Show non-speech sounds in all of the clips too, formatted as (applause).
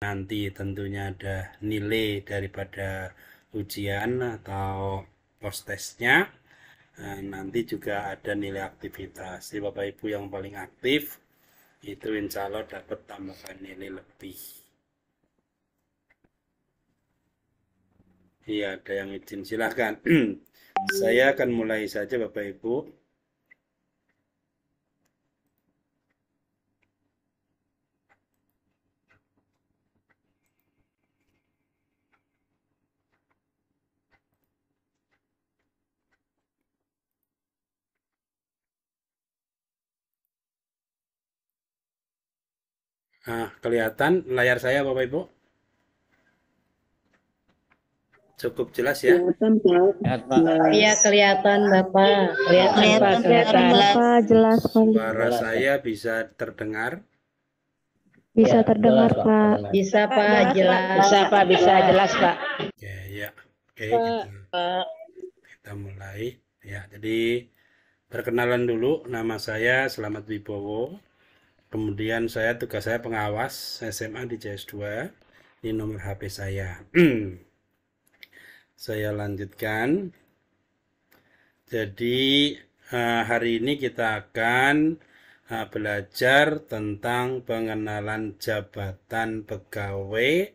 nanti tentunya ada nilai daripada ujian atau post testnya eh, nanti juga ada nilai aktivitas jadi bapak ibu yang paling aktif itu insya Allah dapat tambahan nilai lebih iya ada yang izin silahkan (clears throat) saya akan mulai saja bapak ibu Nah, kelihatan layar saya Bapak Ibu? Cukup jelas ya? Iya, kelihatan Bapak. Kelihatan, Bapak. Kelihatan, Bapak. Jelas, Pak. Suara saya bisa terdengar? Bisa ya, terdengar, jelas, Pak. Bisa, Pak. Jelas. Bisa, Pak. Bisa, jelas, Pak. Oke ya. Oke, Pak. kita, gitu. kita mulai. Ya, jadi perkenalan dulu. Nama saya Selamat Wibowo Kemudian saya tugas saya pengawas SMA di CS2 di nomor HP saya. (clears throat) saya lanjutkan. Jadi eh, hari ini kita akan eh, belajar tentang pengenalan jabatan pegawai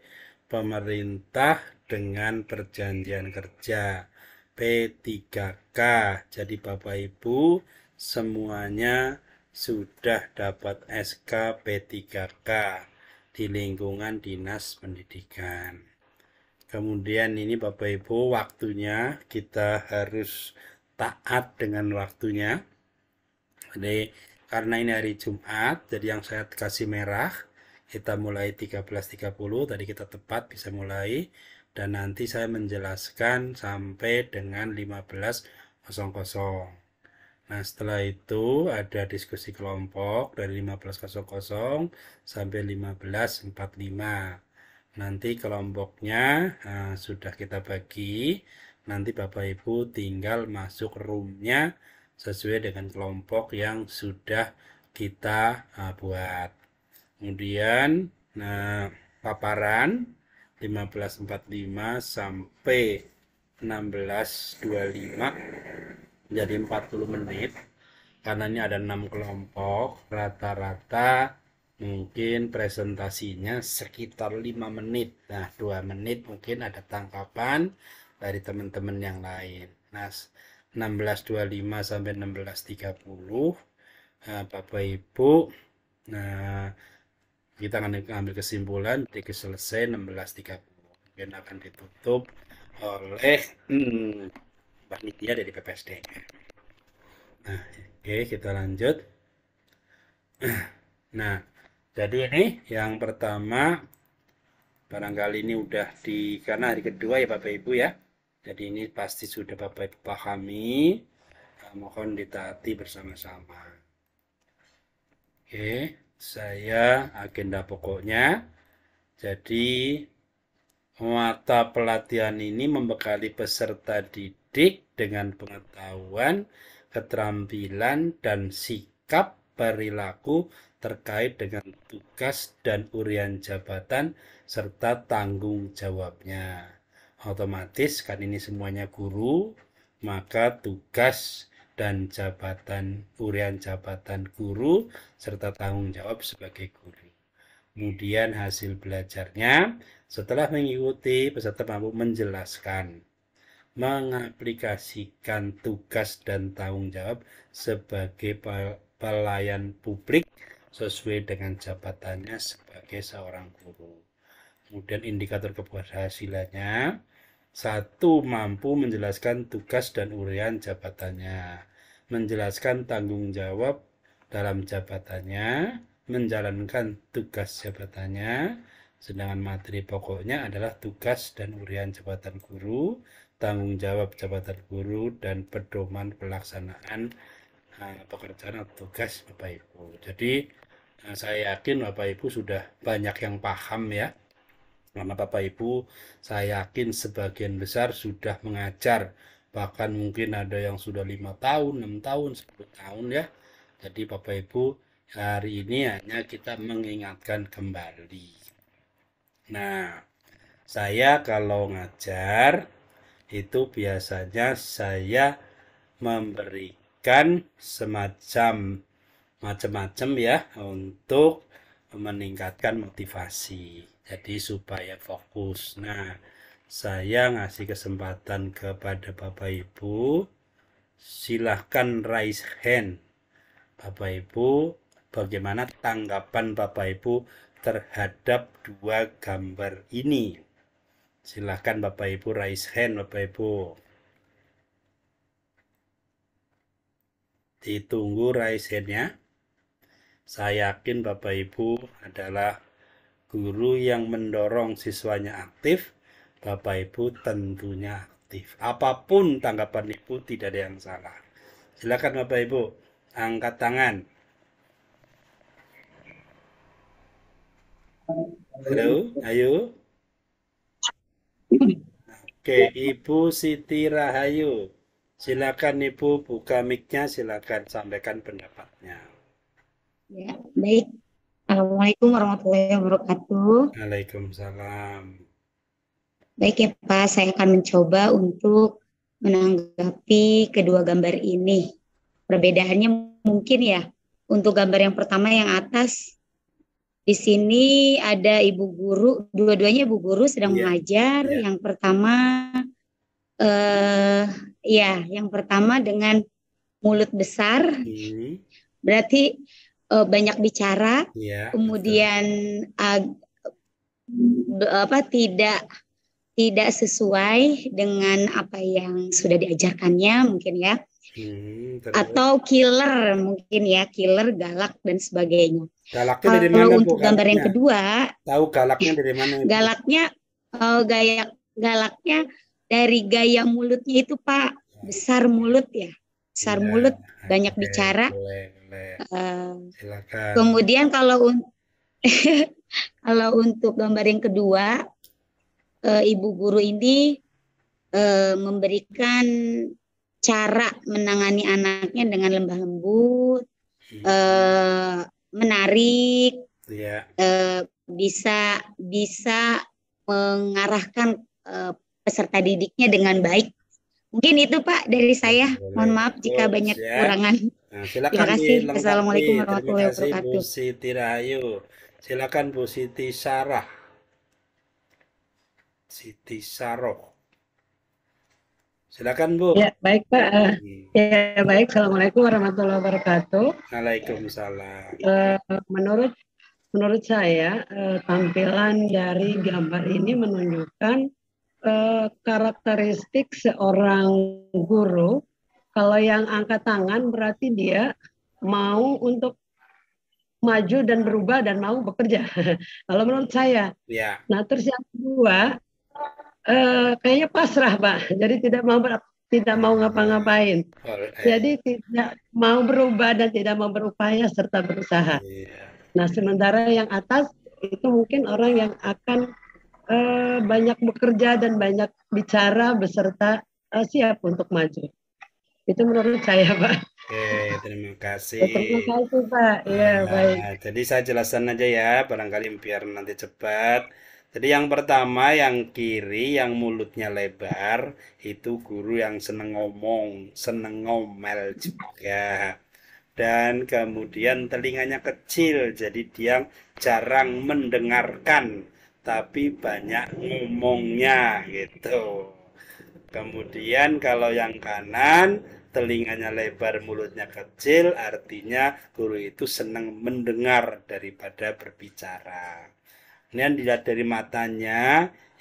pemerintah dengan perjanjian kerja P3K. Jadi Bapak Ibu semuanya sudah dapat SK P3K di lingkungan Dinas Pendidikan. Kemudian ini Bapak Ibu waktunya kita harus taat dengan waktunya. Jadi karena ini hari Jumat, jadi yang saya kasih merah, kita mulai 13.30, tadi kita tepat bisa mulai. Dan nanti saya menjelaskan sampai dengan 15.00. Nah, setelah itu ada diskusi kelompok dari 15.00 sampai 15.45. Nanti kelompoknya nah, sudah kita bagi. Nanti Bapak Ibu tinggal masuk roomnya sesuai dengan kelompok yang sudah kita uh, buat. Kemudian nah, paparan 15.45 sampai 16.25 jadi 40 menit karena ini ada enam kelompok rata-rata mungkin presentasinya sekitar 5 menit nah dua menit mungkin ada tangkapan dari teman-teman yang lain nah 16.25 sampai 16.30 nah, eh, Bapak Ibu nah kita akan ambil kesimpulan ketika selesai 16.30 mungkin akan ditutup oleh hmm, panitia dari PPSD. Nah, oke kita lanjut. (clears throat) Nah, jadi ini yang pertama barangkali ini udah di karena hari kedua ya Bapak Ibu ya. Jadi ini pasti sudah Bapak Ibu pahami. Nah, mohon ditaati bersama-sama. Oke, saya agenda pokoknya. Jadi mata pelatihan ini membekali peserta didik didik dengan pengetahuan, keterampilan, dan sikap perilaku terkait dengan tugas dan urian jabatan serta tanggung jawabnya. Otomatis kan ini semuanya guru, maka tugas dan jabatan urian jabatan guru serta tanggung jawab sebagai guru. Kemudian hasil belajarnya setelah mengikuti peserta mampu menjelaskan mengaplikasikan tugas dan tanggung jawab sebagai pelayan publik sesuai dengan jabatannya sebagai seorang guru. Kemudian indikator keberhasilannya, satu mampu menjelaskan tugas dan urian jabatannya, menjelaskan tanggung jawab dalam jabatannya, menjalankan tugas jabatannya, sedangkan materi pokoknya adalah tugas dan urian jabatan guru, tanggung jawab jabatan guru dan pedoman pelaksanaan uh, pekerjaan atau tugas Bapak Ibu. Jadi eh, saya yakin Bapak Ibu sudah banyak yang paham ya. Karena Bapak Ibu saya yakin sebagian besar sudah mengajar bahkan mungkin ada yang sudah lima tahun, enam tahun, 10 tahun ya. Jadi Bapak Ibu hari ini hanya kita mengingatkan kembali. Nah, saya kalau ngajar itu biasanya saya memberikan semacam macam-macam ya untuk meningkatkan motivasi. Jadi supaya fokus. Nah, saya ngasih kesempatan kepada Bapak Ibu silahkan raise hand Bapak Ibu bagaimana tanggapan Bapak Ibu terhadap dua gambar ini Silahkan Bapak Ibu raise hand Bapak Ibu. Ditunggu raise handnya. Saya yakin Bapak Ibu adalah guru yang mendorong siswanya aktif. Bapak Ibu tentunya aktif. Apapun tanggapan Ibu tidak ada yang salah. silahkan Bapak Ibu angkat tangan. Halo, ayo. Oke, Ibu Siti Rahayu. Silakan Ibu buka mic-nya, silakan sampaikan pendapatnya. Ya, baik. Assalamualaikum warahmatullahi wabarakatuh. Waalaikumsalam. Baik ya Pak, saya akan mencoba untuk menanggapi kedua gambar ini. Perbedaannya mungkin ya, untuk gambar yang pertama yang atas di sini ada ibu guru, dua-duanya ibu guru sedang yeah. mengajar. Yeah. Yang pertama, eh, ya, yang pertama dengan mulut besar, hmm. berarti uh, banyak bicara. Yeah, iya, kemudian ag, apa tidak tidak sesuai dengan apa yang sudah diajarkannya mungkin ya. Hmm, atau killer mungkin ya killer galak dan sebagainya. Galaknya Kalau dari mana, untuk galaknya? gambar yang kedua, tahu galaknya dari mana? Ibu? Galaknya uh, gaya galaknya dari gaya mulutnya itu Pak besar mulut ya, besar ya, mulut ah, banyak okay, bicara. Boleh, boleh. Uh, Kemudian kalau un (laughs) kalau untuk gambar yang kedua, uh, ibu guru ini uh, memberikan cara menangani anaknya dengan lembah lembut, hmm. eh, menarik, yeah. eh, bisa bisa mengarahkan eh, peserta didiknya dengan baik. Mungkin itu Pak dari saya. Boleh. Mohon maaf jika Boleh. banyak ya. kekurangan. Nah, Terima kasih. Assalamualaikum warahmatullahi wabarakatuh. Bu Siti Rahayu. Silakan Bu Siti Sarah. Siti Saroh. Silakan Bu. Ya, baik Pak. Iya. Ya, baik. Assalamualaikum warahmatullahi wabarakatuh. Waalaikumsalam. Eh, menurut menurut saya eh, tampilan dari gambar ini menunjukkan eh, karakteristik seorang guru. Kalau yang angkat tangan berarti dia mau untuk maju dan berubah dan mau bekerja. (laughs) Kalau menurut saya. Ya. Nah, terus yang kedua, Eh, kayaknya pasrah pak jadi tidak mau tidak mau ngapa-ngapain jadi tidak mau berubah dan tidak mau berupaya serta berusaha iya. nah sementara yang atas itu mungkin orang yang akan uh, banyak bekerja dan banyak bicara beserta uh, siap untuk maju itu menurut saya pak Oke, terima kasih. Ya, terima kasih, Pak. Ya, nah, baik. Jadi saya jelaskan aja ya, barangkali biar nanti cepat. Jadi yang pertama yang kiri yang mulutnya lebar itu guru yang seneng ngomong, seneng ngomel juga. Dan kemudian telinganya kecil jadi dia jarang mendengarkan tapi banyak ngomongnya gitu. Kemudian kalau yang kanan telinganya lebar, mulutnya kecil, artinya guru itu seneng mendengar daripada berbicara. Kemudian dilihat dari matanya,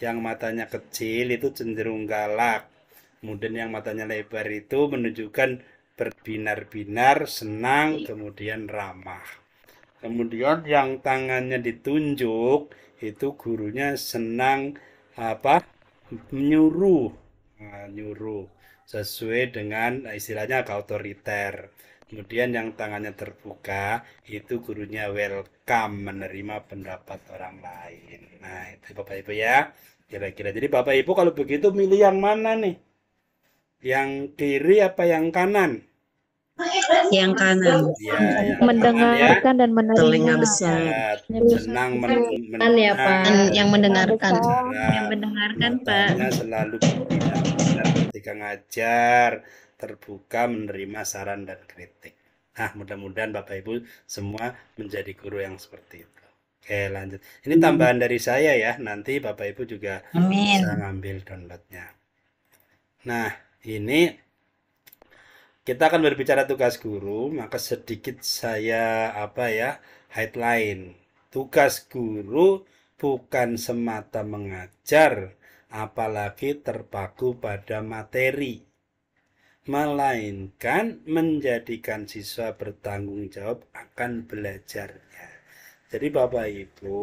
yang matanya kecil itu cenderung galak. Kemudian yang matanya lebar itu menunjukkan berbinar-binar, senang, iya. kemudian ramah. Kemudian yang tangannya ditunjuk itu gurunya senang apa? menyuruh, menyuruh. Nah, sesuai dengan istilahnya agak otoriter. Kemudian yang tangannya terbuka itu gurunya welcome merekam, menerima pendapat orang lain. Nah, itu Bapak Ibu ya. Kira-kira. Jadi Bapak Ibu kalau begitu milih yang mana nih? Yang kiri apa yang kanan? Yang kanan. Ya, yang Mendengarkan kanan, ya. dan menerima. Telinga ya, besar. Ya, senang men men ya, Pak. Yang mendengarkan. Nah, yang mendengarkan, Pak. selalu ketika ngajar, terbuka menerima saran dan kritik. Nah, mudah-mudahan Bapak Ibu semua menjadi guru yang seperti itu. Oke, lanjut. Ini hmm. tambahan dari saya ya. Nanti Bapak Ibu juga Amin. bisa ngambil downloadnya. Nah, ini kita akan berbicara tugas guru, maka sedikit saya apa ya, headline. Tugas guru bukan semata mengajar, apalagi terpaku pada materi melainkan menjadikan siswa bertanggung jawab akan belajarnya. Jadi Bapak Ibu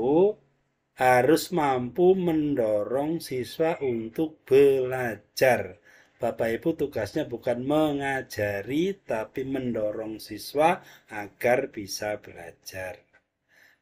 harus mampu mendorong siswa untuk belajar. Bapak Ibu tugasnya bukan mengajari tapi mendorong siswa agar bisa belajar.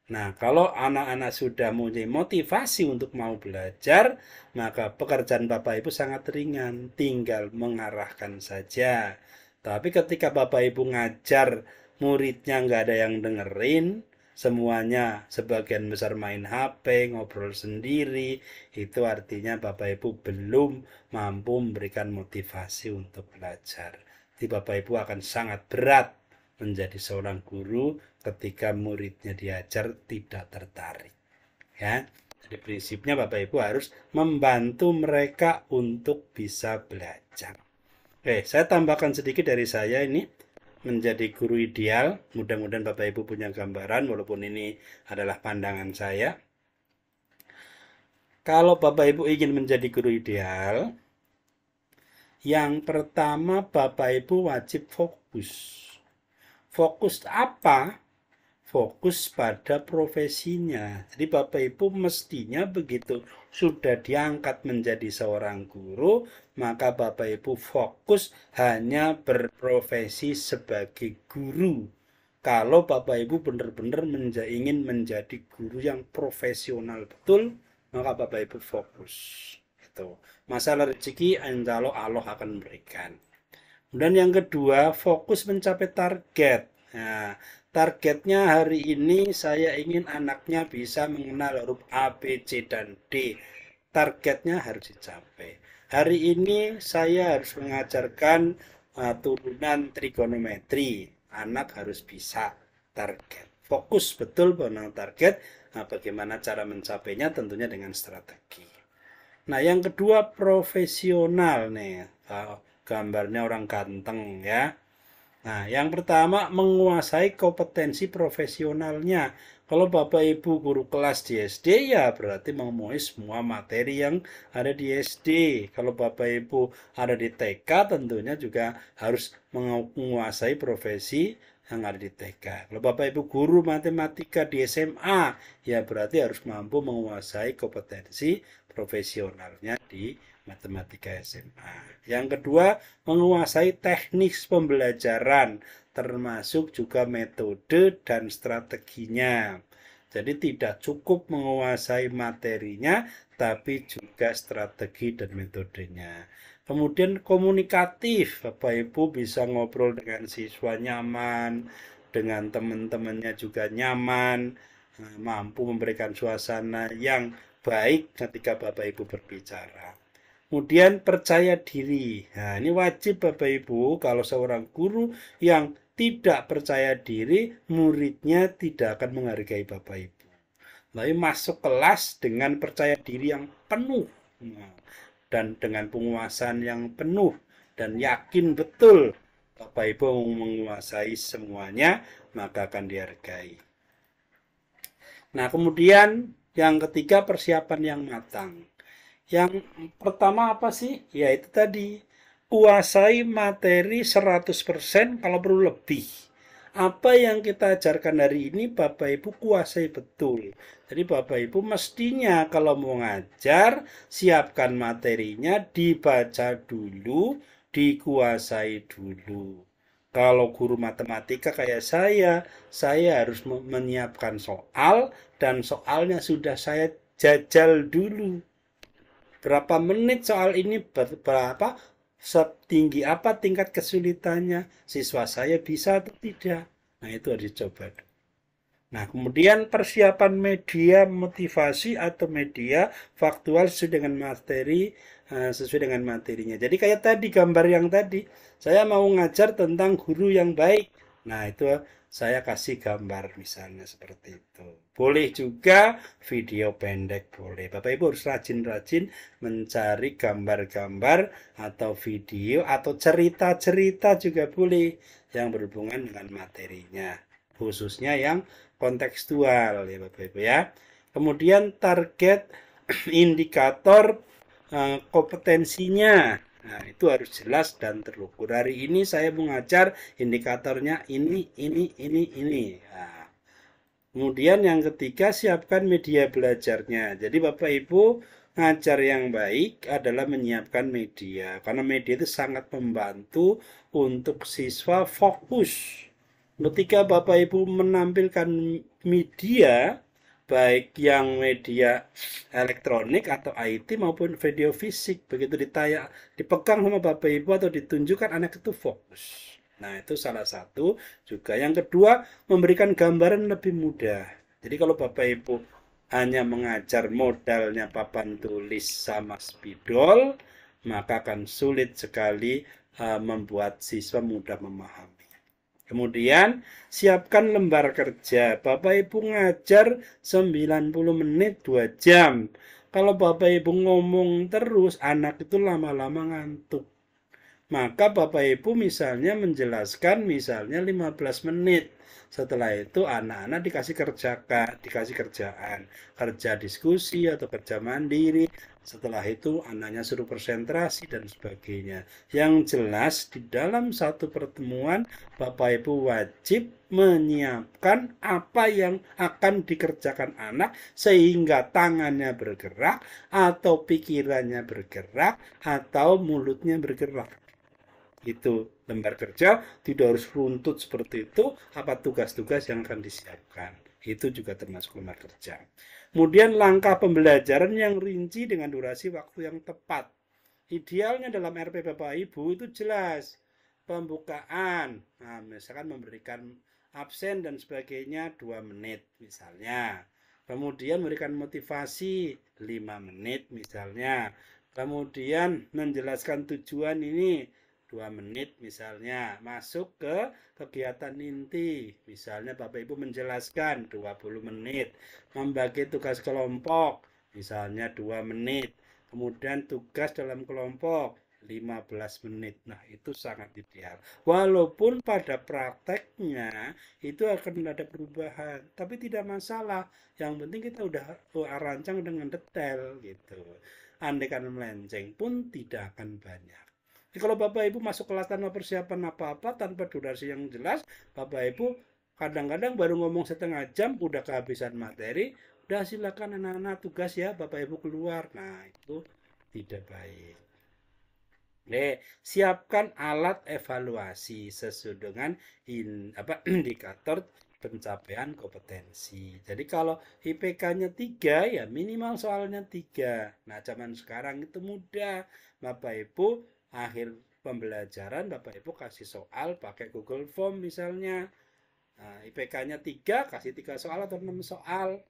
Nah, kalau anak-anak sudah mempunyai motivasi untuk mau belajar, maka pekerjaan Bapak Ibu sangat ringan, tinggal mengarahkan saja. Tapi ketika Bapak Ibu ngajar, muridnya nggak ada yang dengerin, semuanya sebagian besar main HP, ngobrol sendiri, itu artinya Bapak Ibu belum mampu memberikan motivasi untuk belajar. Jadi Bapak Ibu akan sangat berat menjadi seorang guru ketika muridnya diajar tidak tertarik. Ya. Jadi prinsipnya Bapak Ibu harus membantu mereka untuk bisa belajar. Oke, saya tambahkan sedikit dari saya ini menjadi guru ideal. Mudah-mudahan Bapak Ibu punya gambaran walaupun ini adalah pandangan saya. Kalau Bapak Ibu ingin menjadi guru ideal, yang pertama Bapak Ibu wajib fokus fokus apa? Fokus pada profesinya. Jadi Bapak Ibu mestinya begitu sudah diangkat menjadi seorang guru, maka Bapak Ibu fokus hanya berprofesi sebagai guru. Kalau Bapak Ibu benar-benar menja ingin menjadi guru yang profesional betul, maka Bapak Ibu fokus. Itu. Masalah rezeki, insya Allah Allah akan memberikan. Kemudian yang kedua, fokus mencapai target. Nah, targetnya hari ini saya ingin anaknya bisa mengenal huruf A, B, C, dan D. Targetnya harus dicapai. Hari ini saya harus mengajarkan uh, turunan trigonometri. Anak harus bisa target. Fokus betul pada target. Nah, bagaimana cara mencapainya tentunya dengan strategi. Nah, yang kedua profesional nih. Uh, gambarnya orang ganteng ya. Nah, yang pertama menguasai kompetensi profesionalnya. Kalau Bapak Ibu guru kelas di SD ya berarti menguasai semua materi yang ada di SD. Kalau Bapak Ibu ada di TK tentunya juga harus menguasai profesi yang ada di TK. Kalau Bapak Ibu guru matematika di SMA ya berarti harus mampu menguasai kompetensi profesionalnya di matematika SMA. Yang kedua, menguasai teknik pembelajaran termasuk juga metode dan strateginya. Jadi tidak cukup menguasai materinya, tapi juga strategi dan metodenya. Kemudian komunikatif, Bapak Ibu bisa ngobrol dengan siswa nyaman, dengan teman-temannya juga nyaman, eh, mampu memberikan suasana yang baik ketika Bapak Ibu berbicara. Kemudian percaya diri. Nah, ini wajib Bapak Ibu kalau seorang guru yang tidak percaya diri, muridnya tidak akan menghargai Bapak Ibu. Lalu masuk kelas dengan percaya diri yang penuh nah, dan dengan penguasaan yang penuh dan yakin betul Bapak Ibu menguasai semuanya, maka akan dihargai. Nah, kemudian yang ketiga persiapan yang matang. Yang pertama apa sih? Ya itu tadi, kuasai materi 100% kalau perlu lebih. Apa yang kita ajarkan hari ini Bapak Ibu kuasai betul. Jadi Bapak Ibu mestinya kalau mau ngajar, siapkan materinya, dibaca dulu, dikuasai dulu. Kalau guru matematika kayak saya, saya harus menyiapkan soal dan soalnya sudah saya jajal dulu berapa menit soal ini berapa setinggi apa tingkat kesulitannya siswa saya bisa atau tidak nah itu harus dicoba nah kemudian persiapan media motivasi atau media faktual sesuai dengan materi eh, sesuai dengan materinya jadi kayak tadi gambar yang tadi saya mau ngajar tentang guru yang baik nah itu saya kasih gambar misalnya seperti itu. Boleh juga video pendek boleh. Bapak Ibu harus rajin-rajin mencari gambar-gambar atau video atau cerita-cerita juga boleh yang berhubungan dengan materinya. Khususnya yang kontekstual ya Bapak Ibu ya. Kemudian target (clears throat) indikator eh, kompetensinya Nah, itu harus jelas dan terukur. Hari ini saya mengajar indikatornya ini, ini, ini, ini. Nah, kemudian yang ketiga, siapkan media belajarnya. Jadi Bapak Ibu, ngajar yang baik adalah menyiapkan media. Karena media itu sangat membantu untuk siswa fokus. Ketika Bapak Ibu menampilkan media, baik yang media elektronik atau IT maupun video fisik begitu ditayak dipegang sama bapak ibu atau ditunjukkan anak itu fokus nah itu salah satu juga yang kedua memberikan gambaran lebih mudah jadi kalau bapak ibu hanya mengajar modalnya papan tulis sama spidol maka akan sulit sekali eh, membuat siswa mudah memahami Kemudian siapkan lembar kerja. Bapak Ibu ngajar 90 menit 2 jam. Kalau Bapak Ibu ngomong terus, anak itu lama-lama ngantuk. Maka Bapak Ibu misalnya menjelaskan misalnya 15 menit. Setelah itu anak-anak dikasih kerja dikasih kerjaan, kerja diskusi atau kerja mandiri setelah itu anaknya suruh presentasi dan sebagainya. Yang jelas di dalam satu pertemuan Bapak Ibu wajib menyiapkan apa yang akan dikerjakan anak sehingga tangannya bergerak atau pikirannya bergerak atau mulutnya bergerak. Itu lembar kerja tidak harus runtut seperti itu apa tugas-tugas yang akan disiapkan. Itu juga termasuk lembar kerja. Kemudian langkah pembelajaran yang rinci dengan durasi waktu yang tepat. Idealnya dalam RP Bapak Ibu itu jelas pembukaan. Nah, misalkan memberikan absen dan sebagainya 2 menit misalnya. Kemudian memberikan motivasi 5 menit misalnya. Kemudian menjelaskan tujuan ini dua menit misalnya masuk ke kegiatan inti misalnya Bapak Ibu menjelaskan 20 menit membagi tugas kelompok misalnya dua menit kemudian tugas dalam kelompok 15 menit. Nah, itu sangat ideal. Walaupun pada prakteknya itu akan ada perubahan, tapi tidak masalah. Yang penting kita udah rancang dengan detail gitu. Andai kan melenceng pun tidak akan banyak. Jadi kalau Bapak Ibu masuk kelas tanpa persiapan apa-apa, tanpa durasi yang jelas, Bapak Ibu kadang-kadang baru ngomong setengah jam udah kehabisan materi, udah silakan anak-anak tugas ya Bapak Ibu keluar. Nah, itu tidak baik. Nih, siapkan alat evaluasi sesuai dengan in, apa, (clears throat) indikator pencapaian kompetensi. Jadi kalau IPK-nya 3 ya minimal soalnya 3. Nah, zaman sekarang itu mudah. Bapak Ibu akhir pembelajaran Bapak Ibu kasih soal pakai Google Form misalnya. Nah, IPK-nya 3, kasih 3 soal atau 6 soal.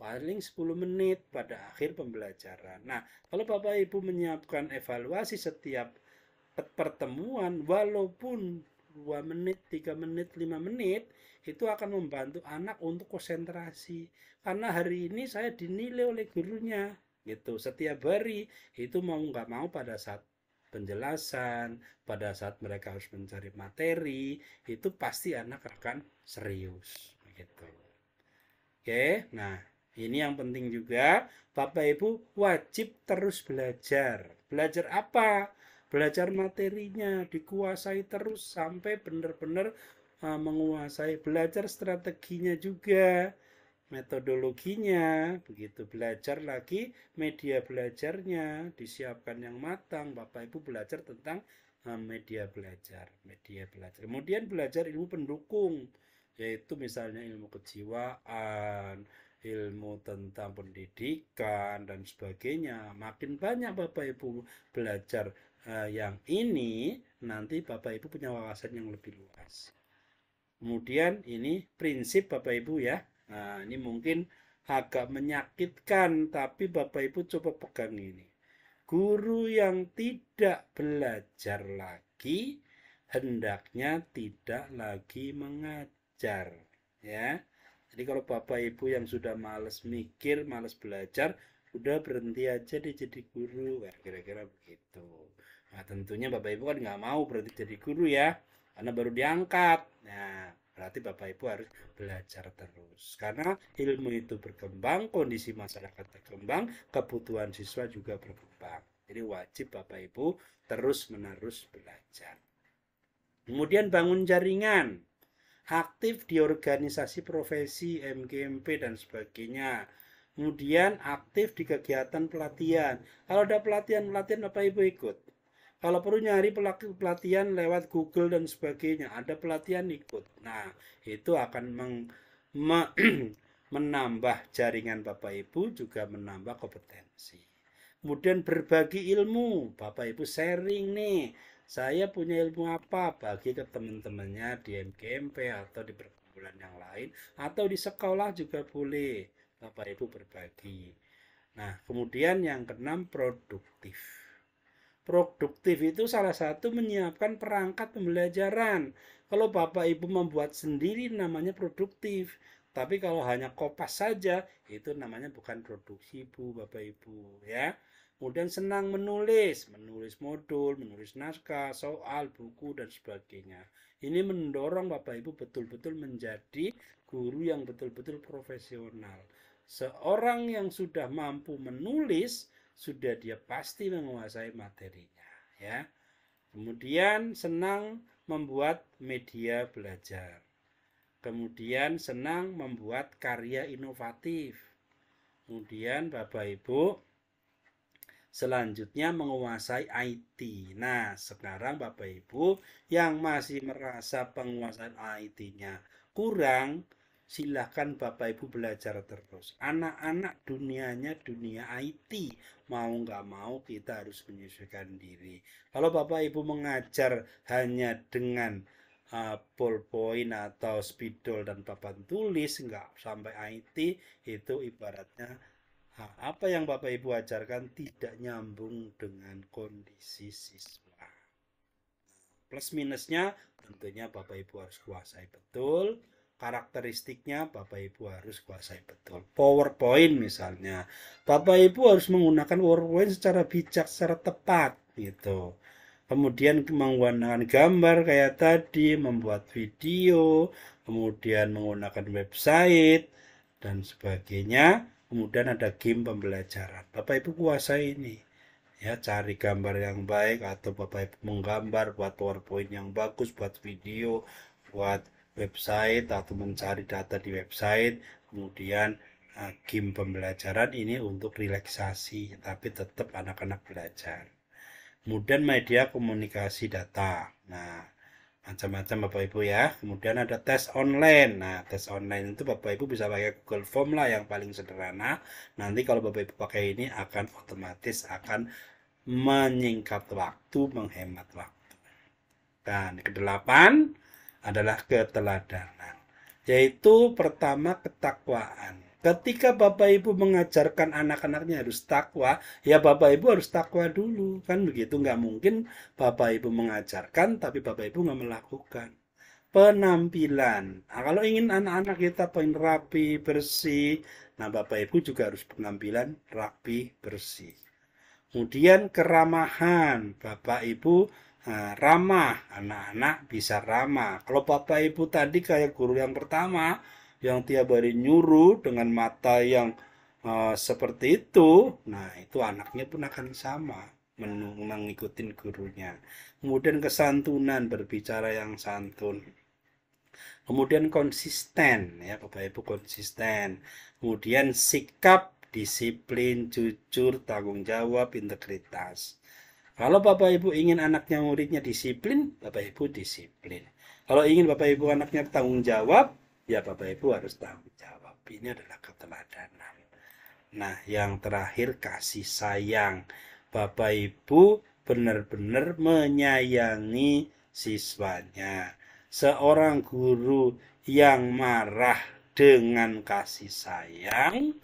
Paling 10 menit pada akhir pembelajaran. Nah, kalau Bapak Ibu menyiapkan evaluasi setiap pertemuan walaupun 2 menit, 3 menit, 5 menit itu akan membantu anak untuk konsentrasi. Karena hari ini saya dinilai oleh gurunya gitu setiap hari itu mau nggak mau pada saat penjelasan, pada saat mereka harus mencari materi, itu pasti anak akan serius gitu. Oke, nah ini yang penting juga Bapak Ibu wajib terus belajar. Belajar apa? Belajar materinya dikuasai terus sampai benar-benar eh, menguasai belajar strateginya juga metodologinya, begitu belajar lagi media belajarnya disiapkan yang matang. Bapak Ibu belajar tentang eh, media belajar, media belajar. Kemudian belajar ilmu pendukung yaitu misalnya ilmu kejiwaan, ilmu tentang pendidikan dan sebagainya. Makin banyak Bapak Ibu belajar eh, yang ini, nanti Bapak Ibu punya wawasan yang lebih luas. Kemudian ini prinsip Bapak Ibu ya Nah, ini mungkin agak menyakitkan, tapi Bapak Ibu coba pegang ini. Guru yang tidak belajar lagi hendaknya tidak lagi mengajar, ya. Jadi kalau Bapak Ibu yang sudah males mikir, males belajar, udah berhenti aja deh jadi guru, kira-kira begitu. Nah, tentunya Bapak Ibu kan nggak mau berhenti jadi guru ya, karena baru diangkat. Nah, Berarti Bapak Ibu harus belajar terus. Karena ilmu itu berkembang, kondisi masyarakat berkembang, kebutuhan siswa juga berkembang. Jadi wajib Bapak Ibu terus-menerus belajar. Kemudian bangun jaringan. Aktif di organisasi profesi, MGMP dan sebagainya. Kemudian aktif di kegiatan pelatihan. Kalau ada pelatihan-pelatihan Bapak Ibu ikut. Kalau perlu nyari pelatihan lewat Google dan sebagainya, ada pelatihan ikut. Nah, itu akan meng, me, (clears throat) menambah jaringan Bapak Ibu juga menambah kompetensi. Kemudian berbagi ilmu, Bapak Ibu sharing nih. Saya punya ilmu apa bagi ke teman-temannya di MKMP atau di perkumpulan yang lain atau di sekolah juga boleh Bapak Ibu berbagi. Nah, kemudian yang keenam produktif Produktif itu salah satu menyiapkan perangkat pembelajaran. Kalau Bapak Ibu membuat sendiri namanya produktif. Tapi kalau hanya kopas saja itu namanya bukan produksi Bu Bapak Ibu ya. Kemudian senang menulis, menulis modul, menulis naskah, soal, buku dan sebagainya. Ini mendorong Bapak Ibu betul-betul menjadi guru yang betul-betul profesional. Seorang yang sudah mampu menulis sudah dia pasti menguasai materinya ya. Kemudian senang membuat media belajar. Kemudian senang membuat karya inovatif. Kemudian Bapak Ibu selanjutnya menguasai IT. Nah, sekarang Bapak Ibu yang masih merasa penguasaan IT-nya kurang, silahkan Bapak Ibu belajar terus. Anak-anak dunianya dunia IT, mau nggak mau kita harus menyesuaikan diri. Kalau Bapak Ibu mengajar hanya dengan uh, ballpoint atau spidol dan papan tulis, nggak sampai IT, itu ibaratnya apa yang Bapak Ibu ajarkan tidak nyambung dengan kondisi siswa. Plus minusnya tentunya Bapak Ibu harus kuasai betul karakteristiknya Bapak Ibu harus kuasai betul. PowerPoint misalnya, Bapak Ibu harus menggunakan PowerPoint secara bijak, secara tepat gitu. Kemudian menggunakan gambar kayak tadi, membuat video, kemudian menggunakan website dan sebagainya. Kemudian ada game pembelajaran. Bapak Ibu kuasai ini. Ya, cari gambar yang baik atau Bapak Ibu menggambar buat PowerPoint yang bagus, buat video, buat website atau mencari data di website, kemudian eh, game pembelajaran ini untuk relaksasi, tapi tetap anak-anak belajar. Kemudian media komunikasi data. Nah, macam-macam Bapak Ibu ya. Kemudian ada tes online. Nah, tes online itu Bapak Ibu bisa pakai Google Form lah yang paling sederhana. Nanti kalau Bapak Ibu pakai ini akan otomatis akan menyingkat waktu, menghemat waktu. Dan kedelapan, adalah keteladanan, yaitu pertama ketakwaan. Ketika Bapak Ibu mengajarkan anak-anaknya harus takwa, ya Bapak Ibu harus takwa dulu. Kan begitu, nggak mungkin Bapak Ibu mengajarkan, tapi Bapak Ibu nggak melakukan. Penampilan. Nah, kalau ingin anak-anak kita pengen rapi, bersih, nah Bapak Ibu juga harus penampilan rapi, bersih. Kemudian keramahan. Bapak Ibu ramah anak-anak bisa ramah kalau bapak ibu tadi kayak guru yang pertama yang tiap hari nyuruh dengan mata yang uh, seperti itu nah itu anaknya pun akan sama mengikuti gurunya kemudian kesantunan berbicara yang santun kemudian konsisten ya bapak ibu konsisten kemudian sikap disiplin jujur tanggung jawab integritas kalau Bapak Ibu ingin anaknya muridnya disiplin, Bapak Ibu disiplin. Kalau ingin Bapak Ibu anaknya tanggung jawab, ya Bapak Ibu harus tanggung jawab. Ini adalah keteladanan. Nah, yang terakhir kasih sayang. Bapak Ibu benar-benar menyayangi siswanya. Seorang guru yang marah dengan kasih sayang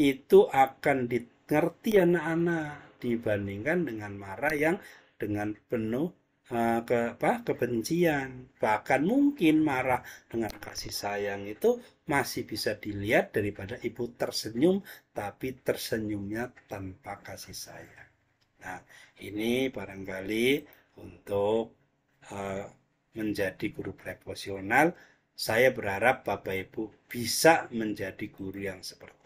itu akan dimengerti anak-anak dibandingkan dengan marah yang dengan penuh uh, ke apa kebencian bahkan mungkin marah dengan kasih sayang itu masih bisa dilihat daripada ibu tersenyum tapi tersenyumnya tanpa kasih sayang nah ini barangkali untuk uh, menjadi guru profesional saya berharap bapak ibu bisa menjadi guru yang seperti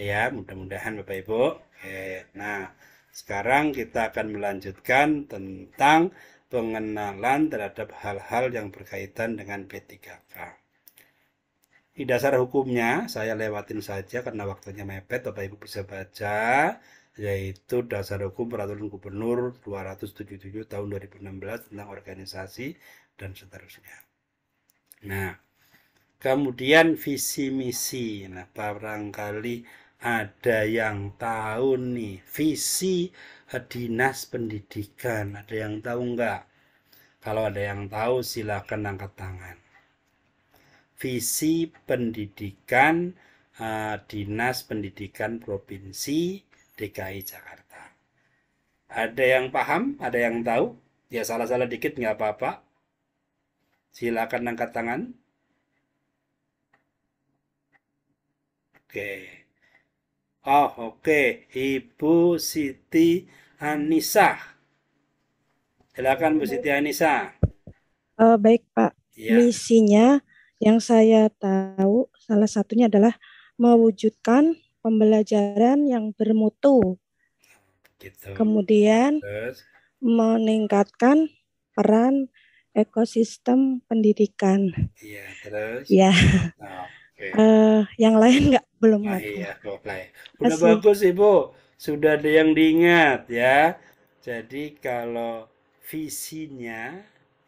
ya mudah-mudahan Bapak Ibu Oke. nah sekarang kita akan melanjutkan tentang pengenalan terhadap hal-hal yang berkaitan dengan P3K di dasar hukumnya saya lewatin saja karena waktunya mepet Bapak Ibu bisa baca yaitu dasar hukum peraturan gubernur 277 tahun 2016 tentang organisasi dan seterusnya. Nah, kemudian visi misi. Nah, barangkali ada yang tahu nih visi dinas pendidikan ada yang tahu enggak kalau ada yang tahu silakan angkat tangan visi pendidikan eh, dinas pendidikan provinsi DKI Jakarta ada yang paham ada yang tahu ya salah-salah dikit nggak apa-apa silakan angkat tangan oke okay. Oh oke, okay. Ibu Siti Anissa. Silakan Bu Siti Anissa. Uh, baik Pak. Ya. Misinya yang saya tahu salah satunya adalah mewujudkan pembelajaran yang bermutu. Gitu. Kemudian Terus. meningkatkan peran ekosistem pendidikan. Iya, terus. Iya. Oh, nah, okay. uh, eh, yang lain nggak belum nah, ya, hafal. Iya, belum apply. Udah Asli. bagus Ibu. Sudah ada yang diingat ya. Jadi kalau visinya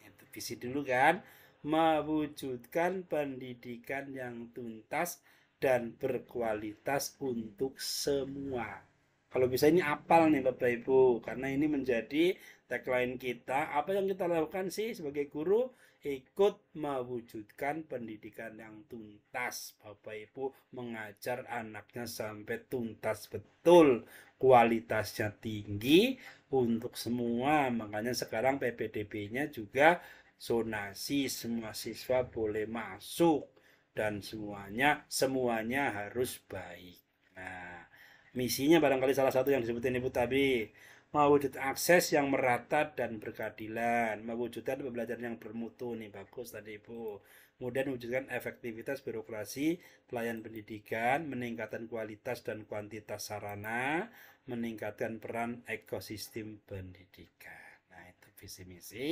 itu visi dulu kan mewujudkan pendidikan yang tuntas dan berkualitas untuk semua. Kalau bisa ini apal nih Bapak Ibu karena ini menjadi tagline kita. Apa yang kita lakukan sih sebagai guru? ikut mewujudkan pendidikan yang tuntas. Bapak Ibu mengajar anaknya sampai tuntas betul, kualitasnya tinggi untuk semua. Makanya sekarang PPDB-nya juga zonasi semua siswa boleh masuk dan semuanya semuanya harus baik. Nah, misinya barangkali salah satu yang disebutin Ibu tadi mewujud akses yang merata dan berkeadilan, mewujudkan pembelajaran yang bermutu nih bagus tadi Ibu. Kemudian mewujudkan efektivitas birokrasi, pelayan pendidikan, meningkatkan kualitas dan kuantitas sarana, meningkatkan peran ekosistem pendidikan. Nah, itu visi misi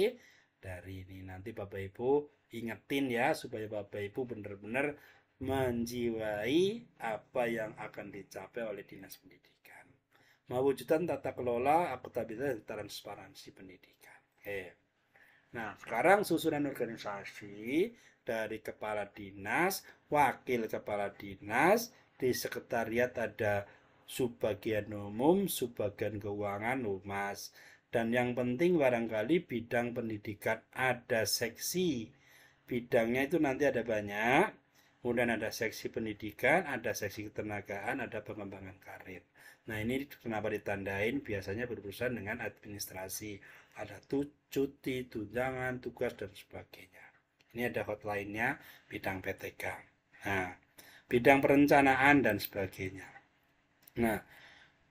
dari ini nanti Bapak Ibu ingetin ya supaya Bapak Ibu benar-benar menjiwai apa yang akan dicapai oleh Dinas Pendidikan mewujudkan tata kelola akuntabilitas dan transparansi pendidikan. Eh. Nah, sekarang susunan organisasi dari kepala dinas, wakil kepala dinas, di sekretariat ada subbagian umum, subbagian keuangan, humas. Dan yang penting barangkali bidang pendidikan ada seksi. Bidangnya itu nanti ada banyak. Kemudian ada seksi pendidikan, ada seksi ketenagaan, ada pengembangan karir. Nah ini kenapa ditandain biasanya berurusan dengan administrasi. Ada cuti, tunjangan, tugas, dan sebagainya. Ini ada hotline-nya bidang PTK. Nah, bidang perencanaan dan sebagainya. Nah,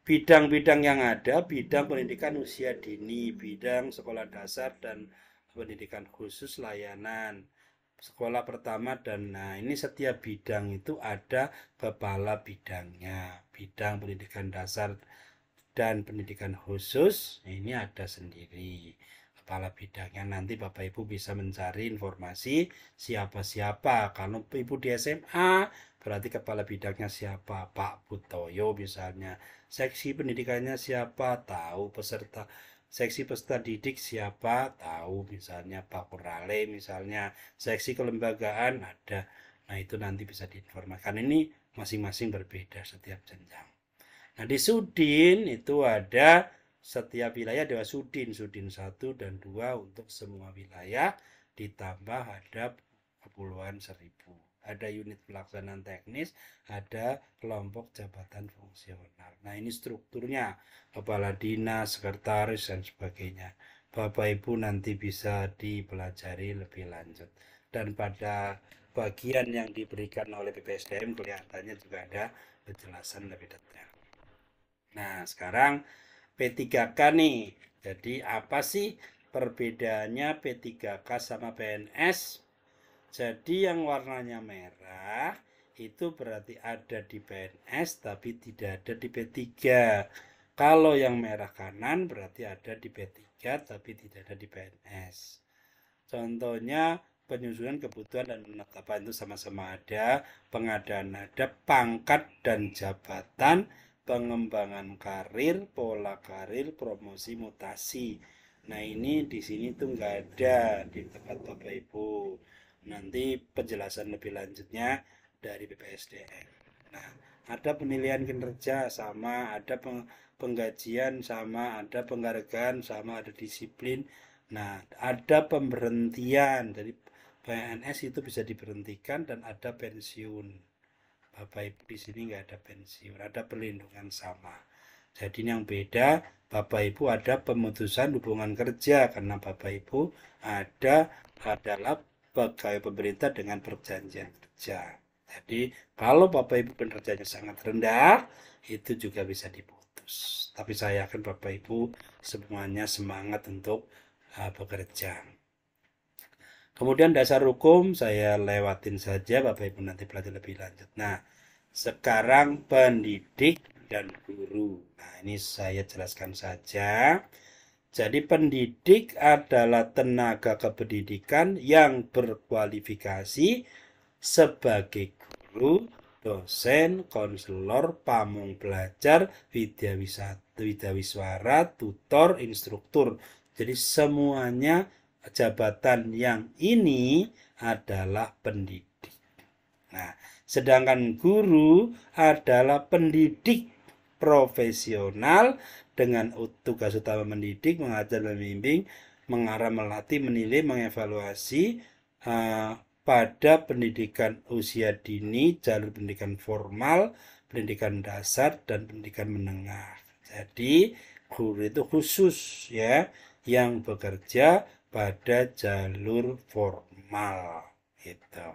bidang-bidang yang ada, bidang pendidikan usia dini, bidang sekolah dasar dan pendidikan khusus layanan, sekolah pertama dan nah ini setiap bidang itu ada kepala bidangnya bidang pendidikan dasar dan pendidikan khusus nah, ini ada sendiri kepala bidangnya nanti Bapak Ibu bisa mencari informasi siapa-siapa. Kalau Ibu di SMA berarti kepala bidangnya siapa? Pak Butoyo misalnya. Seksi pendidikannya siapa? Tahu peserta seksi peserta didik siapa? Tahu misalnya Pak Kurale misalnya. Seksi kelembagaan ada. Nah, itu nanti bisa diinformasikan. Ini masing-masing berbeda setiap jenjang. Nah di Sudin itu ada setiap wilayah ada Sudin, Sudin 1 dan 2 untuk semua wilayah ditambah ada puluhan seribu. Ada unit pelaksanaan teknis, ada kelompok jabatan fungsional. Nah ini strukturnya, kepala dinas, sekretaris, dan sebagainya. Bapak Ibu nanti bisa dipelajari lebih lanjut. Dan pada bagian yang diberikan oleh BPSDM kelihatannya juga ada penjelasan lebih detail. Nah, sekarang P3K nih. Jadi apa sih perbedaannya P3K sama PNS? Jadi yang warnanya merah itu berarti ada di PNS tapi tidak ada di P3. Kalau yang merah kanan berarti ada di P3 tapi tidak ada di PNS. Contohnya penyusunan kebutuhan dan penetapan itu sama-sama ada, pengadaan ada, pangkat dan jabatan, pengembangan karir, pola karir, promosi, mutasi. Nah ini di sini tuh nggak ada di tempat Bapak Ibu. Nanti penjelasan lebih lanjutnya dari BPSDM. Nah ada penilaian kinerja sama, ada penggajian sama, ada penghargaan sama, ada disiplin. Nah ada pemberhentian. dari PNS itu bisa diberhentikan dan ada pensiun. Bapak Ibu di sini nggak ada pensiun, ada perlindungan sama. Jadi yang beda, Bapak Ibu ada pemutusan hubungan kerja karena Bapak Ibu ada adalah pegawai pemerintah dengan perjanjian kerja. Jadi kalau Bapak Ibu pekerjaannya sangat rendah, itu juga bisa diputus. Tapi saya yakin Bapak Ibu semuanya semangat untuk uh, bekerja. Kemudian dasar hukum saya lewatin saja Bapak Ibu nanti belajar lebih lanjut. Nah, sekarang pendidik dan guru. Nah, ini saya jelaskan saja. Jadi pendidik adalah tenaga kependidikan yang berkualifikasi sebagai guru, dosen, konselor, pamong belajar, widyawisata, widyawiswara, tutor, instruktur. Jadi semuanya jabatan yang ini adalah pendidik. Nah, sedangkan guru adalah pendidik profesional dengan tugas utama mendidik, mengajar, membimbing, mengarah, melatih, menilai, mengevaluasi uh, pada pendidikan usia dini, jalur pendidikan formal, pendidikan dasar dan pendidikan menengah. Jadi guru itu khusus ya yang bekerja pada jalur formal itu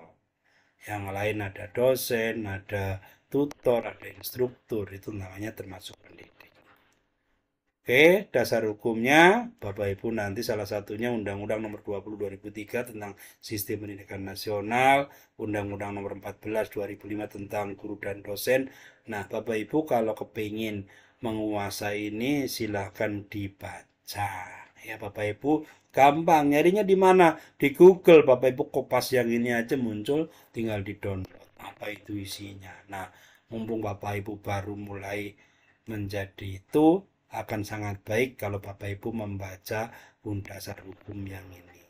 yang lain ada dosen ada tutor ada instruktur itu namanya termasuk pendidik Oke, dasar hukumnya Bapak Ibu nanti salah satunya Undang-Undang Nomor 20 2003 tentang Sistem Pendidikan Nasional, Undang-Undang Nomor 14 2005 tentang guru dan dosen. Nah, Bapak Ibu kalau kepingin menguasai ini silahkan dibaca. Ya Bapak Ibu, gampang. Nyarinya di mana? Di Google. Bapak Ibu kopas yang ini aja muncul, tinggal di-download. Apa itu isinya? Nah, mumpung Bapak Ibu baru mulai menjadi itu, akan sangat baik kalau Bapak Ibu membaca dasar hukum yang ini.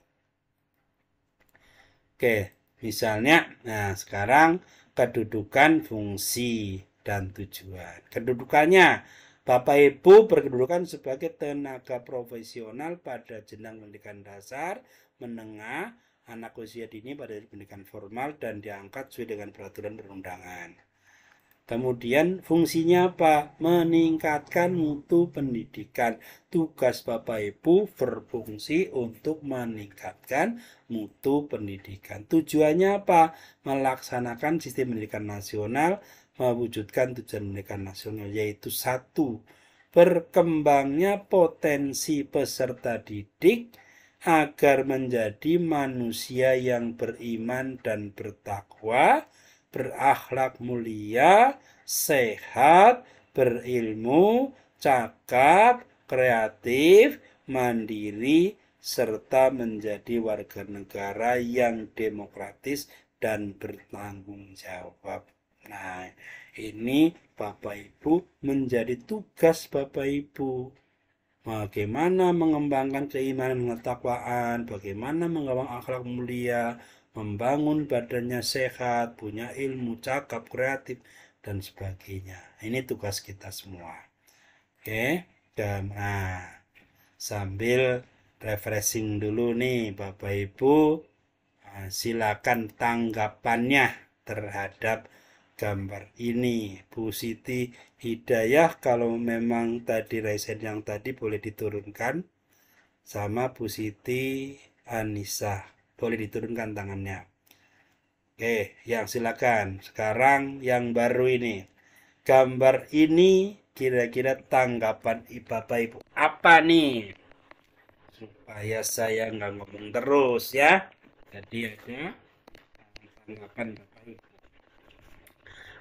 Oke, misalnya, nah sekarang kedudukan fungsi dan tujuan. Kedudukannya Bapak Ibu berkedudukan sebagai tenaga profesional pada jenang pendidikan dasar, menengah, anak usia dini pada pendidikan formal dan diangkat sesuai dengan peraturan perundangan. Kemudian fungsinya apa? Meningkatkan mutu pendidikan. Tugas Bapak Ibu berfungsi untuk meningkatkan mutu pendidikan. Tujuannya apa? Melaksanakan sistem pendidikan nasional, mewujudkan tujuan pendidikan nasional yaitu satu berkembangnya potensi peserta didik agar menjadi manusia yang beriman dan bertakwa berakhlak mulia, sehat, berilmu, cakap, kreatif, mandiri, serta menjadi warga negara yang demokratis dan bertanggung jawab. Nah, ini Bapak Ibu menjadi tugas Bapak Ibu. Bagaimana mengembangkan keimanan dan ketakwaan, bagaimana mengembangkan akhlak mulia, membangun badannya sehat, punya ilmu, cakap, kreatif, dan sebagainya. Ini tugas kita semua. Oke, dan nah, sambil refreshing dulu nih Bapak Ibu, nah, silakan tanggapannya terhadap gambar ini Bu Siti Hidayah kalau memang tadi resen yang tadi boleh diturunkan sama Bu Siti Anissa boleh diturunkan tangannya. Oke, yang silakan. Sekarang yang baru ini. Gambar ini kira-kira tanggapan Bapak Ibu apa nih? Supaya saya nggak ngomong terus ya. Jadi ada tanggapan Bapak Ibu.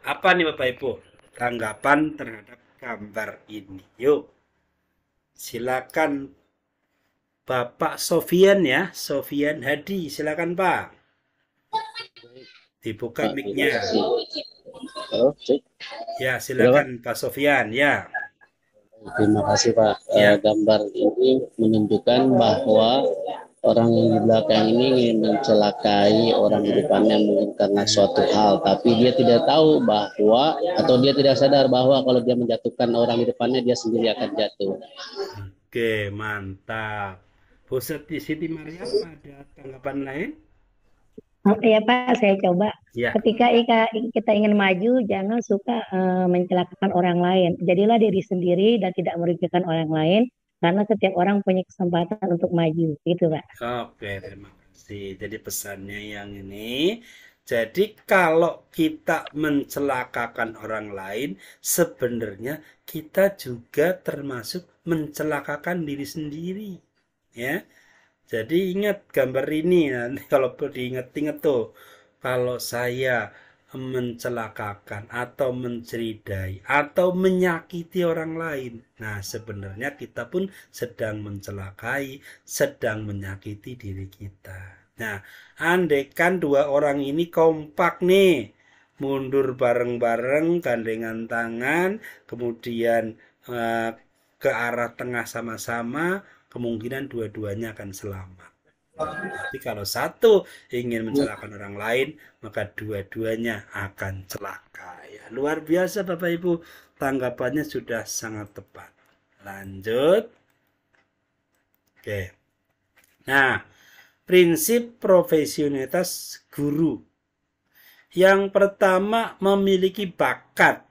Apa nih Bapak Ibu? Tanggapan terhadap gambar ini. Yuk, silakan Bapak Sofian ya, Sofian Hadi. Silakan Pak. Dibuka mic-nya. Ya, silakan Pak Sofian ya. Terima kasih Pak. Ya. Eh, gambar ini menunjukkan bahwa orang yang di belakang ini ingin mencelakai orang di depannya mungkin karena suatu hal, tapi dia tidak tahu bahwa atau dia tidak sadar bahwa kalau dia menjatuhkan orang di depannya dia sendiri akan jatuh. Oke, mantap. Oh, Siti, Siti Maria, ada tanggapan lain? Oh, iya Pak, saya coba. Ya. Ketika kita ingin maju, jangan suka uh, mencelakakan orang lain. Jadilah diri sendiri dan tidak merugikan orang lain, karena setiap orang punya kesempatan untuk maju, gitu Pak. Oke, terima kasih. Jadi pesannya yang ini, jadi kalau kita mencelakakan orang lain, sebenarnya kita juga termasuk mencelakakan diri sendiri ya jadi ingat gambar ini nanti ya. (laughs) kalau diingat inget tuh kalau saya mencelakakan atau menceridai atau menyakiti orang lain. Nah, sebenarnya kita pun sedang mencelakai, sedang menyakiti diri kita. Nah, andekan dua orang ini kompak nih, mundur bareng-bareng, gandengan tangan, kemudian eh, ke arah tengah sama-sama, kemungkinan dua-duanya akan selamat. Tapi kalau satu ingin mencelakakan orang lain, maka dua-duanya akan celaka. Ya, luar biasa Bapak Ibu, tanggapannya sudah sangat tepat. Lanjut. Oke. Nah, prinsip profesionalitas guru. Yang pertama memiliki bakat,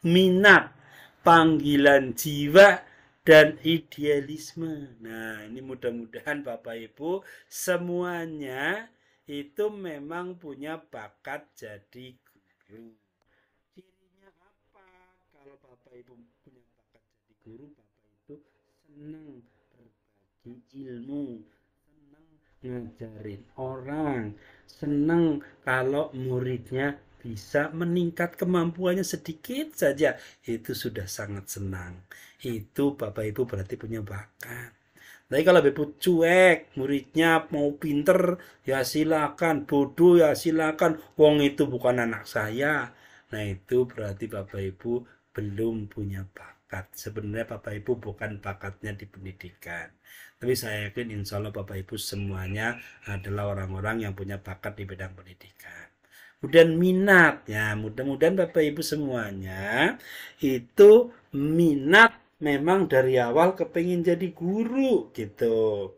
minat, panggilan jiwa dan idealisme. Nah, ini mudah-mudahan Bapak Ibu semuanya itu memang punya bakat jadi guru. Cirinya apa? Kalau Bapak Ibu punya bakat jadi guru, Bapak itu senang berbagi ilmu, senang ngajarin orang, senang kalau muridnya bisa meningkat kemampuannya sedikit saja, itu sudah sangat senang. Itu Bapak Ibu berarti punya bakat. Tapi kalau Bapak cuek, muridnya mau pinter, ya silakan. Bodoh ya silakan. Wong itu bukan anak saya. Nah itu berarti Bapak Ibu belum punya bakat. Sebenarnya Bapak Ibu bukan bakatnya di pendidikan. Tapi saya yakin insya Allah Bapak Ibu semuanya adalah orang-orang yang punya bakat di bidang pendidikan kemudian minat ya mudah-mudahan bapak ibu semuanya itu minat memang dari awal kepengen jadi guru gitu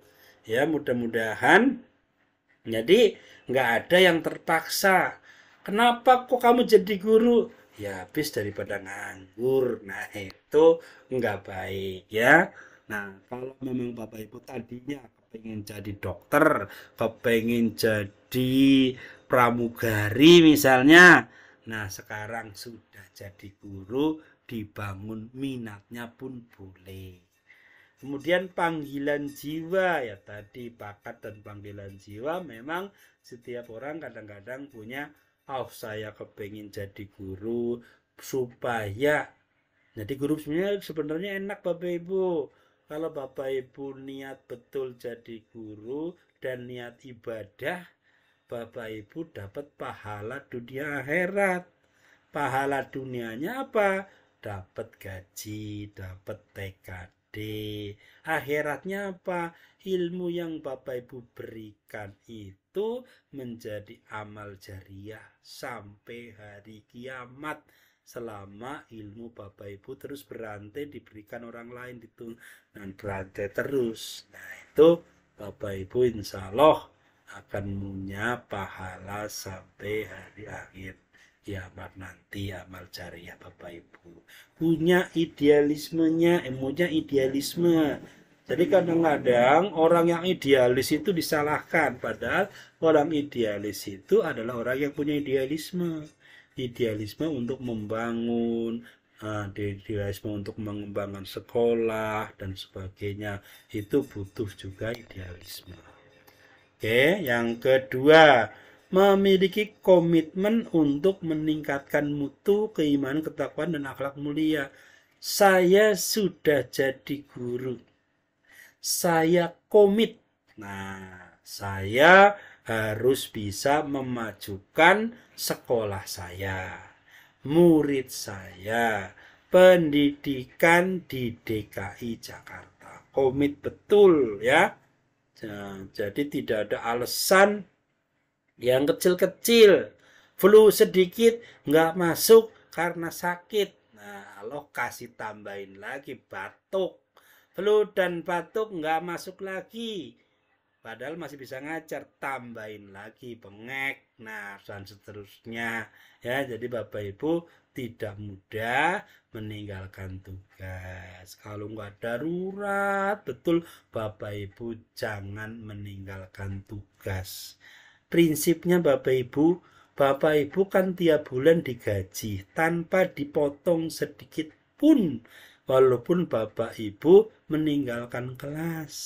ya mudah-mudahan jadi nggak ada yang terpaksa kenapa kok kamu jadi guru ya habis daripada nganggur nah itu nggak baik ya nah kalau memang bapak ibu tadinya kepengen jadi dokter kepengen jadi pramugari misalnya. Nah, sekarang sudah jadi guru, dibangun minatnya pun boleh. Kemudian panggilan jiwa ya tadi bakat dan panggilan jiwa memang setiap orang kadang-kadang punya oh saya kepengen jadi guru supaya jadi guru sebenarnya sebenarnya enak Bapak Ibu. Kalau Bapak Ibu niat betul jadi guru dan niat ibadah Bapak Ibu dapat pahala dunia akhirat. Pahala dunianya apa? Dapat gaji, dapat TKD. Akhiratnya apa? Ilmu yang Bapak Ibu berikan itu menjadi amal jariah sampai hari kiamat selama ilmu Bapak Ibu terus berantai diberikan orang lain ditun dan berantai terus nah itu Bapak Ibu insya Allah akan punya pahala sampai hari akhir kiamat nanti amal jariah Bapak Ibu punya idealismenya emosinya eh, idealisme jadi kadang-kadang orang yang idealis itu disalahkan padahal orang idealis itu adalah orang yang punya idealisme idealisme untuk membangun uh, idealisme untuk mengembangkan sekolah dan sebagainya itu butuh juga idealisme Oke, yang kedua, memiliki komitmen untuk meningkatkan mutu, keimanan, ketakwaan, dan akhlak mulia. Saya sudah jadi guru. Saya komit. Nah, saya harus bisa memajukan sekolah saya, murid saya, pendidikan di DKI Jakarta. Komit betul ya. Nah, jadi tidak ada alasan yang kecil-kecil. Flu sedikit nggak masuk karena sakit. Nah, Allah kasih tambahin lagi batuk. Flu dan batuk nggak masuk lagi. Padahal masih bisa ngajar, tambahin lagi bengek, nah dan seterusnya. Ya, jadi Bapak Ibu tidak mudah meninggalkan tugas. Kalau nggak darurat, betul Bapak Ibu jangan meninggalkan tugas. Prinsipnya Bapak Ibu, Bapak Ibu kan tiap bulan digaji tanpa dipotong sedikit pun walaupun Bapak Ibu meninggalkan kelas.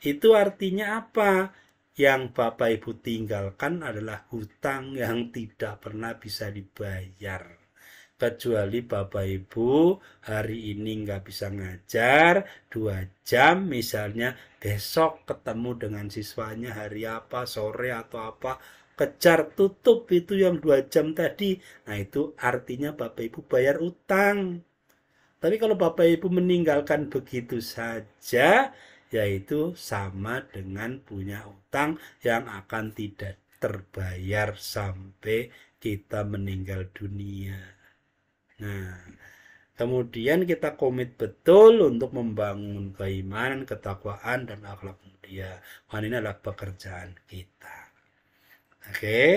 Itu artinya apa? Yang Bapak Ibu tinggalkan adalah hutang yang tidak pernah bisa dibayar kecuali Bapak Ibu hari ini nggak bisa ngajar dua jam misalnya besok ketemu dengan siswanya hari apa sore atau apa kejar tutup itu yang dua jam tadi nah itu artinya Bapak Ibu bayar utang tapi kalau Bapak Ibu meninggalkan begitu saja yaitu sama dengan punya utang yang akan tidak terbayar sampai kita meninggal dunia. Nah, kemudian kita komit betul untuk membangun keimanan, ketakwaan, dan akhlak mulia. Karena ini adalah pekerjaan kita. Oke, okay.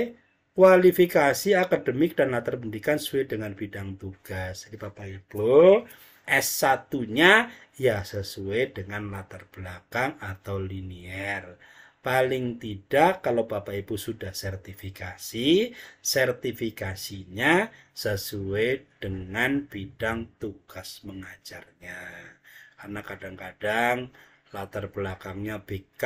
kualifikasi akademik dan latar pendidikan sesuai dengan bidang tugas. Kita panggil Ibu. S1-nya ya sesuai dengan latar belakang atau linier. Paling tidak kalau Bapak Ibu sudah sertifikasi, sertifikasinya sesuai dengan bidang tugas mengajarnya. Karena kadang-kadang latar belakangnya BK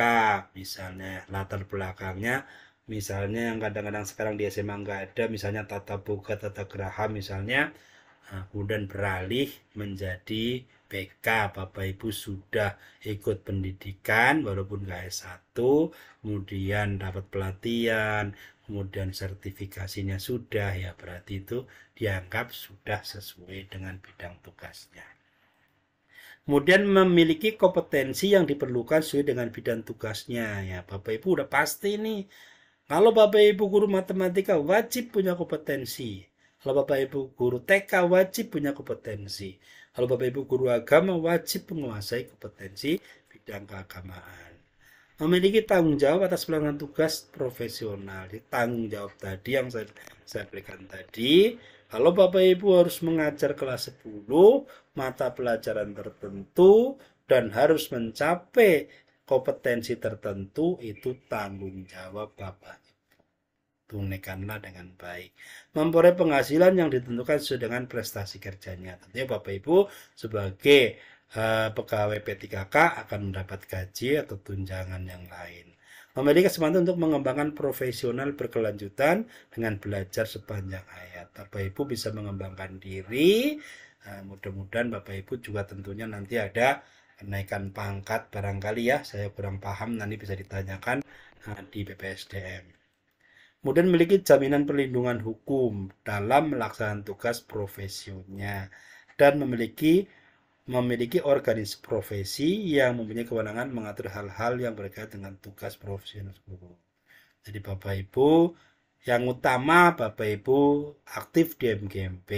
misalnya, latar belakangnya misalnya yang kadang-kadang sekarang di SMA nggak ada, misalnya tata buka tata geraha misalnya, ah, kemudian beralih menjadi BK Bapak Ibu sudah ikut pendidikan walaupun nggak S1 kemudian dapat pelatihan kemudian sertifikasinya sudah ya berarti itu dianggap sudah sesuai dengan bidang tugasnya kemudian memiliki kompetensi yang diperlukan sesuai dengan bidang tugasnya ya Bapak Ibu udah pasti ini kalau Bapak Ibu guru matematika wajib punya kompetensi kalau Bapak Ibu guru TK wajib punya kompetensi kalau Bapak Ibu guru agama wajib menguasai kompetensi bidang keagamaan. Memiliki tanggung jawab atas pelaksanaan tugas profesional. Jadi, tanggung jawab tadi yang saya, saya berikan tadi. Kalau Bapak Ibu harus mengajar kelas 10, mata pelajaran tertentu, dan harus mencapai kompetensi tertentu, itu tanggung jawab Bapak tunaikanlah dengan baik. Memperoleh penghasilan yang ditentukan sesuai dengan prestasi kerjanya. Tentunya Bapak Ibu sebagai uh, pegawai P3K akan mendapat gaji atau tunjangan yang lain. Memiliki kesempatan untuk mengembangkan profesional berkelanjutan dengan belajar sepanjang hayat. Bapak Ibu bisa mengembangkan diri. Uh, Mudah-mudahan Bapak Ibu juga tentunya nanti ada kenaikan pangkat barangkali ya. Saya kurang paham nanti bisa ditanyakan eh, di BPSDM kemudian memiliki jaminan perlindungan hukum dalam melaksanakan tugas profesinya dan memiliki memiliki organis profesi yang mempunyai kewenangan mengatur hal-hal yang berkaitan dengan tugas profesional tersebut. Jadi Bapak Ibu, yang utama Bapak Ibu aktif di MGMP,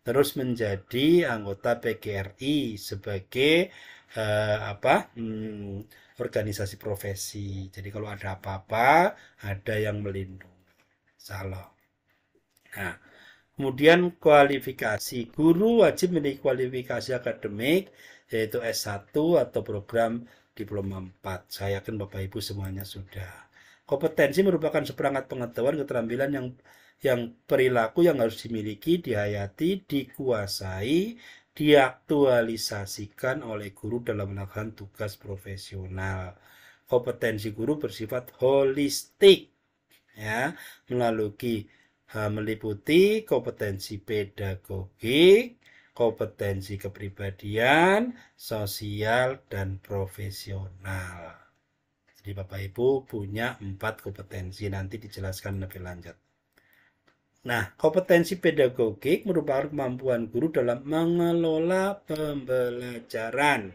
terus menjadi anggota PGRI sebagai eh, apa? Hmm, organisasi profesi. Jadi kalau ada apa-apa, ada yang melindungi. Salah. Nah, kemudian kualifikasi. Guru wajib memiliki kualifikasi akademik yaitu S1 atau program diploma 4. Saya yakin Bapak Ibu semuanya sudah. Kompetensi merupakan seperangkat pengetahuan keterampilan yang yang perilaku yang harus dimiliki, dihayati, dikuasai, diaktualisasikan oleh guru dalam melakukan tugas profesional. Kompetensi guru bersifat holistik ya melalui meliputi kompetensi pedagogik, kompetensi kepribadian, sosial dan profesional. Jadi Bapak Ibu punya empat kompetensi nanti dijelaskan lebih lanjut. Nah, kompetensi pedagogik merupakan kemampuan guru dalam mengelola pembelajaran.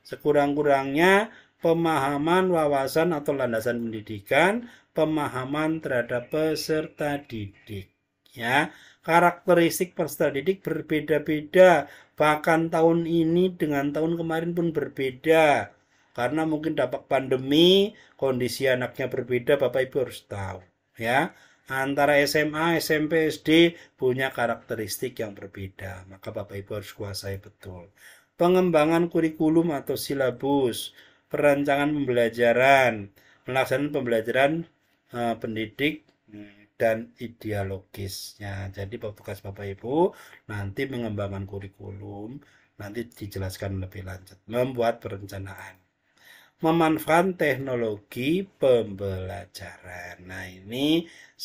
Sekurang-kurangnya pemahaman, wawasan atau landasan pendidikan pemahaman terhadap peserta didik ya karakteristik peserta didik berbeda-beda bahkan tahun ini dengan tahun kemarin pun berbeda karena mungkin dampak pandemi kondisi anaknya berbeda Bapak Ibu harus tahu ya antara SMA, SMP, SD punya karakteristik yang berbeda maka Bapak Ibu harus kuasai betul pengembangan kurikulum atau silabus perancangan pembelajaran melaksanakan pembelajaran Eh, pendidik hmm, dan ideologisnya. Jadi tugas Bapak Ibu nanti mengembangkan kurikulum, nanti dijelaskan lebih lanjut. Membuat perencanaan. Memanfaatkan teknologi pembelajaran. Nah, ini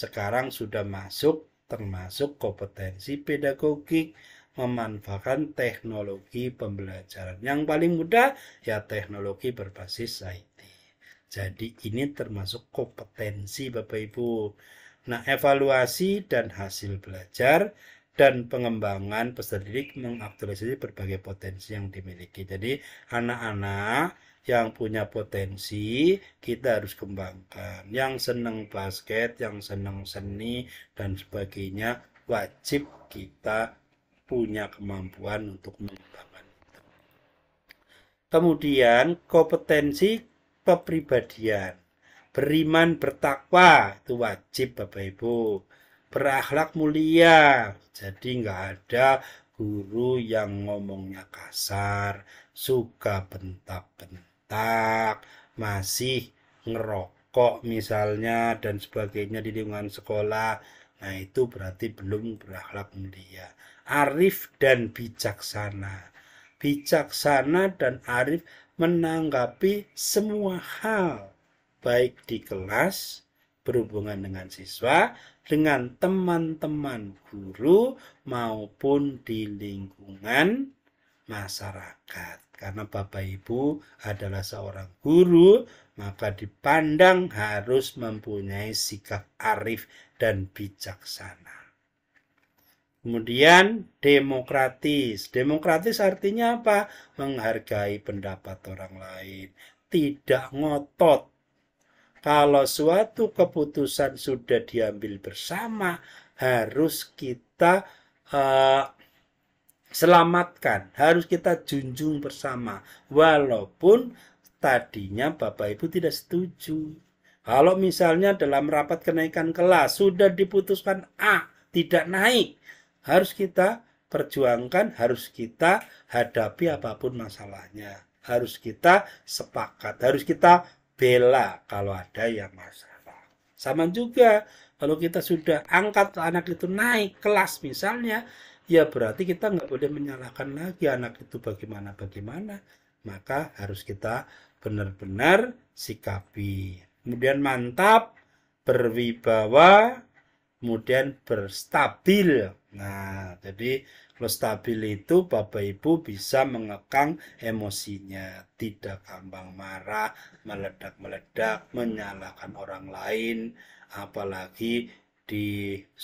sekarang sudah masuk termasuk kompetensi pedagogik memanfaatkan teknologi pembelajaran. Yang paling mudah ya teknologi berbasis IT. Jadi ini termasuk kompetensi Bapak Ibu. Nah, evaluasi dan hasil belajar dan pengembangan peserta didik mengaktualisasi berbagai potensi yang dimiliki. Jadi anak-anak yang punya potensi kita harus kembangkan. Yang senang basket, yang senang seni dan sebagainya wajib kita punya kemampuan untuk mengembangkan. Kemudian kompetensi kepribadian. Beriman bertakwa itu wajib Bapak Ibu. Berakhlak mulia. Jadi nggak ada guru yang ngomongnya kasar, suka bentak-bentak, masih ngerokok misalnya dan sebagainya di lingkungan sekolah. Nah itu berarti belum berakhlak mulia. Arif dan bijaksana. Bijaksana dan arif menanggapi semua hal, baik di kelas, berhubungan dengan siswa, dengan teman-teman guru, maupun di lingkungan masyarakat. Karena Bapak Ibu adalah seorang guru, maka dipandang harus mempunyai sikap arif dan bijaksana. Kemudian demokratis. Demokratis artinya apa? Menghargai pendapat orang lain, tidak ngotot. Kalau suatu keputusan sudah diambil bersama, harus kita uh, selamatkan, harus kita junjung bersama. Walaupun tadinya Bapak Ibu tidak setuju. Kalau misalnya dalam rapat kenaikan kelas sudah diputuskan A tidak naik, harus kita perjuangkan, harus kita hadapi apapun masalahnya. Harus kita sepakat, harus kita bela kalau ada yang masalah. Sama juga kalau kita sudah angkat anak itu naik kelas misalnya, ya berarti kita nggak boleh menyalahkan lagi anak itu bagaimana-bagaimana. Maka harus kita benar-benar sikapi. Kemudian mantap, berwibawa, kemudian berstabil Nah, jadi kalau stabil itu Bapak Ibu bisa mengekang emosinya, tidak gampang marah, meledak-meledak, menyalahkan orang lain, apalagi di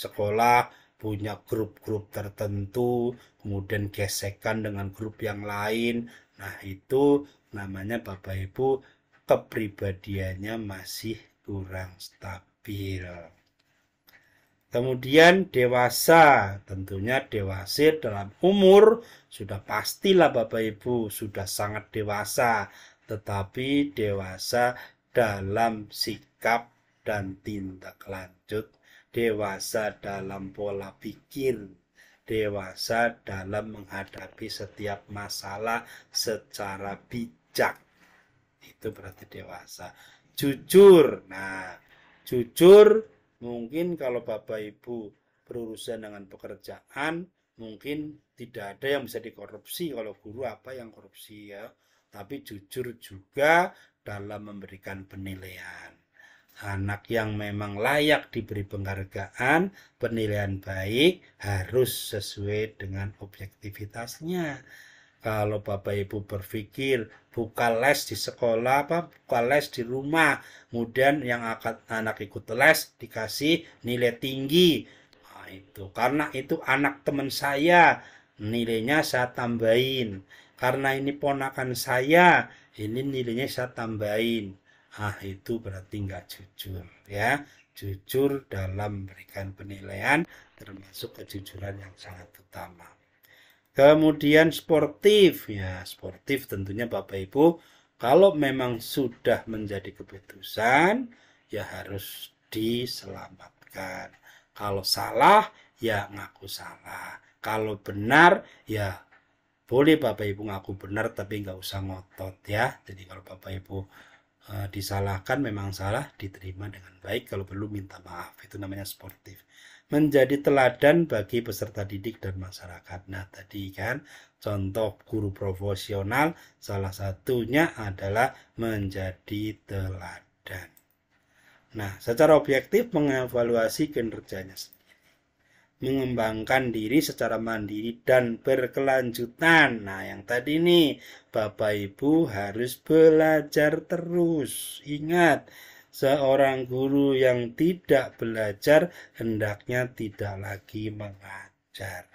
sekolah punya grup-grup tertentu, kemudian gesekan dengan grup yang lain. Nah, itu namanya Bapak Ibu kepribadiannya masih kurang stabil. Kemudian dewasa, tentunya dewasa dalam umur sudah pastilah Bapak Ibu sudah sangat dewasa, tetapi dewasa dalam sikap dan tindak lanjut, dewasa dalam pola pikir, dewasa dalam menghadapi setiap masalah secara bijak. Itu berarti dewasa. Jujur. Nah, jujur Mungkin kalau Bapak Ibu berurusan dengan pekerjaan, mungkin tidak ada yang bisa dikorupsi kalau guru apa yang korupsi ya. Tapi jujur juga dalam memberikan penilaian. Anak yang memang layak diberi penghargaan, penilaian baik harus sesuai dengan objektivitasnya. Kalau Bapak Ibu berpikir buka les di sekolah apa buka les di rumah, kemudian yang akan anak ikut les dikasih nilai tinggi. Nah, itu karena itu anak teman saya nilainya saya tambahin. Karena ini ponakan saya, ini nilainya saya tambahin. Ah, itu berarti nggak jujur ya. Jujur dalam memberikan penilaian termasuk kejujuran yang sangat utama. Kemudian sportif, ya sportif tentunya Bapak Ibu, kalau memang sudah menjadi keputusan, ya harus diselamatkan. Kalau salah, ya ngaku salah. Kalau benar, ya boleh Bapak Ibu ngaku benar, tapi nggak usah ngotot ya. Jadi kalau Bapak Ibu e, disalahkan, memang salah, diterima dengan baik. Kalau perlu minta maaf, itu namanya sportif menjadi teladan bagi peserta didik dan masyarakat. Nah, tadi kan contoh guru profesional salah satunya adalah menjadi teladan. Nah, secara objektif mengevaluasi kinerjanya Mengembangkan diri secara mandiri dan berkelanjutan. Nah, yang tadi nih, Bapak Ibu harus belajar terus. Ingat, seorang guru yang tidak belajar hendaknya tidak lagi mengajar.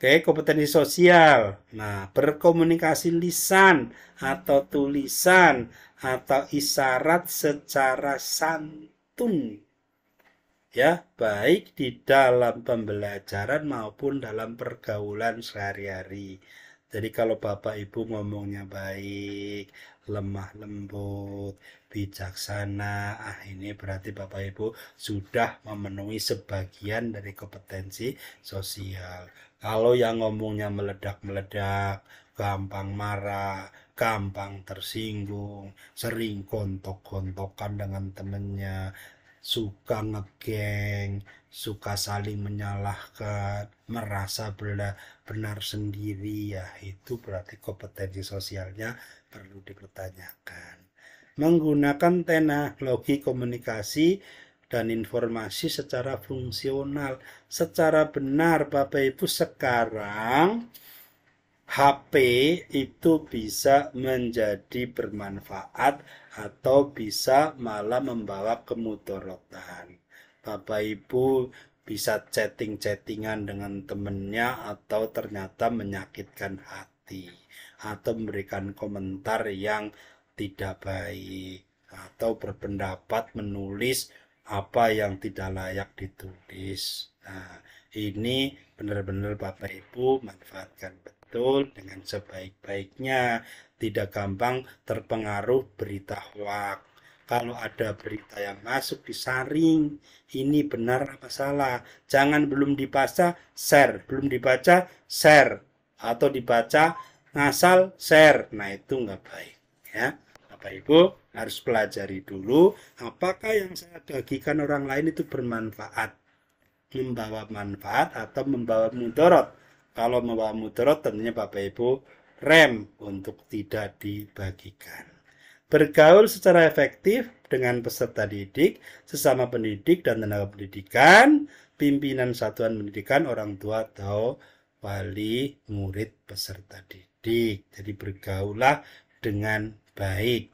Oke, kompetensi sosial. Nah, berkomunikasi lisan atau tulisan atau isyarat secara santun. Ya, baik di dalam pembelajaran maupun dalam pergaulan sehari-hari. Jadi kalau Bapak Ibu ngomongnya baik, lemah lembut, bijaksana. Ah, ini berarti Bapak Ibu sudah memenuhi sebagian dari kompetensi sosial. Kalau yang ngomongnya meledak-meledak, gampang marah, gampang tersinggung, sering kontok-kontokan dengan temennya, suka ngegeng, suka saling menyalahkan, merasa benar, benar sendiri ya itu berarti kompetensi sosialnya perlu dipertanyakan. Menggunakan teknologi komunikasi dan informasi secara fungsional, secara benar Bapak Ibu sekarang HP itu bisa menjadi bermanfaat atau bisa malah membawa kemudorotan. Bapak Ibu bisa chatting-chattingan dengan temennya atau ternyata menyakitkan hati atau memberikan komentar yang tidak baik atau berpendapat menulis apa yang tidak layak ditulis. Nah, ini benar-benar Bapak Ibu manfaatkan betul dengan sebaik-baiknya. Tidak gampang terpengaruh berita hoax Kalau ada berita yang masuk disaring, ini benar apa salah? Jangan belum dibaca, share. Belum dibaca, share. Atau dibaca, ngasal share. Nah, itu nggak baik ya. Bapak Ibu harus pelajari dulu apakah yang saya bagikan orang lain itu bermanfaat. Membawa manfaat atau membawa mudorot. Kalau membawa mudorot tentunya Bapak Ibu rem untuk tidak dibagikan. Bergaul secara efektif dengan peserta didik, sesama pendidik dan tenaga pendidikan, pimpinan satuan pendidikan, orang tua atau wali murid peserta didik adik. Jadi bergaulah dengan baik.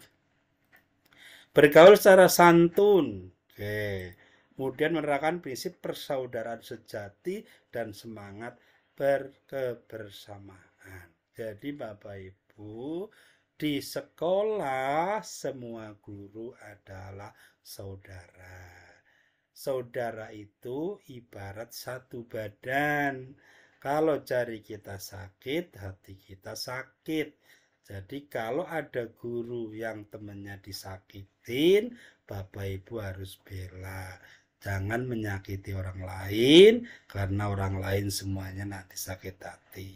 Bergaul secara santun. Oke. Kemudian menerapkan prinsip persaudaraan sejati dan semangat berkebersamaan. Jadi Bapak Ibu, di sekolah semua guru adalah saudara. Saudara itu ibarat satu badan. Kalau jari kita sakit, hati kita sakit. Jadi kalau ada guru yang temannya disakitin, Bapak Ibu harus bela. Jangan menyakiti orang lain karena orang lain semuanya nanti sakit hati.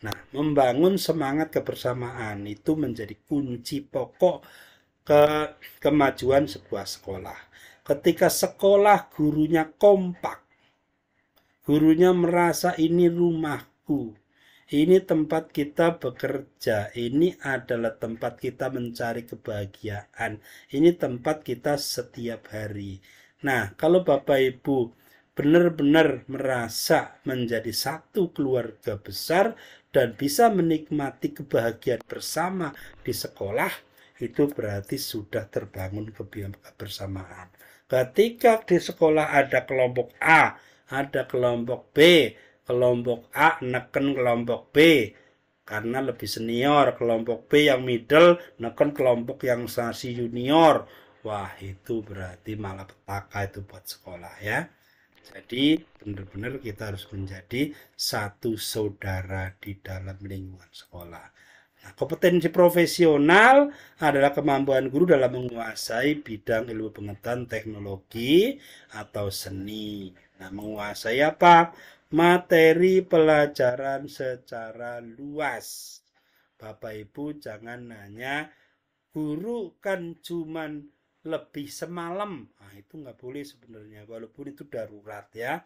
Nah, membangun semangat kebersamaan itu menjadi kunci pokok ke kemajuan sebuah sekolah. Ketika sekolah gurunya kompak, Gurunya merasa ini rumahku. Ini tempat kita bekerja, ini adalah tempat kita mencari kebahagiaan, ini tempat kita setiap hari. Nah, kalau Bapak Ibu benar-benar merasa menjadi satu keluarga besar dan bisa menikmati kebahagiaan bersama di sekolah, itu berarti sudah terbangun kebersamaan. Ketika di sekolah ada kelompok A ada kelompok B, kelompok A neken kelompok B karena lebih senior, kelompok B yang middle neken kelompok yang sasi junior. Wah, itu berarti malah petaka itu buat sekolah ya. Jadi benar-benar kita harus menjadi satu saudara di dalam lingkungan sekolah. Nah, kompetensi profesional adalah kemampuan guru dalam menguasai bidang ilmu pengetahuan teknologi atau seni. Nah, menguasai apa? Materi pelajaran secara luas. Bapak Ibu jangan nanya guru kan cuman lebih semalam. Nah, itu nggak boleh sebenarnya walaupun itu darurat ya.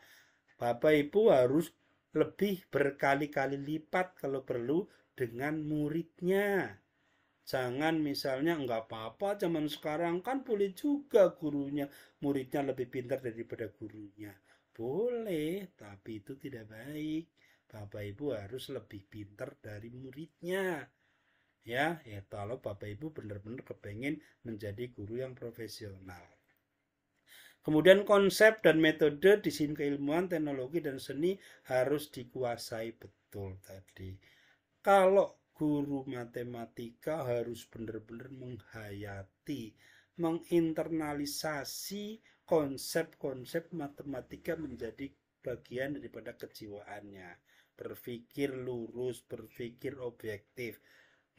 Bapak Ibu harus lebih berkali-kali lipat kalau perlu dengan muridnya. Jangan misalnya nggak apa-apa zaman sekarang kan boleh juga gurunya muridnya lebih pintar daripada gurunya. Boleh, tapi itu tidak baik. Bapak Ibu harus lebih pintar dari muridnya. Ya, ya kalau Bapak Ibu benar-benar kepengen menjadi guru yang profesional. Kemudian konsep dan metode di sini keilmuan, teknologi, dan seni harus dikuasai betul tadi. Kalau guru matematika harus benar-benar menghayati, menginternalisasi konsep-konsep matematika menjadi bagian daripada kejiwaannya. Berpikir lurus, berpikir objektif.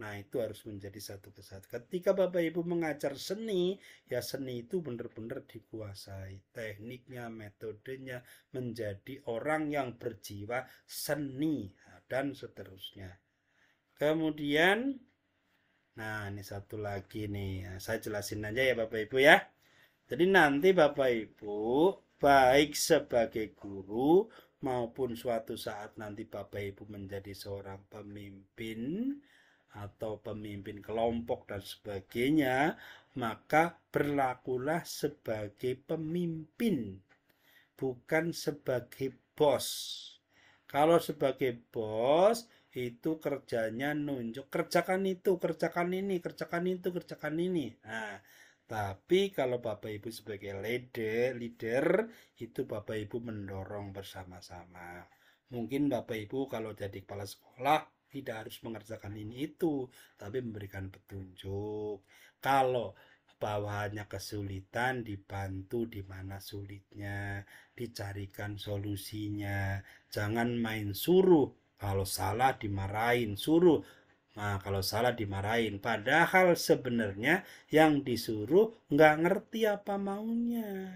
Nah, itu harus menjadi satu kesatuan. Ketika Bapak Ibu mengajar seni, ya seni itu benar-benar dikuasai. Tekniknya, metodenya menjadi orang yang berjiwa seni dan seterusnya. Kemudian, nah ini satu lagi nih. Saya jelasin aja ya Bapak Ibu ya. Jadi nanti Bapak Ibu, baik sebagai guru maupun suatu saat nanti Bapak Ibu menjadi seorang pemimpin atau pemimpin kelompok dan sebagainya, maka berlakulah sebagai pemimpin, bukan sebagai bos. Kalau sebagai bos itu kerjanya nunjuk kerjakan itu, kerjakan ini, kerjakan itu, kerjakan ini. Nah, tapi kalau Bapak Ibu sebagai leader, leader itu Bapak Ibu mendorong bersama-sama. Mungkin Bapak Ibu kalau jadi kepala sekolah tidak harus mengerjakan ini itu, tapi memberikan petunjuk. Kalau bawahnya kesulitan dibantu di mana sulitnya dicarikan solusinya jangan main suruh kalau salah dimarahin suruh Nah, kalau salah dimarahin. Padahal sebenarnya yang disuruh nggak ngerti apa maunya.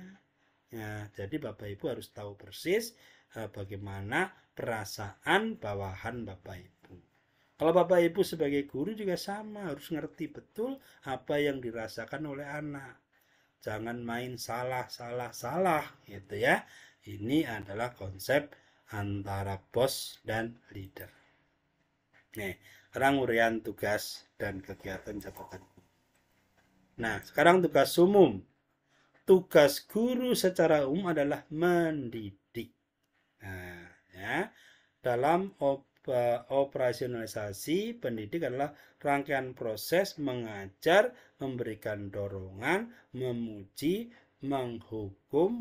Ya, jadi Bapak Ibu harus tahu persis eh, bagaimana perasaan bawahan Bapak Ibu. Kalau Bapak Ibu sebagai guru juga sama, harus ngerti betul apa yang dirasakan oleh anak. Jangan main salah, salah, salah gitu ya. Ini adalah konsep antara bos dan leader. Nih, rangurian tugas dan kegiatan catatan. Nah, sekarang tugas umum. Tugas guru secara umum adalah mendidik. Nah, ya. Dalam op operasionalisasi pendidik adalah rangkaian proses mengajar, memberikan dorongan, memuji, menghukum,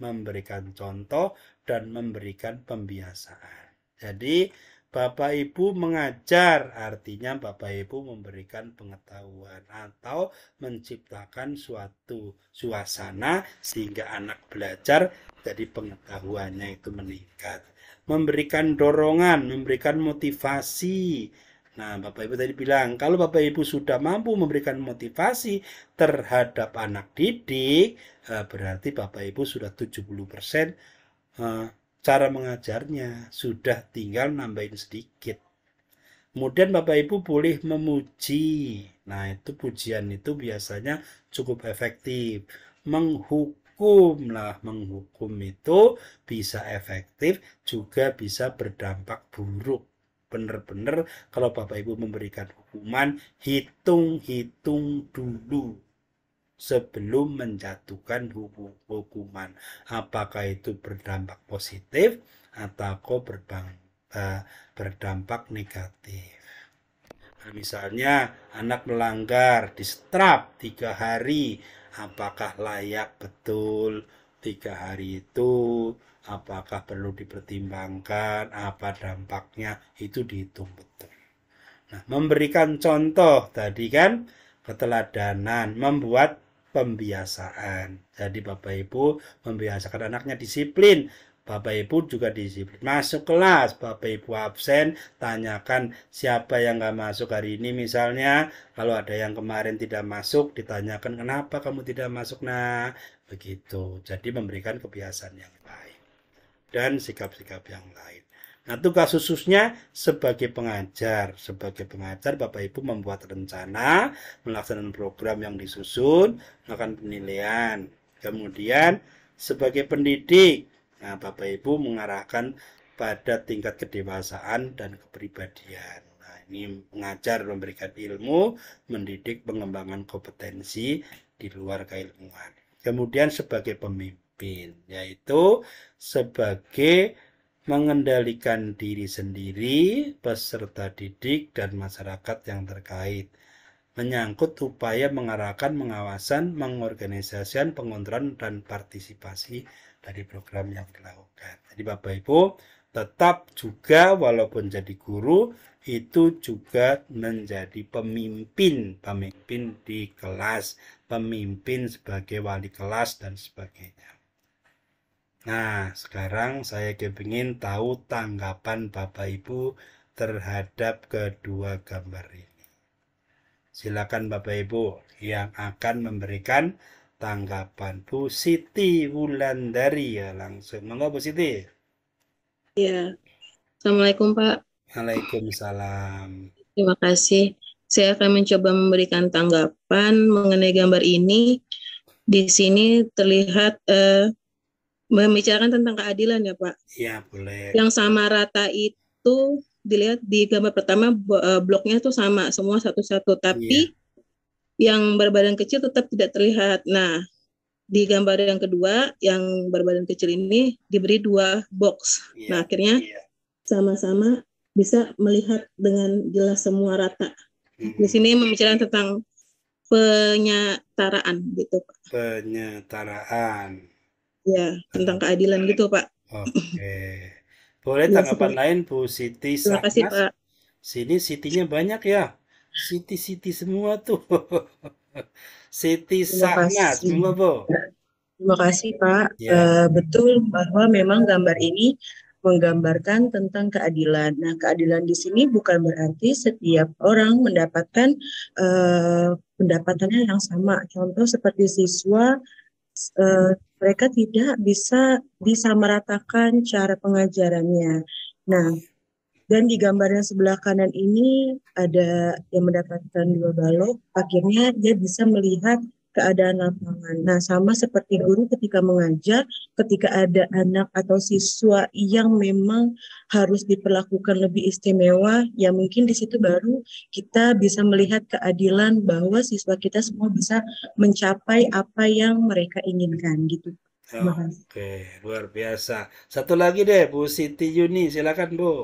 memberikan contoh, dan memberikan pembiasaan. Jadi, Bapak Ibu mengajar artinya Bapak Ibu memberikan pengetahuan atau menciptakan suatu suasana sehingga anak belajar jadi pengetahuannya itu meningkat. Memberikan dorongan, memberikan motivasi. Nah, Bapak Ibu tadi bilang, kalau Bapak Ibu sudah mampu memberikan motivasi terhadap anak didik, eh, berarti Bapak Ibu sudah 70% cara mengajarnya sudah tinggal nambahin sedikit kemudian bapak ibu boleh memuji nah itu pujian itu biasanya cukup efektif menghukum lah menghukum itu bisa efektif juga bisa berdampak buruk benar-benar kalau bapak ibu memberikan hukuman hitung-hitung dulu sebelum menjatuhkan hukuman. Apakah itu berdampak positif atau eh, berdampak negatif. Nah, misalnya anak melanggar di strap tiga hari, apakah layak betul tiga hari itu? Apakah perlu dipertimbangkan? Apa dampaknya? Itu dihitung betul. Nah, memberikan contoh tadi kan keteladanan membuat pembiasaan. Jadi Bapak Ibu membiasakan anaknya disiplin. Bapak Ibu juga disiplin. Masuk kelas, Bapak Ibu absen, tanyakan siapa yang nggak masuk hari ini misalnya. Kalau ada yang kemarin tidak masuk, ditanyakan kenapa kamu tidak masuk. Nah, begitu. Jadi memberikan kebiasaan yang baik. Dan sikap-sikap yang lain. Nah, tugas khususnya sebagai pengajar, sebagai pengajar Bapak Ibu membuat rencana, melaksanakan program yang disusun, melakukan penilaian. Kemudian sebagai pendidik, nah Bapak Ibu mengarahkan pada tingkat kedewasaan dan kepribadian. Nah, ini mengajar memberikan ilmu, mendidik pengembangan kompetensi di luar keilmuan. Kemudian sebagai pemimpin, yaitu sebagai mengendalikan diri sendiri, peserta didik, dan masyarakat yang terkait. Menyangkut upaya mengarahkan, mengawasan, mengorganisasikan, pengontrolan, dan partisipasi dari program yang dilakukan. Jadi Bapak Ibu, tetap juga walaupun jadi guru, itu juga menjadi pemimpin, pemimpin di kelas, pemimpin sebagai wali kelas, dan sebagainya. Nah, sekarang saya kepingin tahu tanggapan Bapak Ibu terhadap kedua gambar ini. Silakan Bapak Ibu yang akan memberikan tanggapan Bu Siti Wulandari ya langsung. Monggo Bu Siti. Iya. Assalamualaikum Pak. Waalaikumsalam. Terima kasih. Saya akan mencoba memberikan tanggapan mengenai gambar ini. Di sini terlihat eh, membicarakan tentang keadilan ya Pak. Iya boleh. Yang sama rata itu dilihat di gambar pertama eh, bloknya tuh sama semua satu-satu, tapi ya. yang berbadan kecil tetap tidak terlihat. Nah di gambar yang kedua yang berbadan kecil ini diberi dua box. Ya. Nah akhirnya iya. sama-sama ya. bisa melihat dengan jelas semua rata. Di hmm. sini membicarakan tentang penyetaraan gitu Pak. Penyetaraan ya tentang keadilan gitu Pak. Oke. Boleh iya tanggapan lain Bu Siti Terima kasih Pak. Sini Sitinya banyak ya. Siti-siti semua tuh. (laughs) Siti Sahnas, semua Bu. Terima kasih Pak. Ya. Uh, betul bahwa memang gambar ini menggambarkan tentang keadilan. Nah, keadilan di sini bukan berarti setiap orang mendapatkan uh, pendapatannya yang sama. Contoh seperti siswa uh, mereka tidak bisa disamaratakan cara pengajarannya. Nah, dan di gambar yang sebelah kanan ini ada yang mendapatkan dua balok, akhirnya dia bisa melihat keadaan lapangan. Nah, sama seperti guru ketika mengajar, ketika ada anak atau siswa yang memang harus diperlakukan lebih istimewa, ya mungkin di situ baru kita bisa melihat keadilan bahwa siswa kita semua bisa mencapai apa yang mereka inginkan gitu. Oke, luar biasa. Satu lagi deh, Bu Siti Yuni, silakan Bu.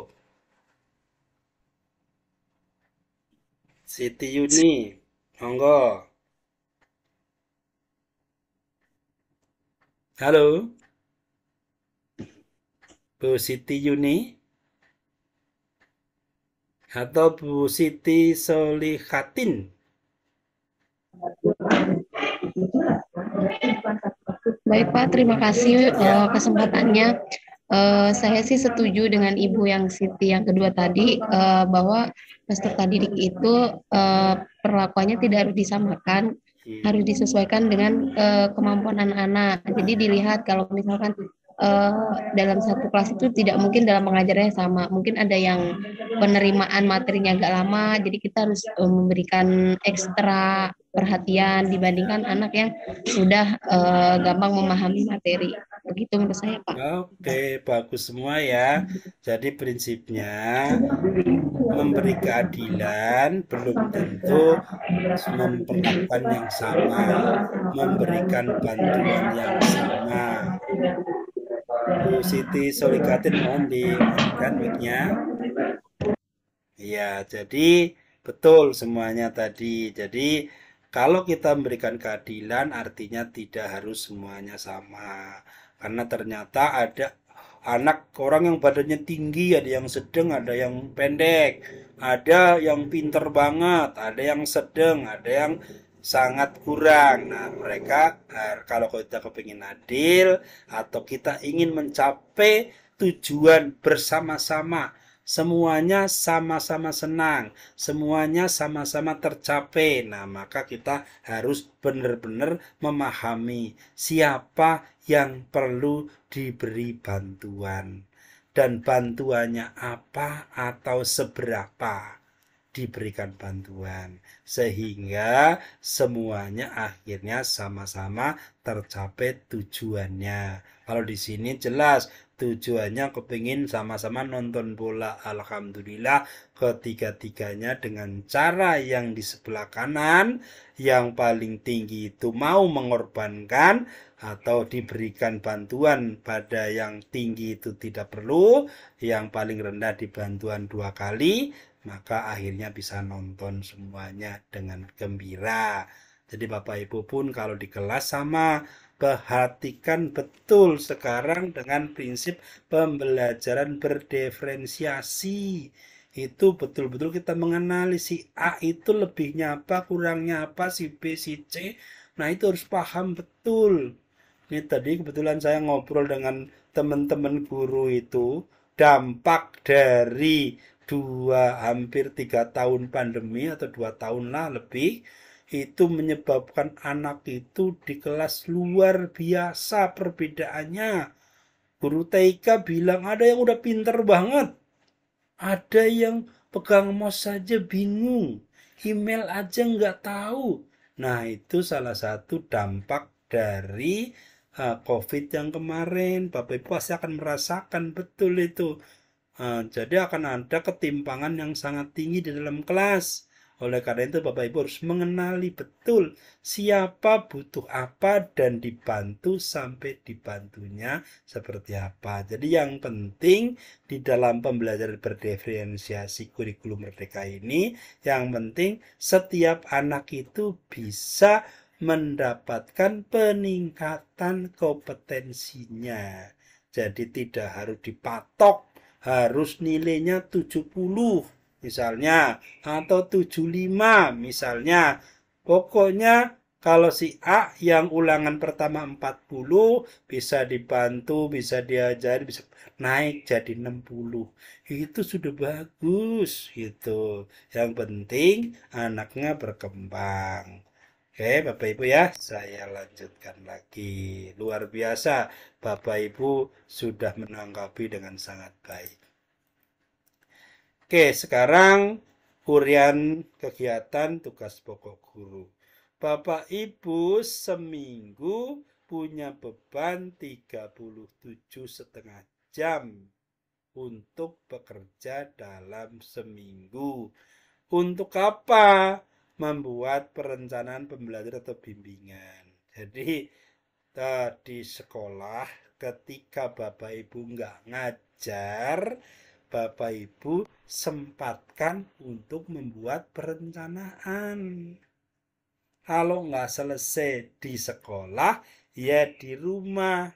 Siti Yuni, monggo. Halo. Bu Siti Yuni atau Bu Siti Solihatin? Baik Pak, terima kasih uh, kesempatannya. Uh, saya sih setuju dengan Ibu yang Siti yang kedua tadi uh, bahwa peserta didik itu uh, perlakuannya tidak harus disamakan harus disesuaikan dengan uh, kemampuan anak-anak. Jadi dilihat kalau misalkan uh, dalam satu kelas itu tidak mungkin dalam pengajarannya sama. Mungkin ada yang penerimaan materinya agak lama, jadi kita harus uh, memberikan ekstra perhatian dibandingkan anak yang sudah uh, gampang memahami materi. Begitu menurut saya, Pak. Oke, bagus semua ya. Jadi prinsipnya memberi keadilan belum tentu memperlakukan yang sama, memberikan bantuan yang sama. Bu Siti Solikatin mohon dimakan mic-nya. Iya, jadi betul semuanya tadi. Jadi kalau kita memberikan keadilan artinya tidak harus semuanya sama. Karena ternyata ada anak orang yang badannya tinggi, ada yang sedang, ada yang pendek, ada yang pinter banget, ada yang sedang, ada yang sangat kurang. Nah, mereka eh, kalau kita kepingin adil atau kita ingin mencapai tujuan bersama-sama semuanya sama-sama senang, semuanya sama-sama tercapai. Nah, maka kita harus benar-benar memahami siapa yang perlu diberi bantuan dan bantuannya apa atau seberapa diberikan bantuan sehingga semuanya akhirnya sama-sama tercapai tujuannya. Kalau di sini jelas tujuannya kepingin sama-sama nonton bola alhamdulillah ketiga-tiganya dengan cara yang di sebelah kanan yang paling tinggi itu mau mengorbankan atau diberikan bantuan pada yang tinggi itu tidak perlu yang paling rendah dibantuan dua kali maka akhirnya bisa nonton semuanya dengan gembira jadi Bapak Ibu pun kalau di kelas sama perhatikan betul sekarang dengan prinsip pembelajaran berdiferensiasi itu betul-betul kita mengenali si A itu lebihnya apa, kurangnya apa, si B, si C. Nah itu harus paham betul. Ini tadi kebetulan saya ngobrol dengan teman-teman guru itu dampak dari dua hampir tiga tahun pandemi atau dua tahun lah lebih itu menyebabkan anak itu di kelas luar biasa perbedaannya. Guru TK bilang ada yang udah pinter banget. Ada yang pegang mos saja bingung. Email aja nggak tahu. Nah itu salah satu dampak dari uh, COVID yang kemarin. Bapak Ibu pasti akan merasakan betul itu. Uh, jadi akan ada ketimpangan yang sangat tinggi di dalam kelas oleh karena itu Bapak Ibu harus mengenali betul siapa butuh apa dan dibantu sampai dibantunya seperti apa. Jadi yang penting di dalam pembelajaran berdiferensiasi kurikulum merdeka ini yang penting setiap anak itu bisa mendapatkan peningkatan kompetensinya. Jadi tidak harus dipatok harus nilainya 70 misalnya atau 75 misalnya pokoknya kalau si A yang ulangan pertama 40 bisa dibantu, bisa diajari, bisa naik jadi 60. Itu sudah bagus gitu. Yang penting anaknya berkembang. Oke, Bapak Ibu ya, saya lanjutkan lagi. Luar biasa, Bapak Ibu sudah menanggapi dengan sangat baik. Oke, sekarang urian kegiatan tugas pokok guru. Bapak Ibu seminggu punya beban 37 setengah jam untuk bekerja dalam seminggu. Untuk apa? Membuat perencanaan pembelajaran atau bimbingan. Jadi eh, di sekolah ketika Bapak Ibu nggak ngajar, Bapak Ibu sempatkan untuk membuat perencanaan. Kalau nggak selesai di sekolah, ya di rumah.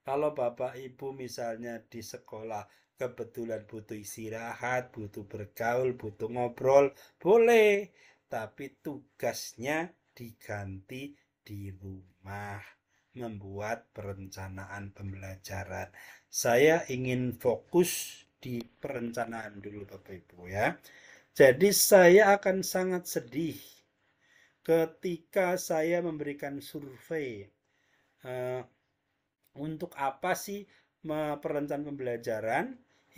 Kalau Bapak Ibu misalnya di sekolah kebetulan butuh istirahat, butuh bergaul, butuh ngobrol, boleh. Tapi tugasnya diganti di rumah membuat perencanaan pembelajaran. Saya ingin fokus di perencanaan dulu Bapak Ibu ya. Jadi saya akan sangat sedih ketika saya memberikan survei uh, untuk apa sih perencanaan pembelajaran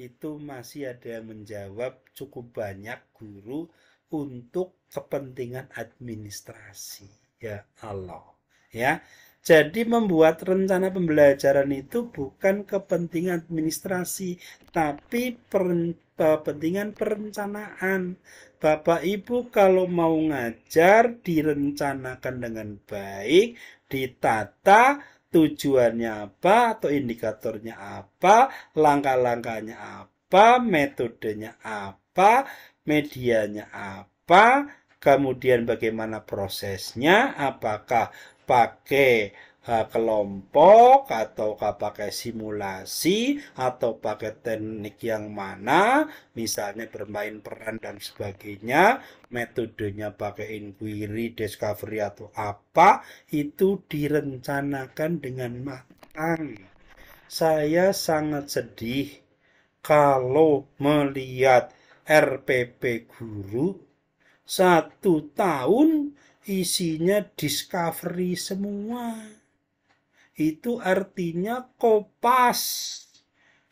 itu masih ada yang menjawab cukup banyak guru untuk kepentingan administrasi ya Allah ya jadi membuat rencana pembelajaran itu bukan kepentingan administrasi, tapi per, eh, kepentingan perencanaan. Bapak Ibu kalau mau ngajar direncanakan dengan baik, ditata tujuannya apa atau indikatornya apa, langkah-langkahnya apa, metodenya apa, medianya apa, kemudian bagaimana prosesnya, apakah pakai kelompok atau pakai simulasi atau pakai teknik yang mana misalnya bermain peran dan sebagainya metodenya pakai inquiry discovery atau apa itu direncanakan dengan matang saya sangat sedih kalau melihat RPP guru satu tahun isinya discovery semua. Itu artinya kopas.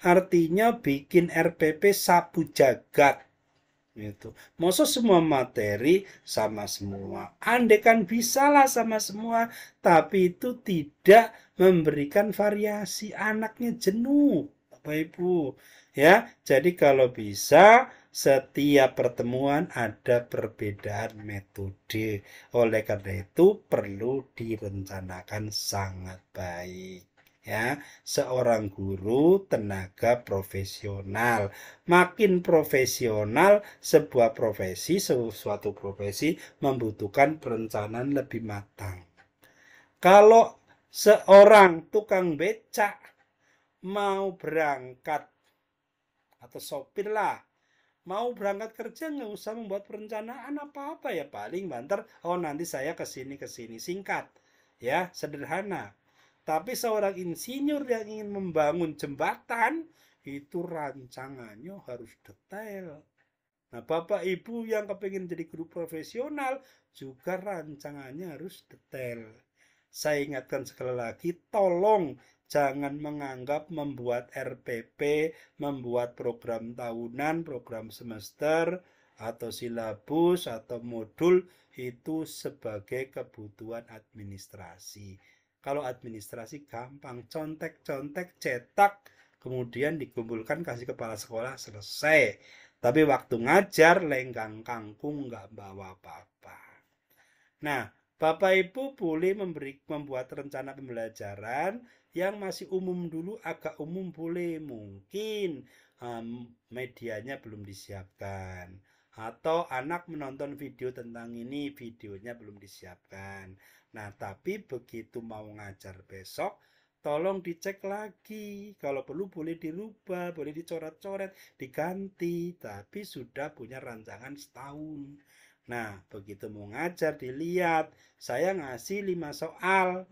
Artinya bikin RPP sapu jagat. Gitu. Masa semua materi sama semua. Kan bisa bisalah sama semua, tapi itu tidak memberikan variasi anaknya jenuh. Bapak Ibu, ya. Jadi kalau bisa setiap pertemuan ada perbedaan metode. Oleh karena itu perlu direncanakan sangat baik ya seorang guru tenaga profesional makin profesional sebuah profesi suatu profesi membutuhkan perencanaan lebih matang kalau seorang tukang becak mau berangkat atau sopir lah mau berangkat kerja nggak usah membuat perencanaan apa-apa ya paling banter oh nanti saya ke sini ke sini singkat ya sederhana tapi seorang insinyur yang ingin membangun jembatan itu rancangannya harus detail nah bapak ibu yang kepingin jadi guru profesional juga rancangannya harus detail saya ingatkan sekali lagi tolong Jangan menganggap membuat RPP, membuat program tahunan, program semester, atau silabus, atau modul itu sebagai kebutuhan administrasi. Kalau administrasi gampang, contek-contek, cetak, kemudian dikumpulkan kasih kepala sekolah selesai. Tapi waktu ngajar lenggang kangkung nggak bawa apa-apa. Nah, Bapak Ibu boleh memberi, membuat rencana pembelajaran yang masih umum dulu agak umum boleh mungkin um, medianya belum disiapkan atau anak menonton video tentang ini videonya belum disiapkan nah tapi begitu mau ngajar besok tolong dicek lagi kalau perlu boleh dirubah boleh dicoret-coret diganti tapi sudah punya rancangan setahun nah begitu mau ngajar dilihat saya ngasih lima soal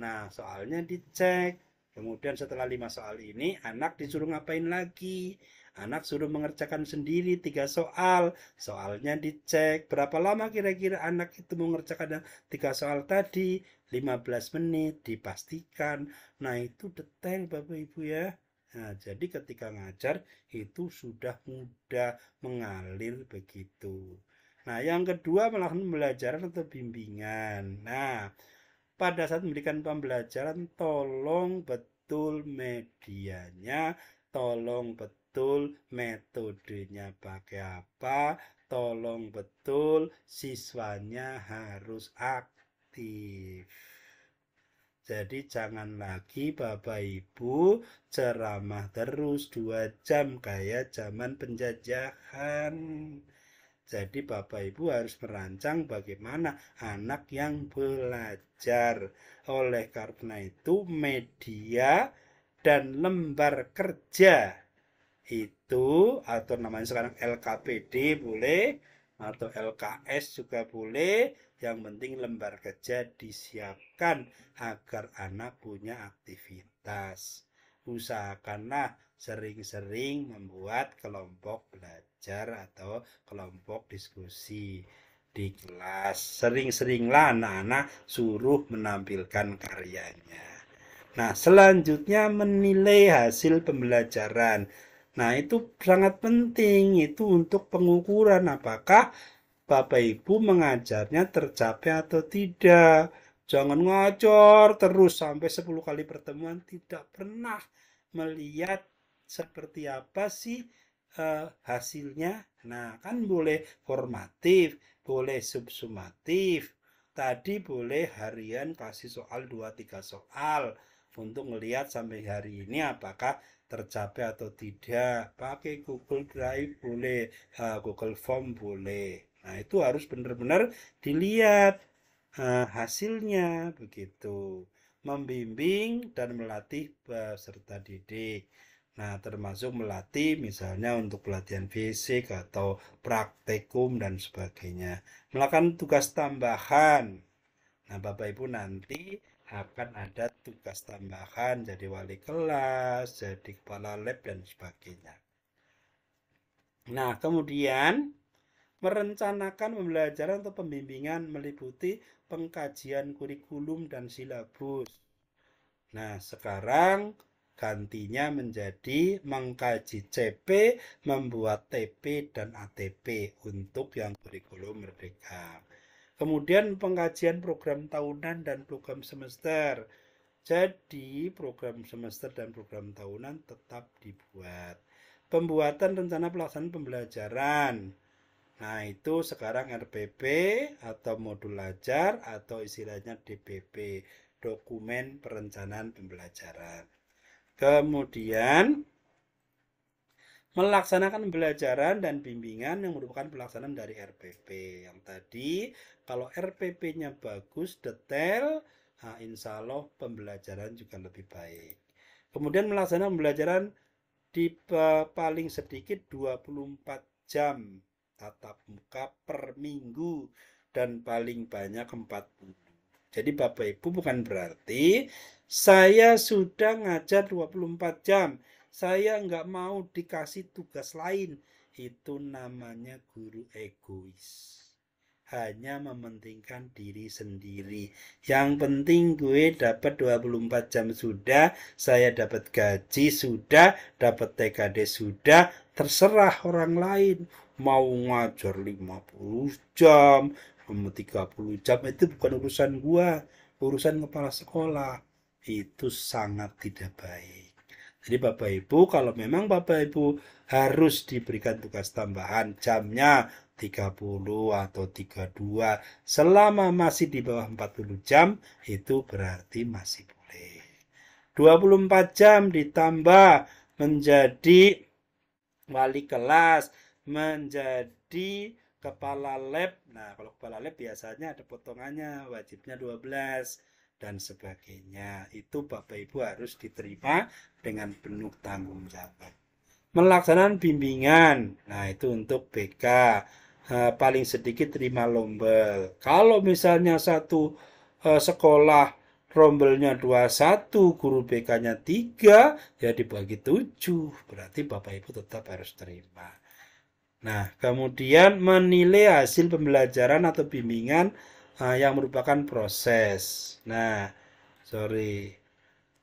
Nah, soalnya dicek. Kemudian setelah lima soal ini, anak disuruh ngapain lagi? Anak suruh mengerjakan sendiri tiga soal. Soalnya dicek. Berapa lama kira-kira anak itu mengerjakan tiga soal tadi? 15 menit, dipastikan. Nah, itu detail Bapak Ibu ya. Nah, jadi ketika ngajar itu sudah mudah mengalir begitu. Nah, yang kedua melakukan pembelajaran atau bimbingan. Nah, pada saat memberikan pembelajaran tolong betul medianya, tolong betul metodenya pakai apa, tolong betul siswanya harus aktif. Jadi jangan lagi Bapak Ibu ceramah terus dua jam kayak zaman penjajahan. Jadi Bapak Ibu harus merancang bagaimana anak yang belajar. Oleh karena itu media dan lembar kerja itu atau namanya sekarang LKPD boleh atau LKS juga boleh. Yang penting lembar kerja disiapkan agar anak punya aktivitas. Usahakanlah sering-sering membuat kelompok belajar atau kelompok diskusi di kelas. Sering-seringlah anak-anak suruh menampilkan karyanya. Nah, selanjutnya menilai hasil pembelajaran. Nah, itu sangat penting itu untuk pengukuran apakah Bapak Ibu mengajarnya tercapai atau tidak. Jangan ngocor terus sampai 10 kali pertemuan tidak pernah melihat seperti apa sih uh, hasilnya? Nah, kan boleh formatif, boleh subsumatif. Tadi boleh harian kasih soal 2-3 soal untuk melihat sampai hari ini apakah tercapai atau tidak. Pakai Google Drive boleh, uh, Google Form boleh. Nah, itu harus benar-benar dilihat uh, hasilnya begitu. Membimbing dan melatih peserta didik. Nah, termasuk melatih misalnya untuk pelatihan fisik atau praktekum dan sebagainya. Melakukan tugas tambahan. Nah, Bapak Ibu nanti akan ada tugas tambahan jadi wali kelas, jadi kepala lab dan sebagainya. Nah, kemudian merencanakan pembelajaran atau pembimbingan meliputi pengkajian kurikulum dan silabus. Nah, sekarang gantinya menjadi mengkaji CP, membuat TP dan ATP untuk yang kurikulum merdeka. Kemudian pengkajian program tahunan dan program semester. Jadi program semester dan program tahunan tetap dibuat. Pembuatan rencana pelaksanaan pembelajaran. Nah itu sekarang RPP atau modul ajar atau istilahnya DPP, dokumen perencanaan pembelajaran. Kemudian melaksanakan pembelajaran dan bimbingan yang merupakan pelaksanaan dari RPP yang tadi kalau RPP-nya bagus detail nah insya Allah pembelajaran juga lebih baik kemudian melaksanakan pembelajaran di paling sedikit 24 jam tatap muka per minggu dan paling banyak 40 jadi Bapak Ibu bukan berarti saya sudah ngajar 24 jam. Saya nggak mau dikasih tugas lain. Itu namanya guru egois. Hanya mementingkan diri sendiri. Yang penting gue dapat 24 jam sudah, saya dapat gaji sudah, dapat TKD sudah, terserah orang lain. Mau ngajar 50 jam, 30 jam, itu bukan urusan gue, urusan kepala sekolah itu sangat tidak baik. Jadi Bapak Ibu kalau memang Bapak Ibu harus diberikan tugas tambahan jamnya 30 atau 32 selama masih di bawah 40 jam itu berarti masih boleh. 24 jam ditambah menjadi wali kelas, menjadi kepala lab. Nah, kalau kepala lab biasanya ada potongannya, wajibnya 12 dan sebagainya. Itu Bapak Ibu harus diterima dengan penuh tanggung jawab. Melaksanakan bimbingan, nah itu untuk BK eh, paling sedikit terima lombel. Kalau misalnya satu eh, sekolah rombelnya 21, guru BK-nya 3, ya dibagi 7. Berarti Bapak Ibu tetap harus terima. Nah, kemudian menilai hasil pembelajaran atau bimbingan uh, yang merupakan proses. Nah, sorry,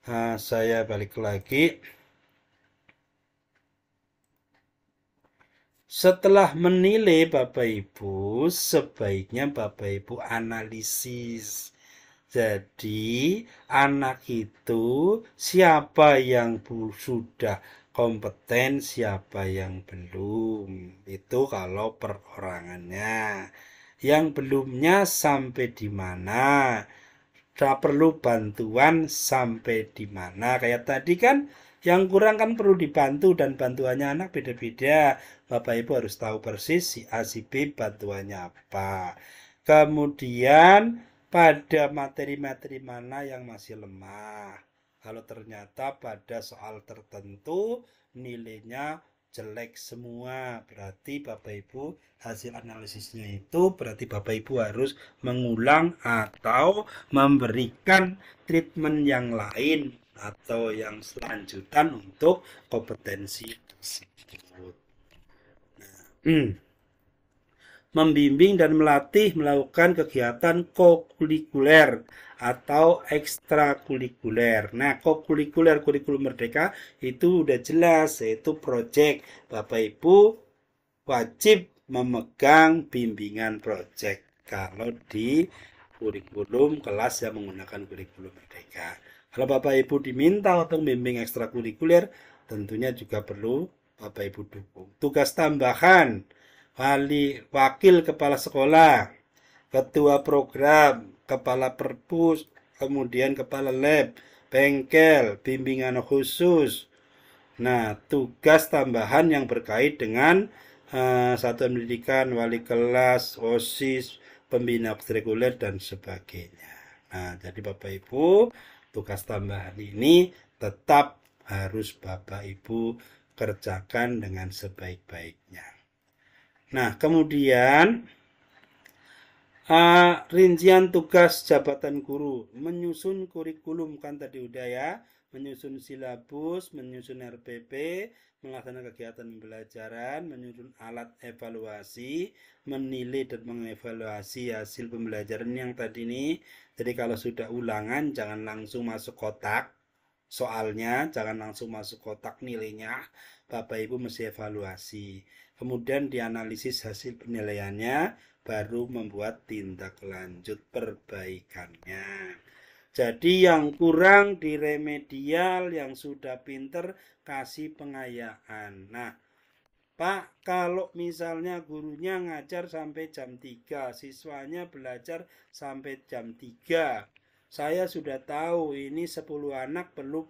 uh, saya balik lagi. Setelah menilai Bapak Ibu, sebaiknya Bapak Ibu analisis. Jadi, anak itu siapa yang sudah kompeten, siapa yang belum. Itu kalau perorangannya yang belumnya sampai di mana tak perlu bantuan sampai di mana kayak tadi kan yang kurang kan perlu dibantu dan bantuannya anak beda-beda bapak ibu harus tahu persis si A si B bantuannya apa kemudian pada materi-materi mana yang masih lemah kalau ternyata pada soal tertentu nilainya jelek semua berarti Bapak Ibu hasil analisisnya itu berarti Bapak Ibu harus mengulang atau memberikan treatment yang lain atau yang selanjutan untuk kompetensi tersebut. Nah, hmm membimbing dan melatih melakukan kegiatan kokulikuler atau ekstrakulikuler. Nah, kokulikuler kurikulum merdeka itu udah jelas yaitu project. Bapak Ibu wajib memegang bimbingan project kalau di kurikulum kelas yang menggunakan kurikulum merdeka. Kalau Bapak Ibu diminta untuk membimbing ekstrakurikuler, tentunya juga perlu Bapak Ibu dukung. Tugas tambahan Hali wakil kepala sekolah, ketua program, kepala perpus, kemudian kepala lab, bengkel, bimbingan khusus. Nah, tugas tambahan yang berkait dengan uh, satuan pendidikan, wali kelas, OSIS, pembina reguler dan sebagainya. Nah, jadi Bapak Ibu, tugas tambahan ini tetap harus Bapak Ibu kerjakan dengan sebaik-baiknya. Nah, kemudian uh, rincian tugas jabatan guru menyusun kurikulum kan tadi udah ya, menyusun silabus, menyusun RPP, melaksanakan kegiatan pembelajaran, menyusun alat evaluasi, menilai dan mengevaluasi hasil pembelajaran yang tadi ini. Jadi kalau sudah ulangan jangan langsung masuk kotak soalnya, jangan langsung masuk kotak nilainya. Bapak Ibu mesti evaluasi kemudian dianalisis hasil penilaiannya, baru membuat tindak lanjut perbaikannya. Jadi yang kurang di remedial, yang sudah pinter kasih pengayaan. Nah, Pak, kalau misalnya gurunya ngajar sampai jam 3, siswanya belajar sampai jam 3. Saya sudah tahu ini 10 anak perlu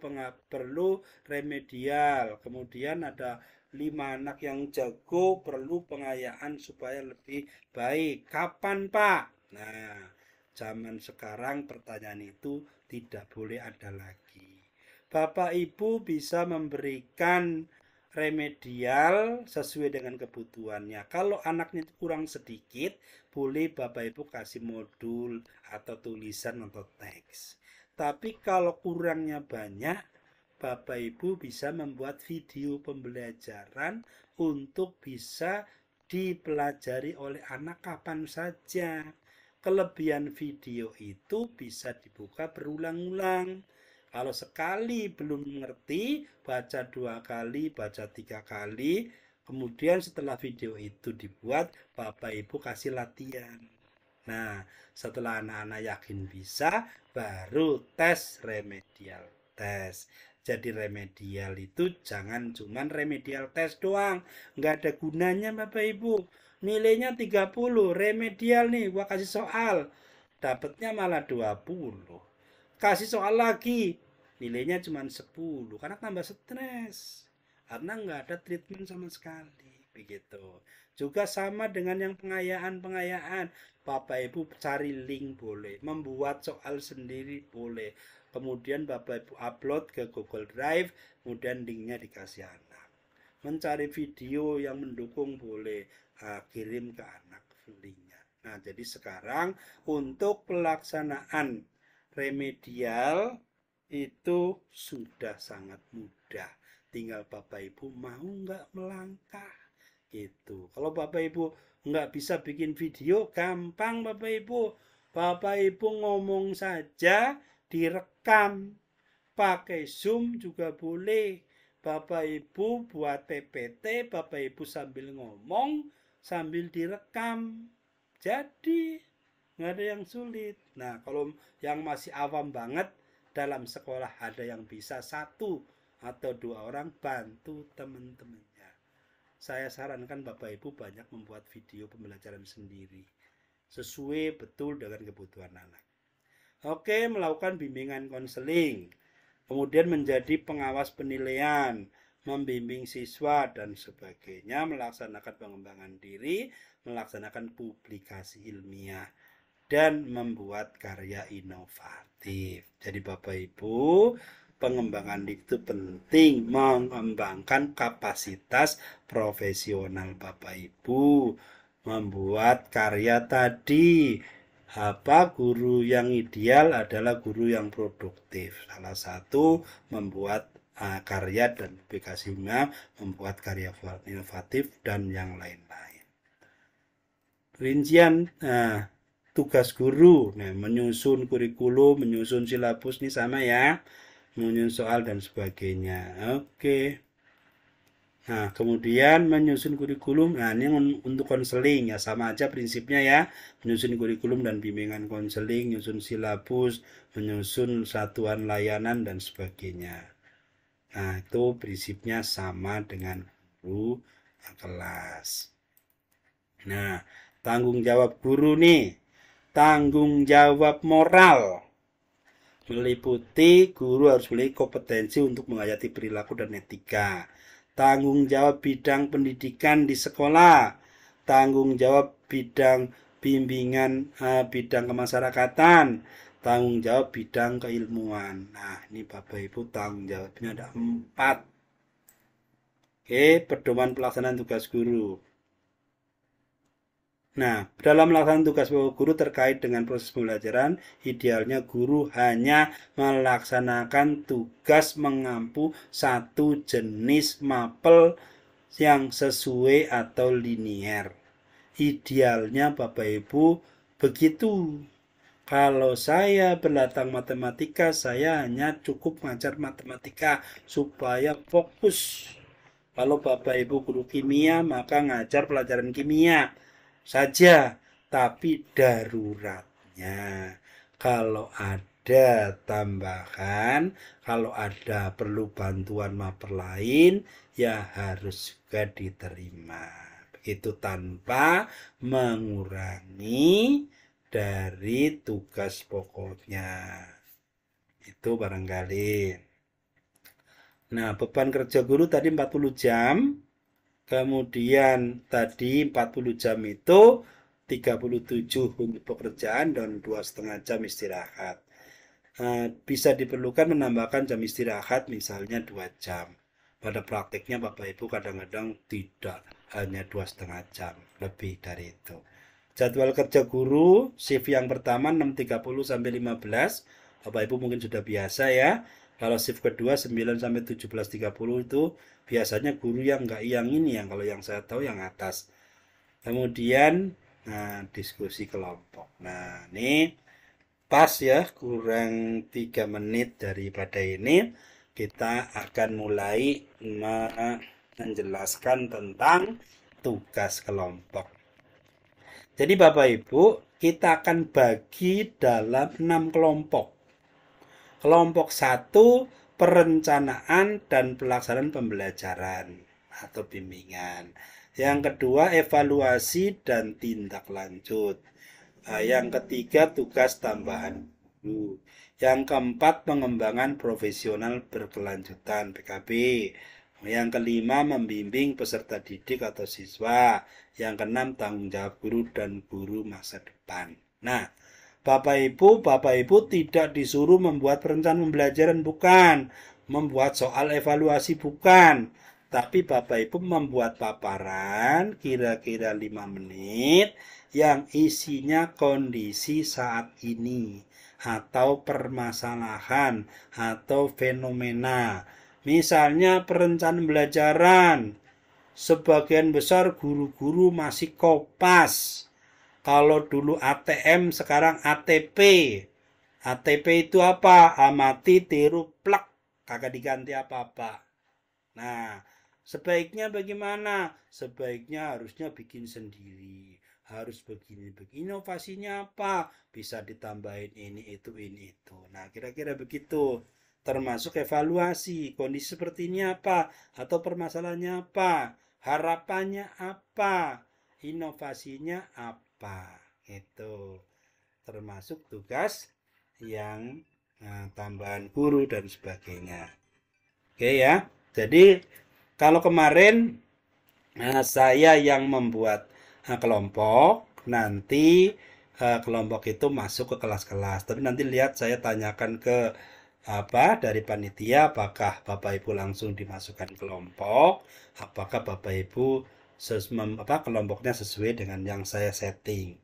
perlu remedial. Kemudian ada lima anak yang jago perlu pengayaan supaya lebih baik. Kapan, Pak? Nah, zaman sekarang pertanyaan itu tidak boleh ada lagi. Bapak Ibu bisa memberikan remedial sesuai dengan kebutuhannya. Kalau anaknya kurang sedikit, boleh Bapak Ibu kasih modul atau tulisan atau teks. Tapi kalau kurangnya banyak, Bapak Ibu bisa membuat video pembelajaran untuk bisa dipelajari oleh anak kapan saja. Kelebihan video itu bisa dibuka berulang-ulang. Kalau sekali belum mengerti, baca dua kali, baca tiga kali. Kemudian setelah video itu dibuat, Bapak Ibu kasih latihan. Nah, setelah anak-anak yakin bisa, baru tes remedial tes jadi remedial itu jangan cuman remedial tes doang nggak ada gunanya bapak ibu nilainya 30 remedial nih gua kasih soal dapatnya malah 20 kasih soal lagi nilainya cuman 10 karena tambah stres karena nggak ada treatment sama sekali begitu juga sama dengan yang pengayaan pengayaan bapak ibu cari link boleh membuat soal sendiri boleh kemudian Bapak Ibu upload ke Google Drive, kemudian linknya dikasih anak. Mencari video yang mendukung boleh uh, kirim ke anak linknya. Nah, jadi sekarang untuk pelaksanaan remedial itu sudah sangat mudah. Tinggal Bapak Ibu mau nggak melangkah itu. Kalau Bapak Ibu nggak bisa bikin video, gampang Bapak Ibu. Bapak Ibu ngomong saja direkam rekam pakai Zoom juga boleh. Bapak Ibu buat PPT, Bapak Ibu sambil ngomong, sambil direkam. Jadi nggak ada yang sulit. Nah kalau yang masih awam banget dalam sekolah ada yang bisa satu atau dua orang bantu teman-temannya. Saya sarankan Bapak Ibu banyak membuat video pembelajaran sendiri sesuai betul dengan kebutuhan anak. Oke, melakukan bimbingan konseling, kemudian menjadi pengawas penilaian, membimbing siswa dan sebagainya, melaksanakan pengembangan diri, melaksanakan publikasi ilmiah dan membuat karya inovatif. Jadi Bapak Ibu, pengembangan itu penting mengembangkan kapasitas profesional Bapak Ibu membuat karya tadi apa guru yang ideal adalah guru yang produktif. Salah satu membuat uh, karya dan publikasinya, membuat karya inovatif dan yang lain-lain. Rincian uh, tugas guru, nah, menyusun kurikulum, menyusun silabus ini sama ya, menyusun soal dan sebagainya. Oke. Okay. Nah, kemudian menyusun kurikulum. Nah, ini untuk konseling ya sama aja prinsipnya ya. Menyusun kurikulum dan bimbingan konseling, menyusun silabus, menyusun satuan layanan dan sebagainya. Nah, itu prinsipnya sama dengan guru kelas. Nah, tanggung jawab guru nih. Tanggung jawab moral meliputi guru harus memiliki kompetensi untuk menghayati perilaku dan etika tanggung jawab bidang pendidikan di sekolah, tanggung jawab bidang bimbingan uh, bidang kemasyarakatan, tanggung jawab bidang keilmuan. Nah, ini Bapak Ibu tanggung jawabnya ada empat. Oke, pedoman pelaksanaan tugas guru. Nah, dalam melaksanakan tugas pokok guru terkait dengan proses pembelajaran, idealnya guru hanya melaksanakan tugas mengampu satu jenis mapel yang sesuai atau linier. Idealnya Bapak Ibu begitu. Kalau saya berlatang matematika, saya hanya cukup mengajar matematika supaya fokus. Kalau Bapak Ibu guru kimia, maka ngajar pelajaran kimia saja, tapi daruratnya. Kalau ada tambahan, kalau ada perlu bantuan maper lain, ya harus juga diterima. Begitu tanpa mengurangi dari tugas pokoknya. Itu barangkali. Nah, beban kerja guru tadi 40 jam Kemudian tadi 40 jam itu 37 untuk pekerjaan dan dua setengah jam istirahat. Eh, bisa diperlukan menambahkan jam istirahat misalnya dua jam. Pada prakteknya Bapak Ibu kadang-kadang tidak hanya dua setengah jam lebih dari itu. Jadwal kerja guru shift yang pertama 6.30 sampai 15. Bapak Ibu mungkin sudah biasa ya. Kalau shift kedua 9 sampai 17.30 itu biasanya guru yang enggak yang ini yang kalau yang saya tahu yang atas kemudian nah diskusi kelompok nah ini pas ya kurang tiga menit daripada ini kita akan mulai menjelaskan tentang tugas kelompok jadi Bapak Ibu kita akan bagi dalam enam kelompok kelompok satu perencanaan dan pelaksanaan pembelajaran atau bimbingan. Yang kedua evaluasi dan tindak lanjut. Eh, yang ketiga tugas tambahan Yang keempat pengembangan profesional berkelanjutan PKB. Yang kelima membimbing peserta didik atau siswa. Yang keenam tanggung jawab guru dan guru masa depan. Nah, Bapak Ibu, Bapak Ibu tidak disuruh membuat perencanaan pembelajaran bukan, membuat soal evaluasi bukan, tapi Bapak Ibu membuat paparan kira-kira 5 menit yang isinya kondisi saat ini atau permasalahan atau fenomena. Misalnya perencanaan pembelajaran. Sebagian besar guru-guru masih kopas kalau dulu ATM, sekarang ATP. ATP itu apa? Amati, tiru, plak. Kagak diganti apa-apa. Nah, sebaiknya bagaimana? Sebaiknya harusnya bikin sendiri. Harus begini, begini. Inovasinya apa? Bisa ditambahin ini, itu, ini, itu. Nah, kira-kira begitu. Termasuk evaluasi. Kondisi seperti ini apa? Atau permasalahannya apa? Harapannya apa? Inovasinya apa? apa itu termasuk tugas yang nah, tambahan guru dan sebagainya oke ya jadi kalau kemarin nah, saya yang membuat nah, kelompok nanti kelompok itu masuk ke kelas-kelas tapi nanti lihat saya tanyakan ke apa dari panitia apakah Bapak Ibu langsung dimasukkan kelompok apakah Bapak Ibu apa, kelompoknya sesuai dengan yang saya setting.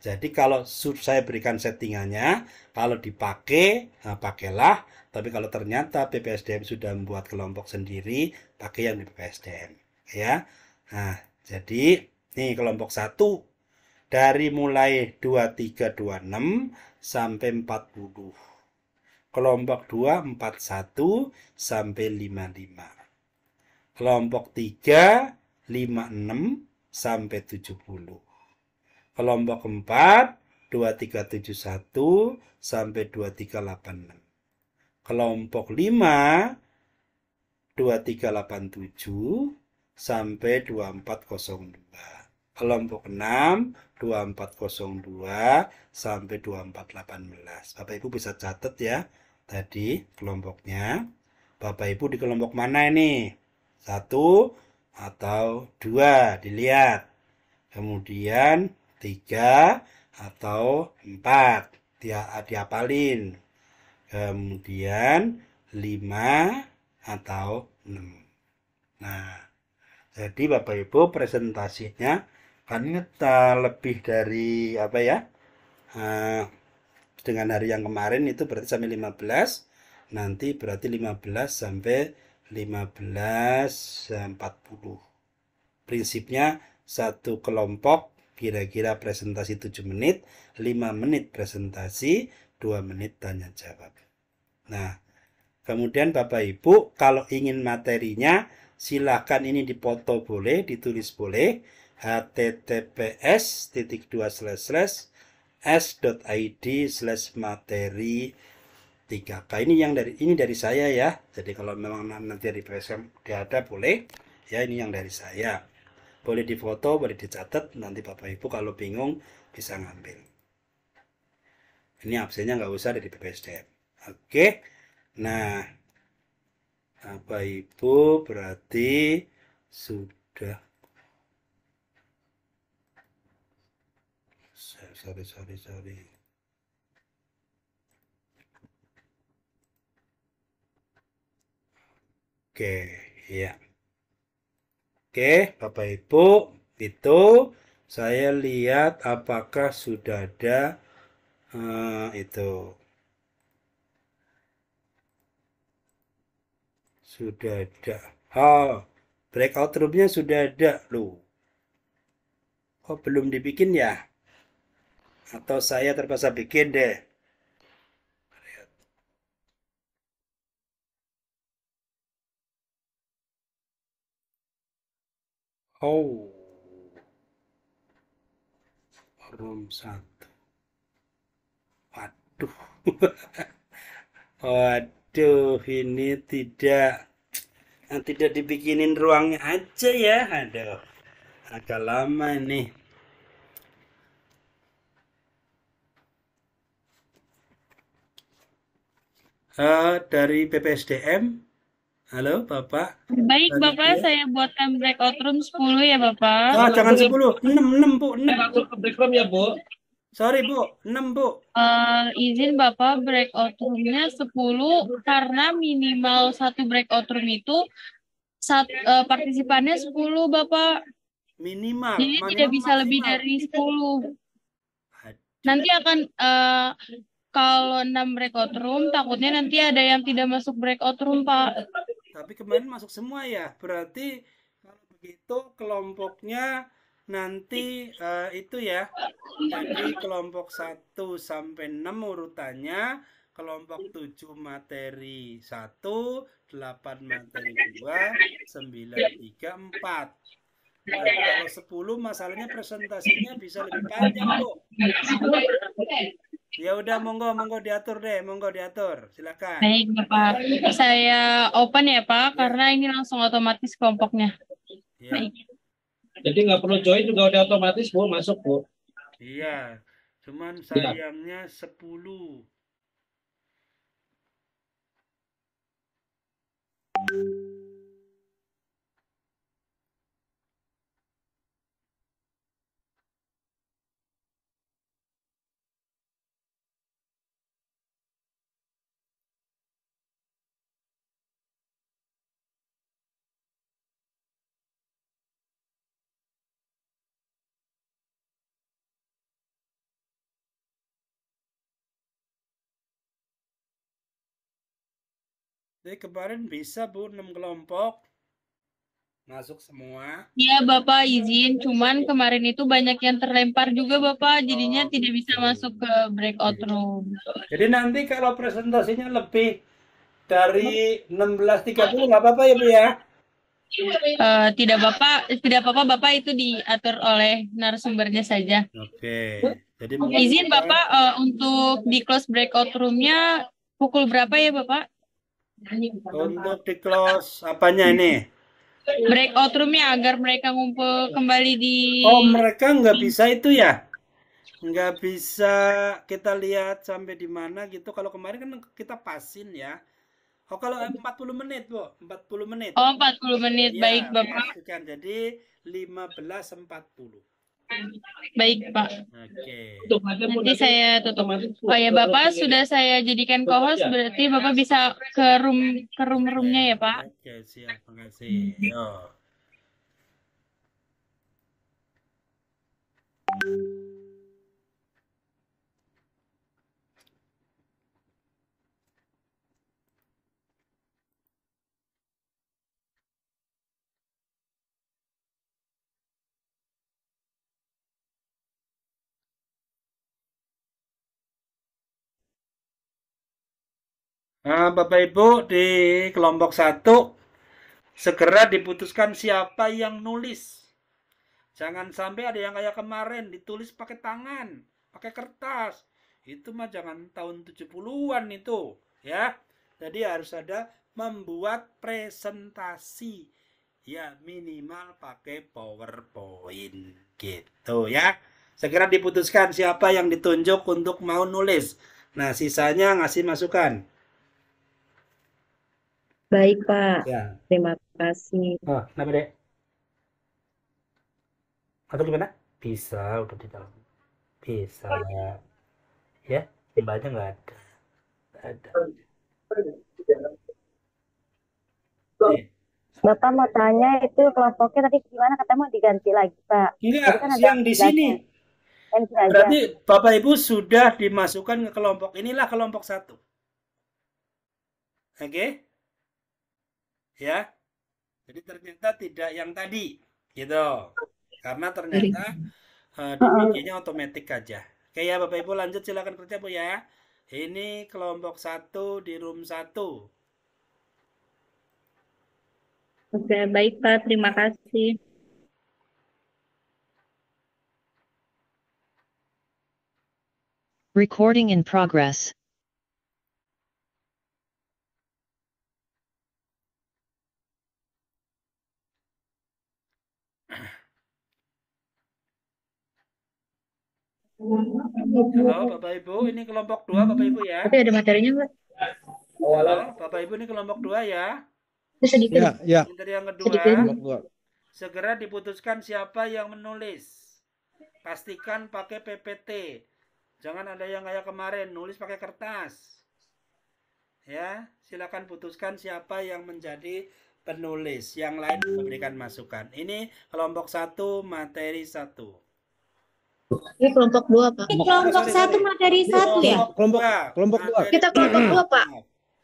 Jadi kalau saya berikan settingannya, kalau dipakai, nah pakailah. Tapi kalau ternyata PPSDM sudah membuat kelompok sendiri, pakai yang di PPSDM. Ya, nah jadi ini kelompok satu dari mulai 2326 sampai 40. Kelompok 2 41 sampai 55. Kelompok 3 56 sampai 70. Kelompok keempat 2371 sampai 2386. Kelompok 5 2387 sampai 2402. Kelompok 6 2402 sampai 2418. Bapak Ibu bisa catat ya tadi kelompoknya. Bapak Ibu di kelompok mana ini? 1 atau dua dilihat kemudian tiga atau empat dia diapalin kemudian lima atau enam nah jadi bapak ibu presentasinya kan ini lebih dari apa ya eh, dengan hari yang kemarin itu berarti sampai 15 nanti berarti 15 sampai 15 40 prinsipnya satu kelompok kira-kira presentasi 7 menit 5 menit presentasi 2 menit tanya jawab nah kemudian Bapak Ibu kalau ingin materinya silahkan ini dipoto boleh ditulis boleh https titik dua slash slash s.id slash materi 3K ini yang dari ini dari saya ya jadi kalau memang nanti di PSM ada boleh ya ini yang dari saya boleh difoto boleh dicatat nanti bapak ibu kalau bingung bisa ngambil ini absennya nggak usah dari PPSDM oke nah apa ibu berarti sudah sorry sorry sorry Oke, ya. Oke, Bapak Ibu, itu saya lihat apakah sudah ada uh, itu. Sudah ada. Oh, breakout roomnya sudah ada loh. Kok belum dibikin ya? Atau saya terpaksa bikin deh. Oh. room satu. Waduh. (laughs) Waduh, ini tidak tidak dibikinin ruangnya aja ya. Aduh. Agak lama nih. Eh, uh, dari PPSDM Halo, Bapak. Baik, Tadi Bapak, ya? saya buatkan breakout room 10 ya, Bapak. Ah, jangan 10, 6, 6, Bu. 6. Aku break room ya, Bu. Sorry, Bu. 6, Bu. Uh, izin Bapak breakout roomnya 10 karena minimal satu breakout room itu sat, uh, partisipannya 10, Bapak. Minimal. Jadi minimal, tidak bisa maksimal. lebih dari 10. Nanti akan uh, kalau 6 breakout room takutnya nanti ada yang tidak masuk breakout room, Pak tapi kemarin masuk semua ya berarti kalau begitu kelompoknya nanti uh, itu ya jadi kelompok 1 sampai 6 urutannya kelompok 7 materi 1 8 materi 2 9 3 4 kalau 10 iya. masalahnya presentasinya bisa lebih panjang tuh. Ya udah monggo monggo diatur deh, monggo diatur. Silakan. Baik, Bapak. Saya open ya, Pak, ya. karena ini langsung otomatis kelompoknya. Ya. Jadi nggak perlu join juga udah otomatis Bu masuk, Bu. Iya. Cuman iya. sayangnya ya. 10 Thank you. Berarti kemarin bisa Bu 6 kelompok masuk semua. Iya Bapak izin, cuman kemarin itu banyak yang terlempar juga Bapak, jadinya oh. tidak bisa masuk ke breakout iya. room. Jadi nanti kalau presentasinya lebih dari 16.30 nggak apa-apa ya Bu ya? Uh, tidak Bapak, tidak apa-apa Bapak itu diatur oleh narasumbernya saja. Oke. Okay. Jadi izin Bapak uh, untuk di close breakout roomnya pukul berapa ya Bapak? Untuk di close apanya ini? Break out roomnya agar mereka ngumpul kembali di. Oh mereka nggak bisa itu ya? Nggak bisa kita lihat sampai di mana gitu. Kalau kemarin kan kita pasin ya. Oh kalau 40 menit bu, 40 menit. Oh 40 menit ya, baik bapak. belas Jadi 15.40. Baik, Pak. Oke. Okay. Nanti saya tutup. Oh ya, Bapak sudah saya jadikan co-host, berarti Bapak bisa ke room ke room-roomnya ya, Pak. Oke, siap. Makasih. Yo. Nah, Bapak Ibu di kelompok satu segera diputuskan siapa yang nulis. Jangan sampai ada yang kayak kemarin ditulis pakai tangan, pakai kertas. Itu mah jangan tahun 70-an itu, ya. Jadi harus ada membuat presentasi. Ya, minimal pakai PowerPoint gitu ya. Segera diputuskan siapa yang ditunjuk untuk mau nulis. Nah, sisanya ngasih masukan. Baik, Pak. Ya. Terima kasih. Oh, kenapa, Dek? Atau gimana? Bisa, udah di dalam. Bisa. Ya, timbanya nggak ada. Nggak ada. Iya. Bapak mau tanya itu kelompoknya tadi gimana katanya mau diganti lagi, Pak? Enggak, kan yang di sini. Kan Berarti Bapak Ibu sudah dimasukkan ke kelompok inilah kelompok satu. Oke? Okay? ya jadi ternyata tidak yang tadi gitu karena ternyata uh, otomatis aja oke ya bapak ibu lanjut silakan kerja bu ya ini kelompok satu di room satu oke baik pak terima kasih Recording in progress. Halo Bapak Ibu, ini kelompok dua Bapak Ibu ya. Tapi ada materinya Mbak. Halo Bapak Ibu ini kelompok dua ya. sedikit. Ya, ya. Materi yang kedua. Sedikit. Segera diputuskan siapa yang menulis. Pastikan pakai PPT. Jangan ada yang kayak kemarin nulis pakai kertas. Ya, silakan putuskan siapa yang menjadi penulis. Yang lain memberikan masukan. Ini kelompok satu, materi satu. Ini kelompok dua pak. Ini kelompok satu materi satu ya. Kelompok iya. kelompok dua. Kita kelompok dua pak.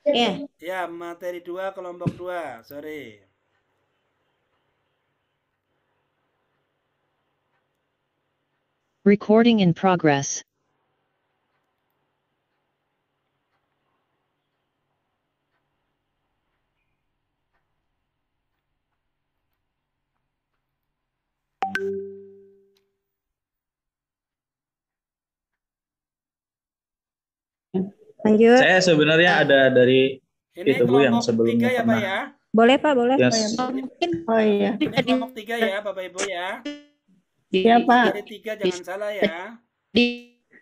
Ya. Ya materi dua kelompok dua. Sorry. Recording in progress. Lanjut. Saya sebenarnya ada dari ini itu Bu yang sebelumnya ya, pernah. Pak, ya? Boleh Pak, boleh. Yes. Pak, ya. Mungkin oh iya. Ini kelompok tiga ya, Bapak Ibu ya. Iya Pak. Dari tiga jangan salah ya. Di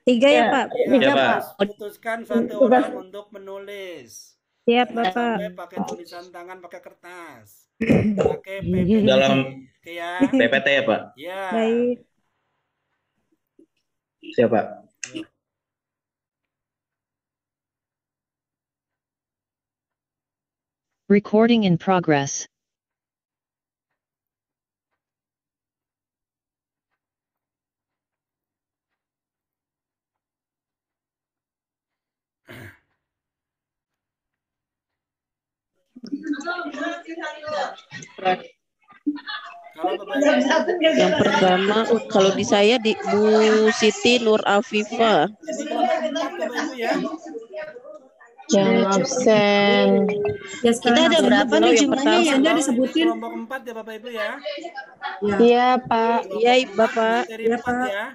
tiga ya, ya Pak. Iya, tiga ya, Pak. Putuskan satu orang untuk menulis. Siap Bapak. pakai tulisan tangan, pakai kertas. Pakai iya. PPT. Dalam ya. PPT ya Pak. Ya. Baik. siapa Recording in progress. Yang pertama kalau di saya di Bu Siti Nur Afifa. Jangan iya, absen. Ya, kita ada berapa nih jumlahnya yang ya? anda disebutin? Kelompok empat ya Bapak Ibu ya. Iya, Pak. Iya, Bapak. Iya, Pak. Ya?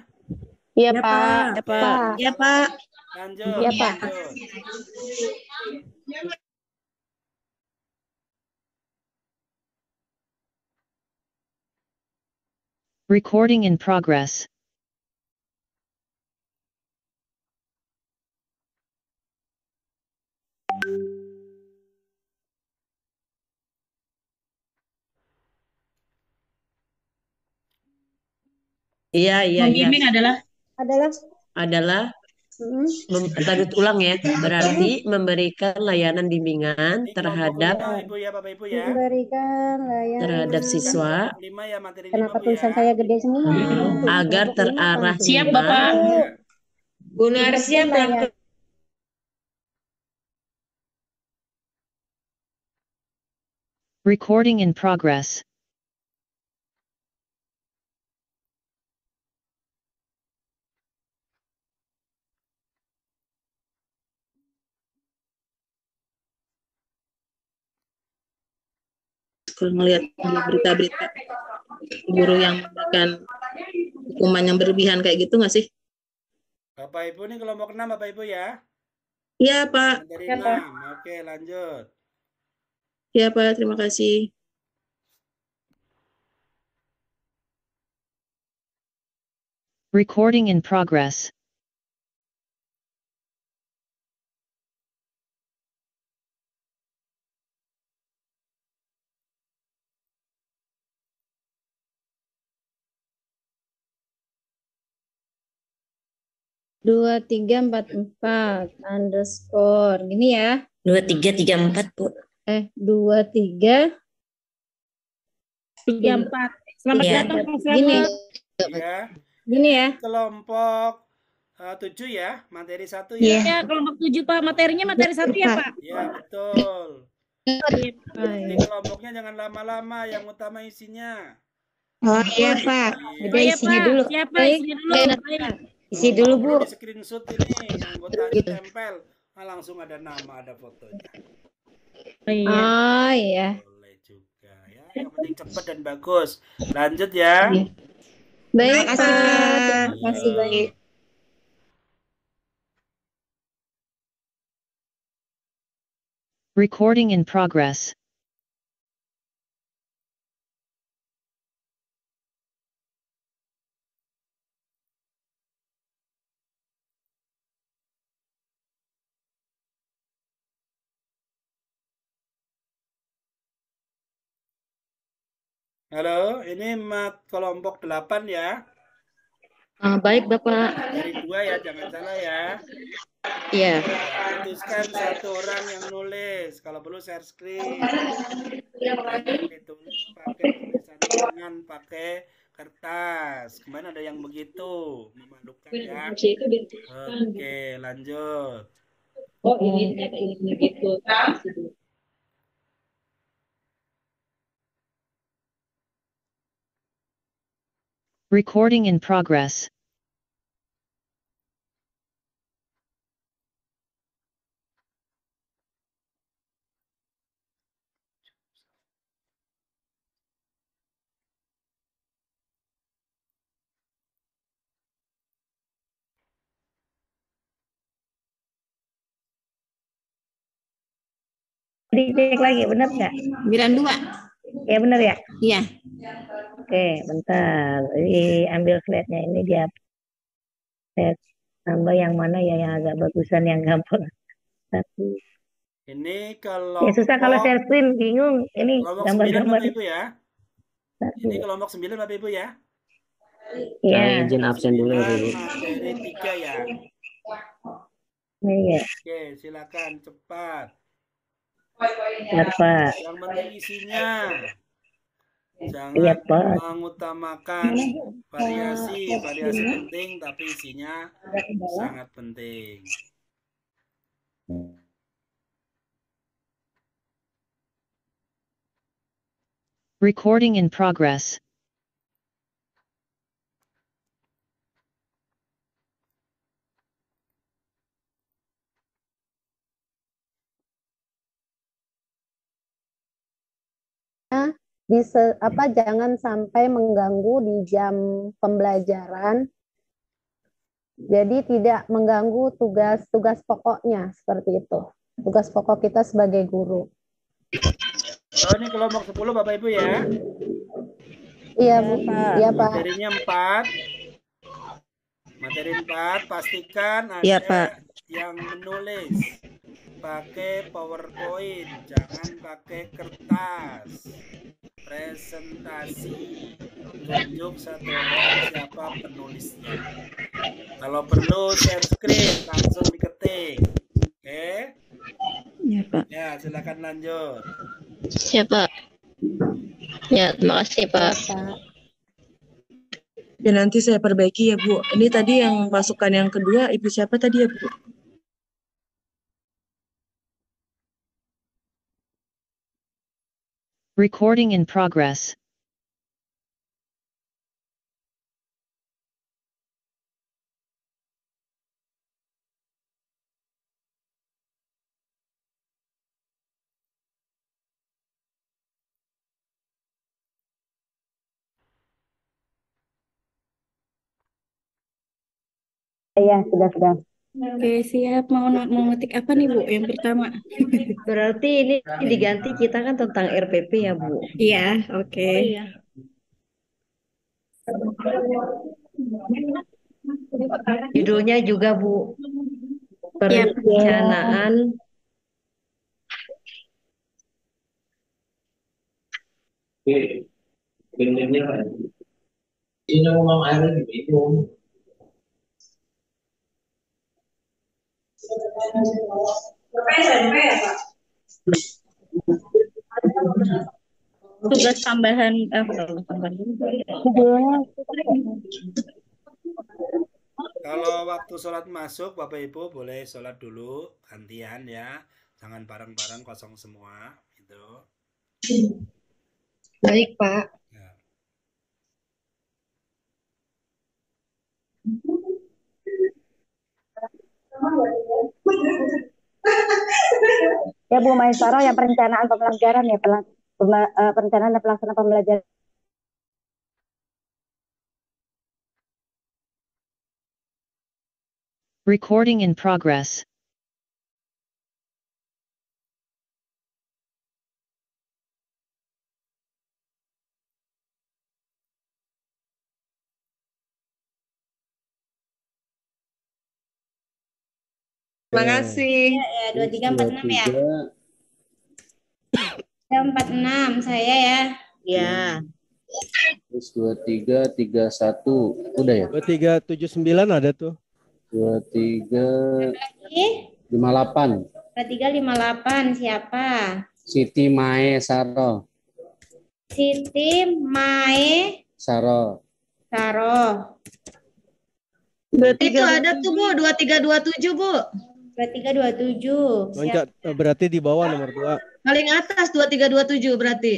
Iya, iya, Pak. Iya, iya Pak. Iya, Pak. Lanjut. Iya, Pak. Recording in progress. Iya, iya, Membimbing iya. adalah adalah adalah -hmm. tadi ulang ya, berarti memberikan layanan bimbingan terhadap Ibu ya, Bapak Ibu ya. Memberikan layanan terhadap siswa. Ya, Kenapa tulisan ya. saya gede semua? Hmm. Agar terarah siap Bapak. Bu siap, Bapak. Recording in progress. kalau melihat berita-berita guru yang memberikan hukuman yang berlebihan kayak gitu nggak sih? Bapak Ibu ini kelompok 6 Bapak Ibu ya? Iya Pak. Dari ya, Pak. Oke lanjut. Iya Pak, terima kasih. Recording in progress. dua tiga empat empat underscore gini ya dua tiga tiga empat bu eh dua tiga tiga empat selamat ya. datang gini ya. gini ya kelompok eh, tujuh ya materi satu ya. ya kelompok tujuh pak materinya materi satu ya pak ya betul di kelompoknya jangan lama-lama yang utama isinya oh iya pak ya, isinya pak. dulu siapa isinya dulu Baik isi oh, dulu bu di screenshot ini yang gue tadi gitu. tempel nah, langsung ada nama ada fotonya oh iya, oh, iya. boleh juga ya yang penting cepat dan bagus lanjut ya iya. baik terima kasih terima kasih banyak Recording in progress. Halo, ini mat kelompok 8 ya. Uh, baik, Bapak. Dari dua ya, jangan salah ya. Iya. Yeah. Putuskan satu orang yang nulis. Kalau perlu share screen. Ditulis pakai tulisan tangan, pakai kertas. Kemarin ada yang begitu. Memalukan ya. Oke, lanjut. Oh, ini ini begitu. Recording in progress. Diklik lagi, benar nggak? dua. Ya benar ya? Iya. Oke, bentar. Ini ambil slide-nya ini dia slide tambah yang mana ya yang agak bagusan yang gampang. Satu. Ini kalau ya, susah kalau share screen bingung. Ini gambar-gambar itu ya. Satu. Ini kelompok 9 Bapak Ibu ya. Iya. Nah, ya, izin absen dulu Bapak Ibu. Nah, ini 3 ya. Iya. Oke, silakan cepat. Ya Pak. Yang penting isinya. Jangan ya, Pak. mengutamakan variasi, variasi penting tapi isinya sangat penting. Recording in progress. bisa apa jangan sampai mengganggu di jam pembelajaran. Jadi tidak mengganggu tugas-tugas pokoknya seperti itu. Tugas pokok kita sebagai guru. Oh, ini kelompok 10 Bapak Ibu ya. Iya, Bu. Iya, Pak. Iya, Materinya 4. Materi 4, pastikan iya, ada ya, Pak. yang menulis pakai powerpoint jangan pakai kertas presentasi tunjuk satu orang siapa penulisnya kalau perlu share screen langsung diketik oke okay? ya pak ya silakan lanjut siapa ya terima kasih pak ya nanti saya perbaiki ya bu ini tadi yang masukan yang kedua ibu siapa tadi ya bu Recording in progress. Iya, sudah, sudah. Oke, siap. Mau mengetik apa nih, Bu? Yang pertama. (laughs) Berarti ini diganti kita kan tentang RPP ya, Bu? Iya, oke. Okay. Oh, iya. Judulnya juga, Bu. Perencanaan Ini mau air minum. Tugas tambahan eh, Kalau waktu sholat masuk Bapak Ibu boleh sholat dulu gantian ya Jangan bareng-bareng kosong semua gitu. Baik Pak ya Bu Maisaro yang perencanaan pembelajaran ya uh, perencanaan dan pelaksanaan pembelajaran Recording in progress. Terima kasih. Iya, iya. Dua tiga empat enam ya. Tiga empat enam saya ya. Ya. Terus dua tiga tiga satu udah ya. Dua tiga tujuh sembilan ada tuh. Dua tiga lima delapan. Dua tiga lima delapan siapa? Siti Mae Saro. Siti Mae Saro. Saro. itu ada tuh Bu, 2327 Bu. 2327. Loncat Siap. berarti di bawah nomor 2. Paling atas 2327 berarti.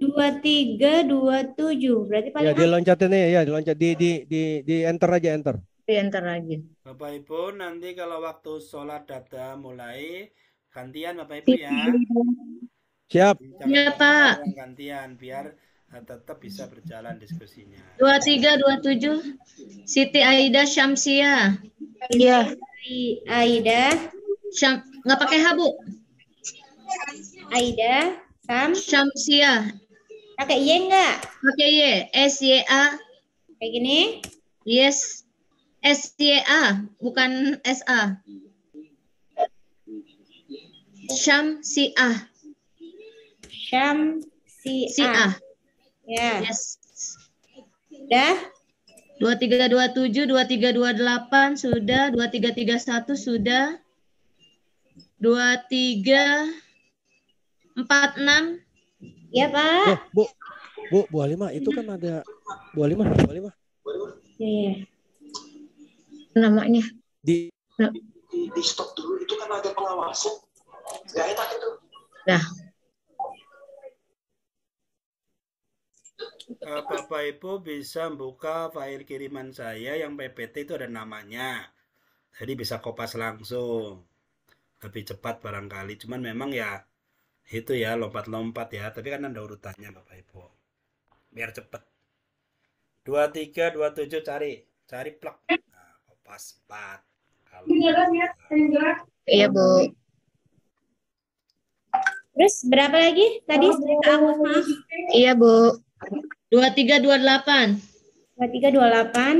2327 berarti paling Ya, dia loncatin ya, ya diloncat di di di di enter aja enter. Di enter aja. Bapak Ibu nanti kalau waktu sholat data mulai gantian Bapak Ibu iya, ya. Iya. Siap. Iya, Pak. Gantian biar nah, tetap bisa berjalan diskusinya. 2327 Siti Aida Syamsia. Iya. Aida Syam nggak pakai h bu. Aida Sam Syamsia. Pakai Y enggak? Pakai Y. S Y A. Kayak gini? Yes. S Y A bukan S A. Syamsiah. Syamsiah. Siah. Ya. Yes. Sudah? 2327, 2328 sudah, 2331 sudah. 2346 Ya, Pak. Oh, Bu. Bu, Bu Halimah itu kan ada Bu Halimah, Bu Halimah. Iya. Ya. Namanya di nah. di, di stop dulu itu kan ada pengawasan. Gak enak itu. Nah, Bapak Ibu bisa buka file kiriman saya yang PPT itu ada namanya. Jadi bisa kopas langsung. Lebih cepat barangkali. Cuman memang ya itu ya lompat-lompat ya. Tapi kan ada urutannya Bapak Ibu. Biar cepat. 23, 27 cari. Cari plak. Nah, kopas 4. Ya, iya Bu. Terus berapa lagi tadi? Oh, Iya Bu dua dua dua tiga tiga delapan dua delapan,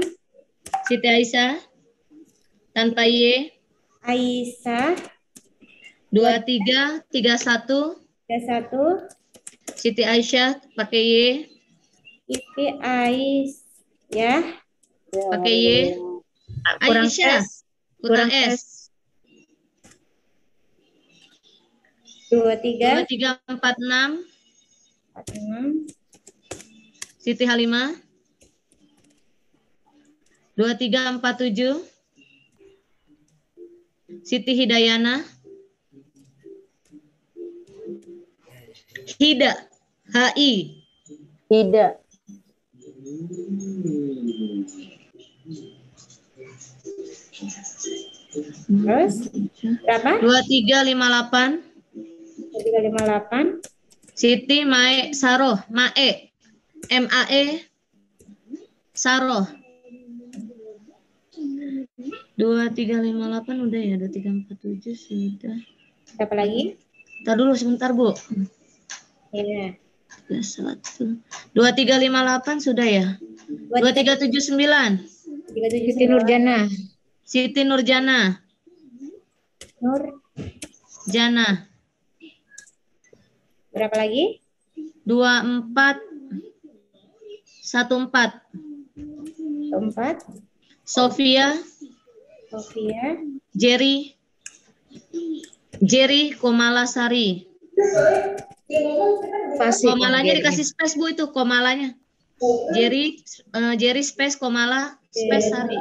Siti Aisyah. Tanpa Y. Aisyah. dua tiga tiga satu tiga satu, Siti Aisyah pakai Y. Siti Ais ya. Pakai Y. Aisyah. S. Kurang, S. Dua tiga. Dua tiga empat enam. Empat enam. Siti Halimah. 2347. Siti Hidayana. Hida. HI. Hida. Terus berapa? 2358. 2358. Siti Mae Saroh Mae. MAE Saroh. 2358 udah ya, 2347 sudah. Siapa lagi? Entar dulu sebentar, Bu. Iya. Yeah. 2358 sudah ya? 2379. 2379. Siti Nurjana. Siti Nurjana. Nur Jana. Berapa lagi? 24 satu empat. Empat. Sofia. Sofia. Jerry. Jerry Komalasari. Pasti. Komalanya dikasih space bu itu komalanya. Jerry uh, Jerry space komala space Sari.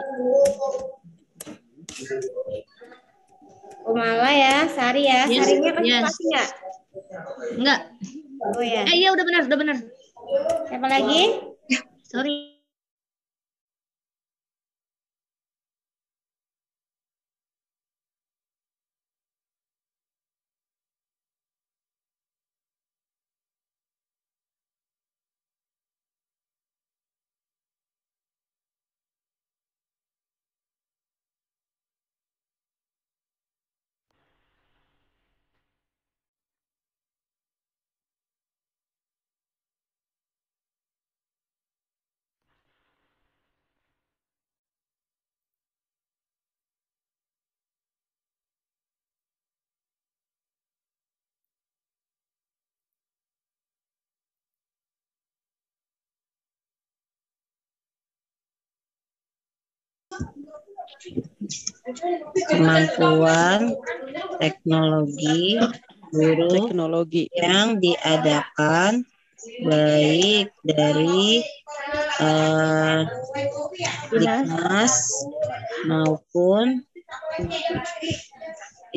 Komala ya, Sari ya. Yes. Sarinya kan yes. pasti nggak? Enggak. Oh ya. Eh iya udah benar, udah benar. Siapa lagi? sorry kemampuan teknologi guru teknologi yang diadakan baik dari uh, dinas maupun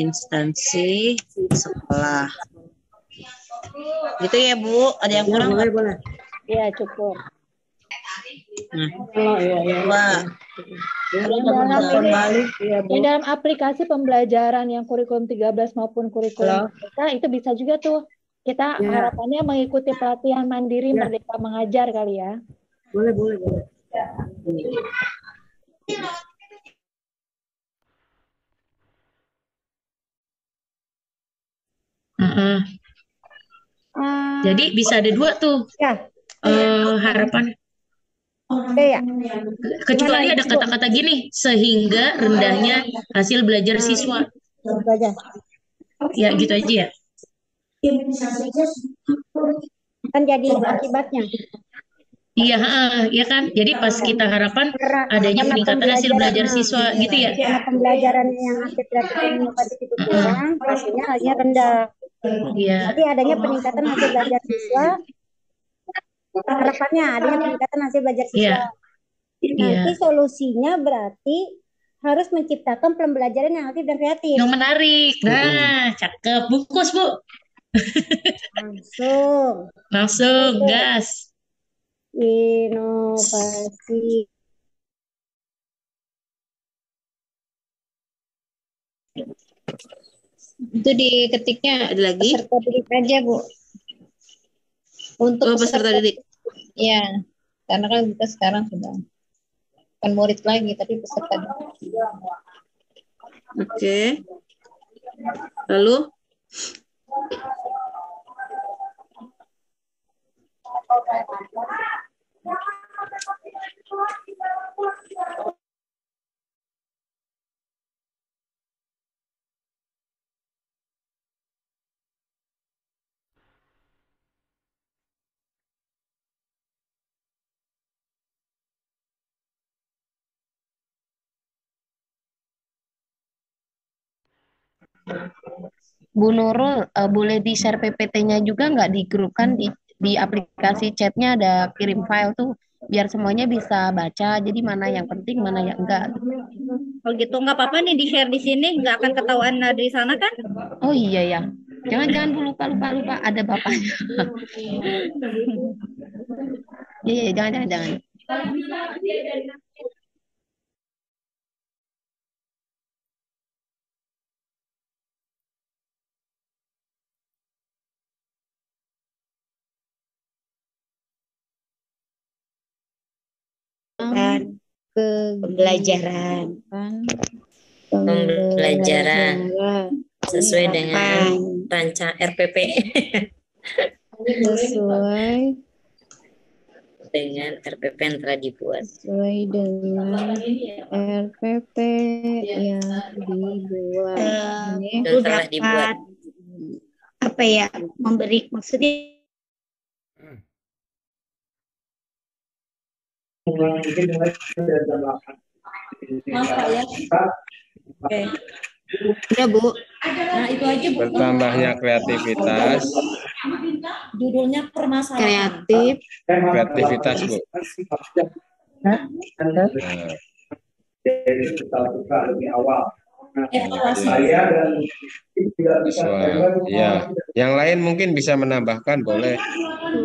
instansi sekolah. Gitu ya Bu, ada yang ya, kurang? Ya, boleh, boleh. Ya cukup. Di dalam, aplikasi pembelajaran yang kurikulum 13 maupun kurikulum Halo. kita itu bisa juga tuh kita ya. harapannya mengikuti pelatihan mandiri ya. merdeka mengajar kali ya. Boleh, boleh, boleh. Ya. Mm Jadi bisa ada dua tuh ya. uh, harapan Oke iya, iya. ya. Kecuali ada kata-kata gini, sehingga rendahnya hasil belajar nah, siswa. Belajar. Ya, gitu aja ya. Kan jadi akibatnya. Iya, ya kan. Jadi pas nah, kita harapan gitu ya? nah, iya. adanya peningkatan hasil belajar siswa gitu ya. Karena pembelajaran yang aktif dan itu kurang, pastinya hanya rendah. Iya. Tapi adanya peningkatan hasil belajar siswa, harapannya yang peningkatan hasil belajar siswa. Yeah. Iya. Iya. Nanti yeah. solusinya berarti harus menciptakan pembelajaran yang aktif dan kreatif. Yang menarik. Iya. Nah, cakep. Bungkus, Bu. Langsung. Langsung, gas. Inovasi. Itu diketiknya ada lagi. Peserta aja, Bu untuk oh, peserta, didik. Ya, karena kan kita sekarang sudah bukan murid lagi tapi peserta didik. Oke. Okay. Lalu Bu Nurul uh, boleh di share PPT-nya juga nggak di grup kan di di aplikasi chatnya ada kirim file tuh biar semuanya bisa baca jadi mana yang penting mana yang enggak oh gitu nggak apa-apa nih di share di sini nggak akan ketahuan eh, dari sana kan oh iya ya jangan jangan lupa lupa lupa ada bapaknya (laughs) iya yeah, iya. jangan jangan jangan pembelajaran pembelajaran pembelajaran sesuai dengan rancang RPP sesuai dengan RPP yang telah dibuat sesuai dengan RPP yang dibuat yang telah dibuat apa ya memberi maksudnya mungkin mulai jam Oke. ya Bu. Nah, itu aja Bu. Bertambahnya kreativitas. Judulnya permasalahan. Kreatif. Kreativitas, Bu. Hah? Ya. Yang lain mungkin bisa menambahkan boleh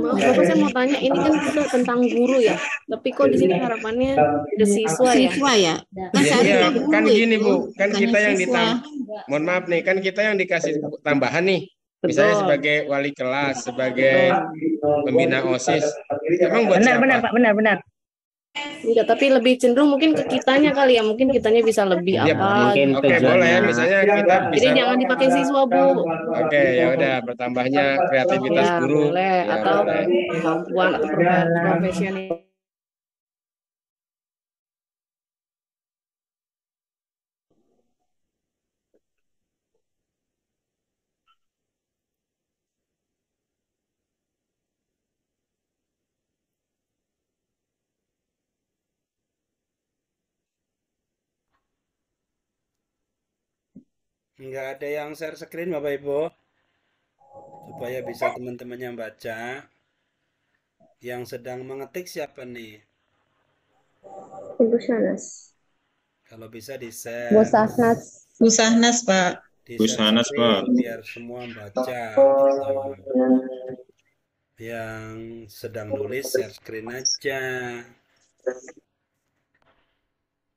maaf bapak saya mau tanya ini kan kita tentang guru ya tapi kok di sini harapannya ada siswa ya siswa ya nah, ya, ya, kan gini bu kan kita yang ditambah mohon maaf nih kan kita yang dikasih tambahan nih misalnya sebagai wali kelas sebagai pembina osis emang buat benar, siapa benar pak benar benar Enggak, tapi lebih cenderung mungkin ke kitanya kali ya. Mungkin kitanya bisa lebih ya, apa. Mungkin Oke, okay, boleh ya. Misalnya kita bisa. Jadi jangan dipakai siswa, Bu. Oke, ya udah bertambahnya kreativitas ya, guru. Boleh. Ya, atau boleh. kemampuan atau profesional nggak ada yang share screen Bapak Ibu. Supaya bisa teman-temannya baca. Yang sedang mengetik siapa nih? Ibu Sanas. Kalau bisa di share. Bu Sahnas. Bu Sahnas, Pak. Di Bu Sahnas, Pak. Biar semua baca. Yang sedang nulis share screen aja.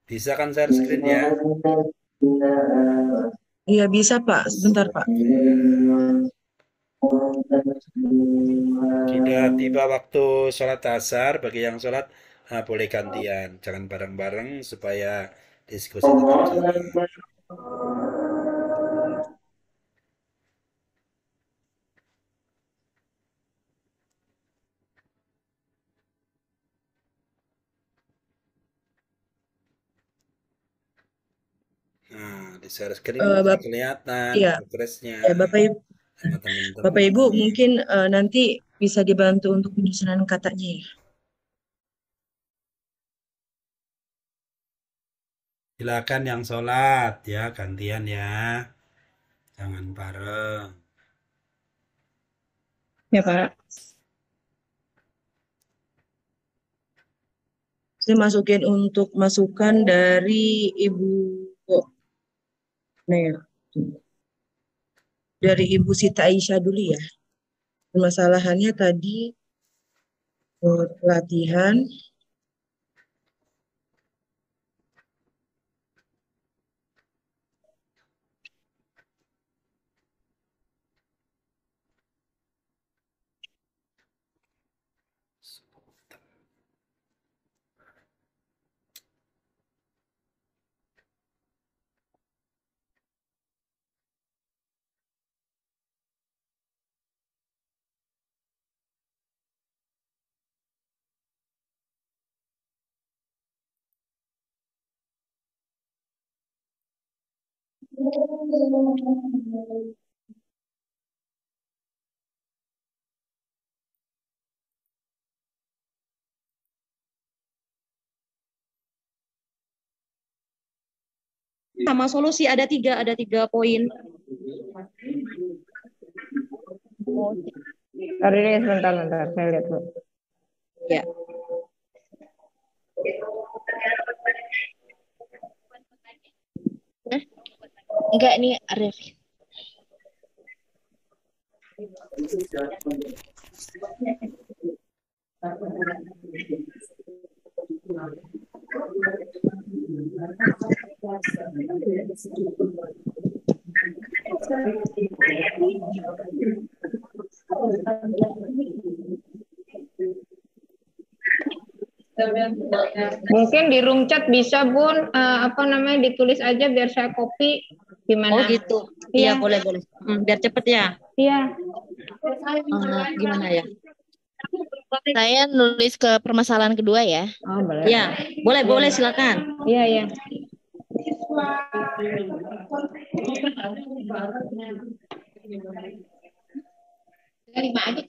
Bisa kan share screen ya? Iya bisa Pak, sebentar Pak. Tidak tiba waktu sholat asar, bagi yang sholat nah, boleh gantian, jangan bareng-bareng supaya diskusi tetap jalan. share screen kan eh, uh, Bapak, kelihatan iya, progresnya. Ya, Bapak Ibu, Bapak Ibu mungkin uh, nanti bisa dibantu untuk penyusunan katanya ya. Silakan yang sholat ya gantian ya, jangan bareng. Ya Pak. Saya masukin untuk masukan dari Ibu Nah, dari Ibu Sita Aisyah dulu ya. Permasalahannya tadi eh, pelatihan sama solusi ada tiga ada tiga poin. hari ini sebentar sebentar saya lihat bu Ya. Eh? Enggak nih Arif. Thank you. Mungkin di room chat bisa Bun uh, apa namanya ditulis aja biar saya copy gimana? Oh gitu. Iya ya, boleh boleh. Hmm, biar cepet ya. Iya. Uh, gimana ya? Saya nulis ke permasalahan kedua ya. Oh boleh. Iya boleh boleh silakan. Iya iya. Lima aja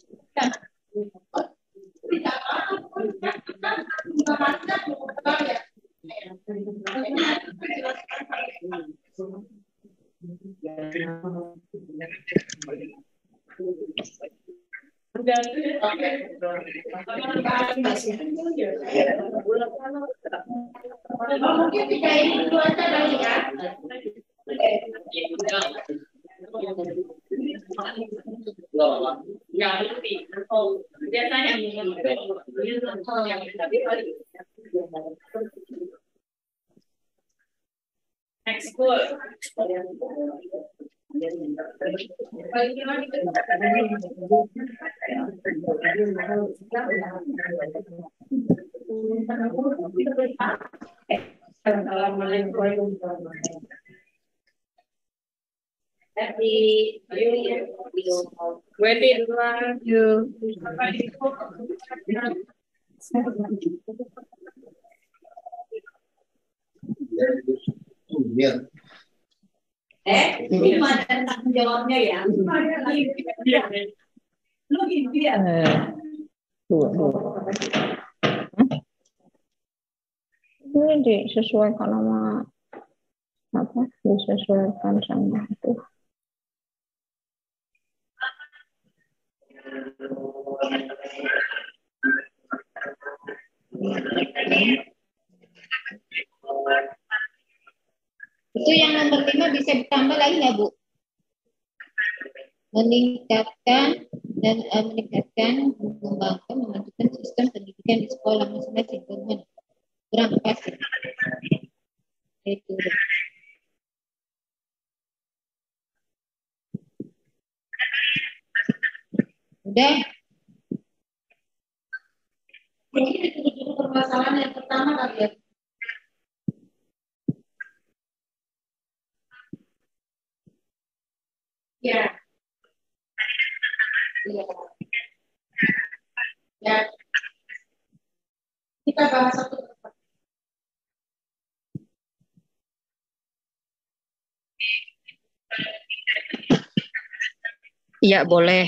mungkin tiga ini dua aja kali ya. Nggak ngerti. Biasanya yang Next school. Assalamualaikum warahmatullahi wabarakatuh. Happy New Year. When did you? Eh, ini ada tanggung jawabnya ya. Lu gitu ya. Tuh, Ini disesuaikan sama apa? Disesuaikan sama itu. Itu yang nomor lima bisa ditambah lagi nggak Bu? Meningkatkan dan uh, meningkatkan mengembangkan memajukan sistem pendidikan di sekolah masing-masing Kurang pas. Ya? Itu. Udah? Mungkin itu dulu permasalahan yang pertama kali ya. Ya. Ya. Ya. Kita bahas satu persatu. Iya, boleh.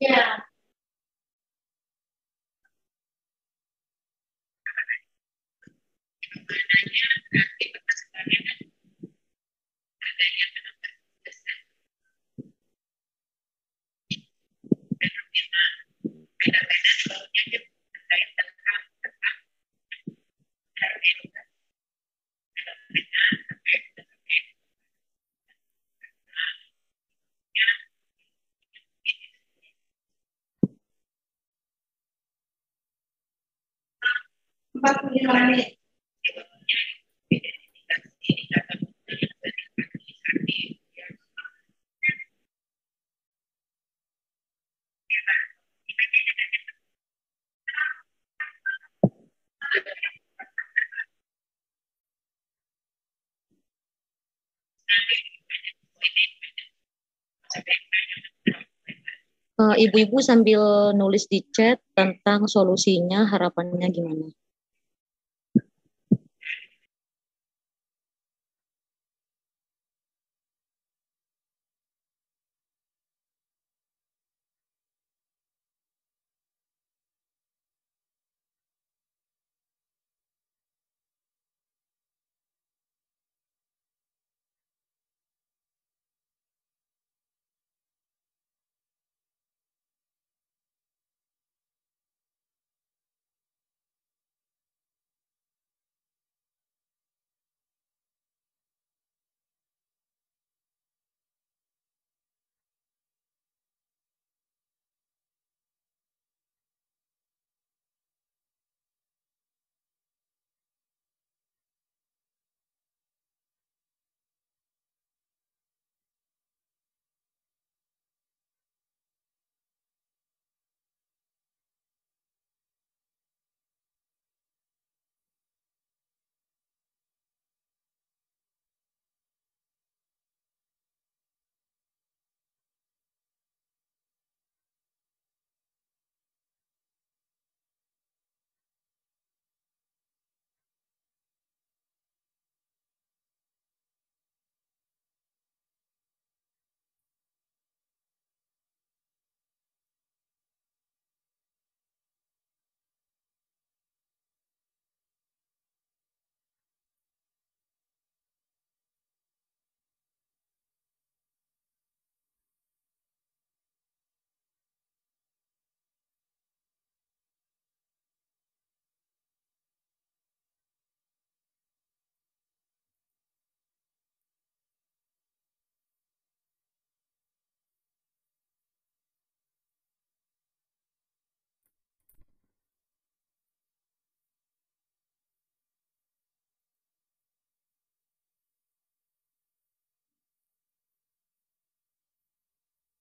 Yeah. Eh, ibu-ibu sambil nulis di chat tentang solusinya, harapannya gimana.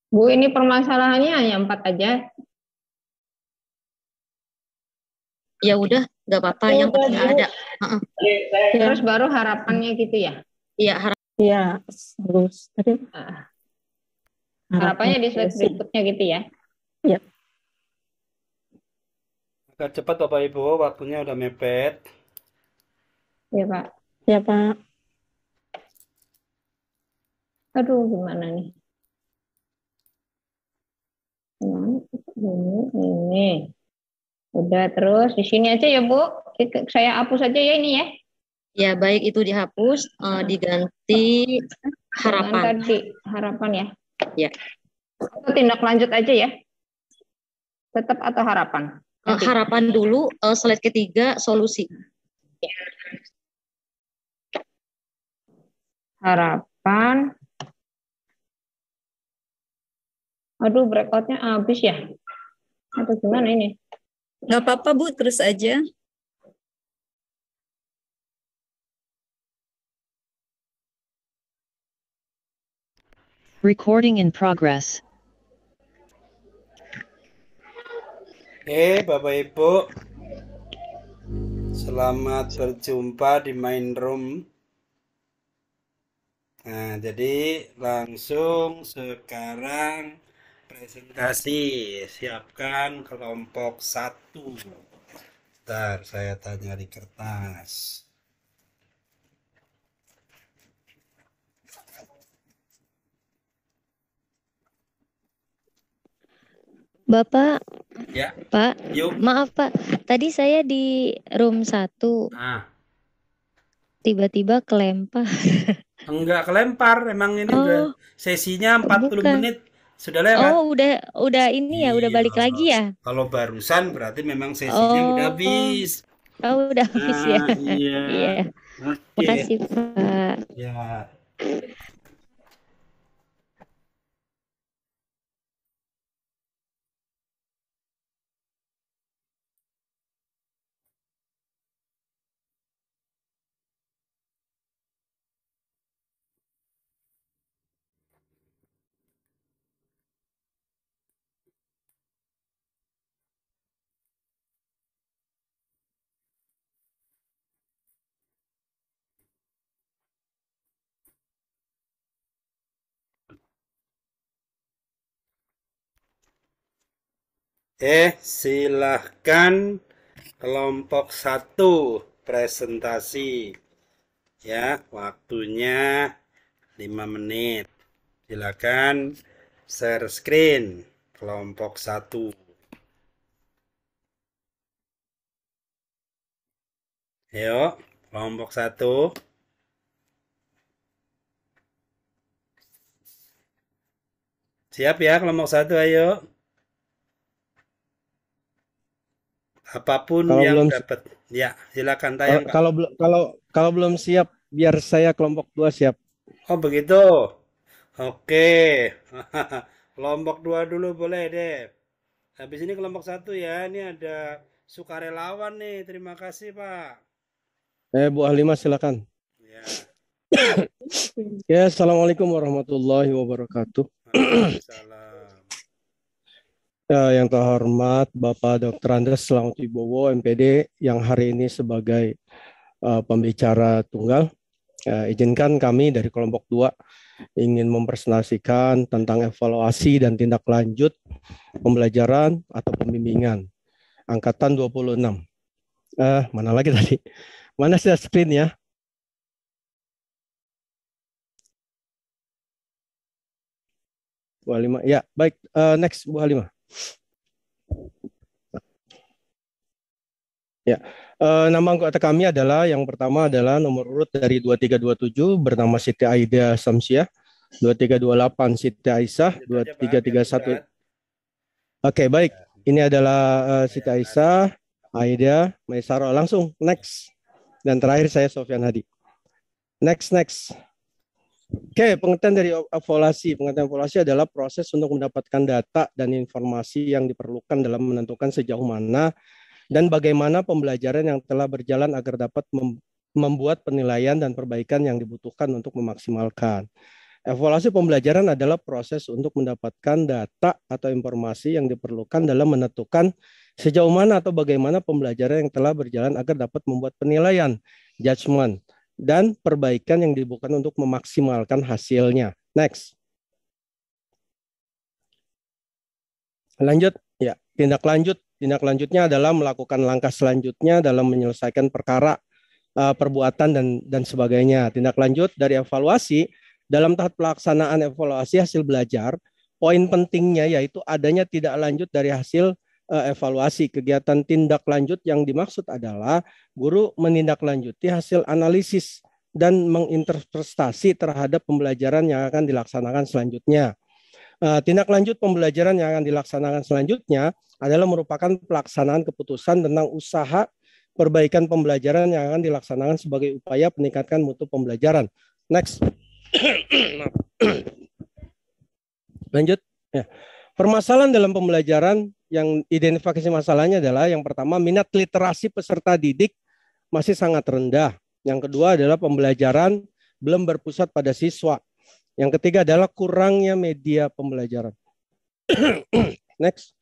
Bu, ini permasalahannya hanya empat aja. Ya udah, nggak apa-apa. Oh, yang penting ada. Uh-uh. Ya. Terus baru harapannya gitu ya? Iya harap. Iya, terus. Tadi ah. harapannya di slide berikutnya gitu ya? Iya. Agak cepat Bapak Ibu, waktunya udah mepet. Iya Pak. Iya Pak. Aduh, gimana nih? Ini, Udah terus di sini aja ya Bu. Saya hapus aja ya ini ya. Ya baik itu dihapus, uh, diganti harapan. harapan ya. Ya. Atau tindak lanjut aja ya. Tetap atau harapan? Uh, harapan dulu, uh, slide ketiga solusi. Ya. Harapan. Aduh breakoutnya habis ya. Atau gimana ini? Nggak apa-apa, Bu. Terus aja. Recording in progress. Oke, eh, Bapak Ibu. Selamat berjumpa di main room. Nah, jadi langsung sekarang Presentasi, siapkan kelompok satu. Ntar saya tanya di kertas. Bapak, ya. Pak, Yuk. maaf Pak, tadi saya di room satu. Nah. Tiba-tiba kelempar. Enggak kelempar, emang ini oh, udah sesinya 40 bukan. menit. Sudah lewat. Oh, udah udah ini ya, iya. udah balik lagi ya. Kalau barusan berarti memang sesinya oh. udah oh. habis. Oh, udah habis nah, ya. Iya. iya. Okay. Makasih, Pak. Ya. Eh, silahkan kelompok satu presentasi. Ya, waktunya 5 menit. Silahkan share screen kelompok satu. Ayo, kelompok satu. Siap ya kelompok satu, ayo. apapun kalau yang belum, dapat. Ya, silakan tanya. Kalau, kalau belum kalau kalau belum siap, biar saya kelompok dua siap. Oh begitu. Oke, (laughs) kelompok dua dulu boleh deh. Habis ini kelompok satu ya. Ini ada sukarelawan nih. Terima kasih Pak. Eh Bu Mas, silakan. Ya. (coughs) ya, assalamualaikum warahmatullahi wabarakatuh. Eh, yang terhormat Bapak Dr. Andres Ibowo MPD, yang hari ini sebagai uh, pembicara tunggal. Uh, izinkan kami dari kelompok dua ingin mempresentasikan tentang evaluasi dan tindak lanjut pembelajaran atau pembimbingan angkatan 26. Uh, mana lagi tadi? Mana saya screen ya? Bu Halimah. Ya, baik. Uh, next Bu Halimah. Ya, e, nama anggota kami adalah yang pertama adalah nomor urut dari 2327 bernama Siti Aida Samsiah, 2328 Siti Aisyah, 2331. Oke, okay, baik. Ya. Ini adalah uh, Siti Aisyah, Aida, Maisaro. Langsung next. Dan terakhir saya Sofian Hadi. Next, next. Oke, okay, pengertian dari evaluasi. Pengertian evaluasi adalah proses untuk mendapatkan data dan informasi yang diperlukan dalam menentukan sejauh mana dan bagaimana pembelajaran yang telah berjalan agar dapat membuat penilaian dan perbaikan yang dibutuhkan untuk memaksimalkan. Evaluasi pembelajaran adalah proses untuk mendapatkan data atau informasi yang diperlukan dalam menentukan sejauh mana atau bagaimana pembelajaran yang telah berjalan agar dapat membuat penilaian, judgment, dan perbaikan yang dibutuhkan untuk memaksimalkan hasilnya. Next. Lanjut, ya. Tindak lanjut. Tindak lanjutnya adalah melakukan langkah selanjutnya dalam menyelesaikan perkara, eh, perbuatan dan dan sebagainya. Tindak lanjut dari evaluasi dalam tahap pelaksanaan evaluasi hasil belajar, poin pentingnya yaitu adanya tidak lanjut dari hasil Eh, evaluasi kegiatan tindak lanjut yang dimaksud adalah guru menindaklanjuti hasil analisis dan menginterpretasi terhadap pembelajaran yang akan dilaksanakan selanjutnya. Eh, tindak lanjut pembelajaran yang akan dilaksanakan selanjutnya adalah merupakan pelaksanaan keputusan tentang usaha perbaikan pembelajaran yang akan dilaksanakan sebagai upaya peningkatan mutu pembelajaran. Next. (coughs) (coughs) Lanjut. Ya. Permasalahan dalam pembelajaran yang identifikasi masalahnya adalah yang pertama minat literasi peserta didik masih sangat rendah. Yang kedua adalah pembelajaran belum berpusat pada siswa. Yang ketiga adalah kurangnya media pembelajaran. (clears throat) Next.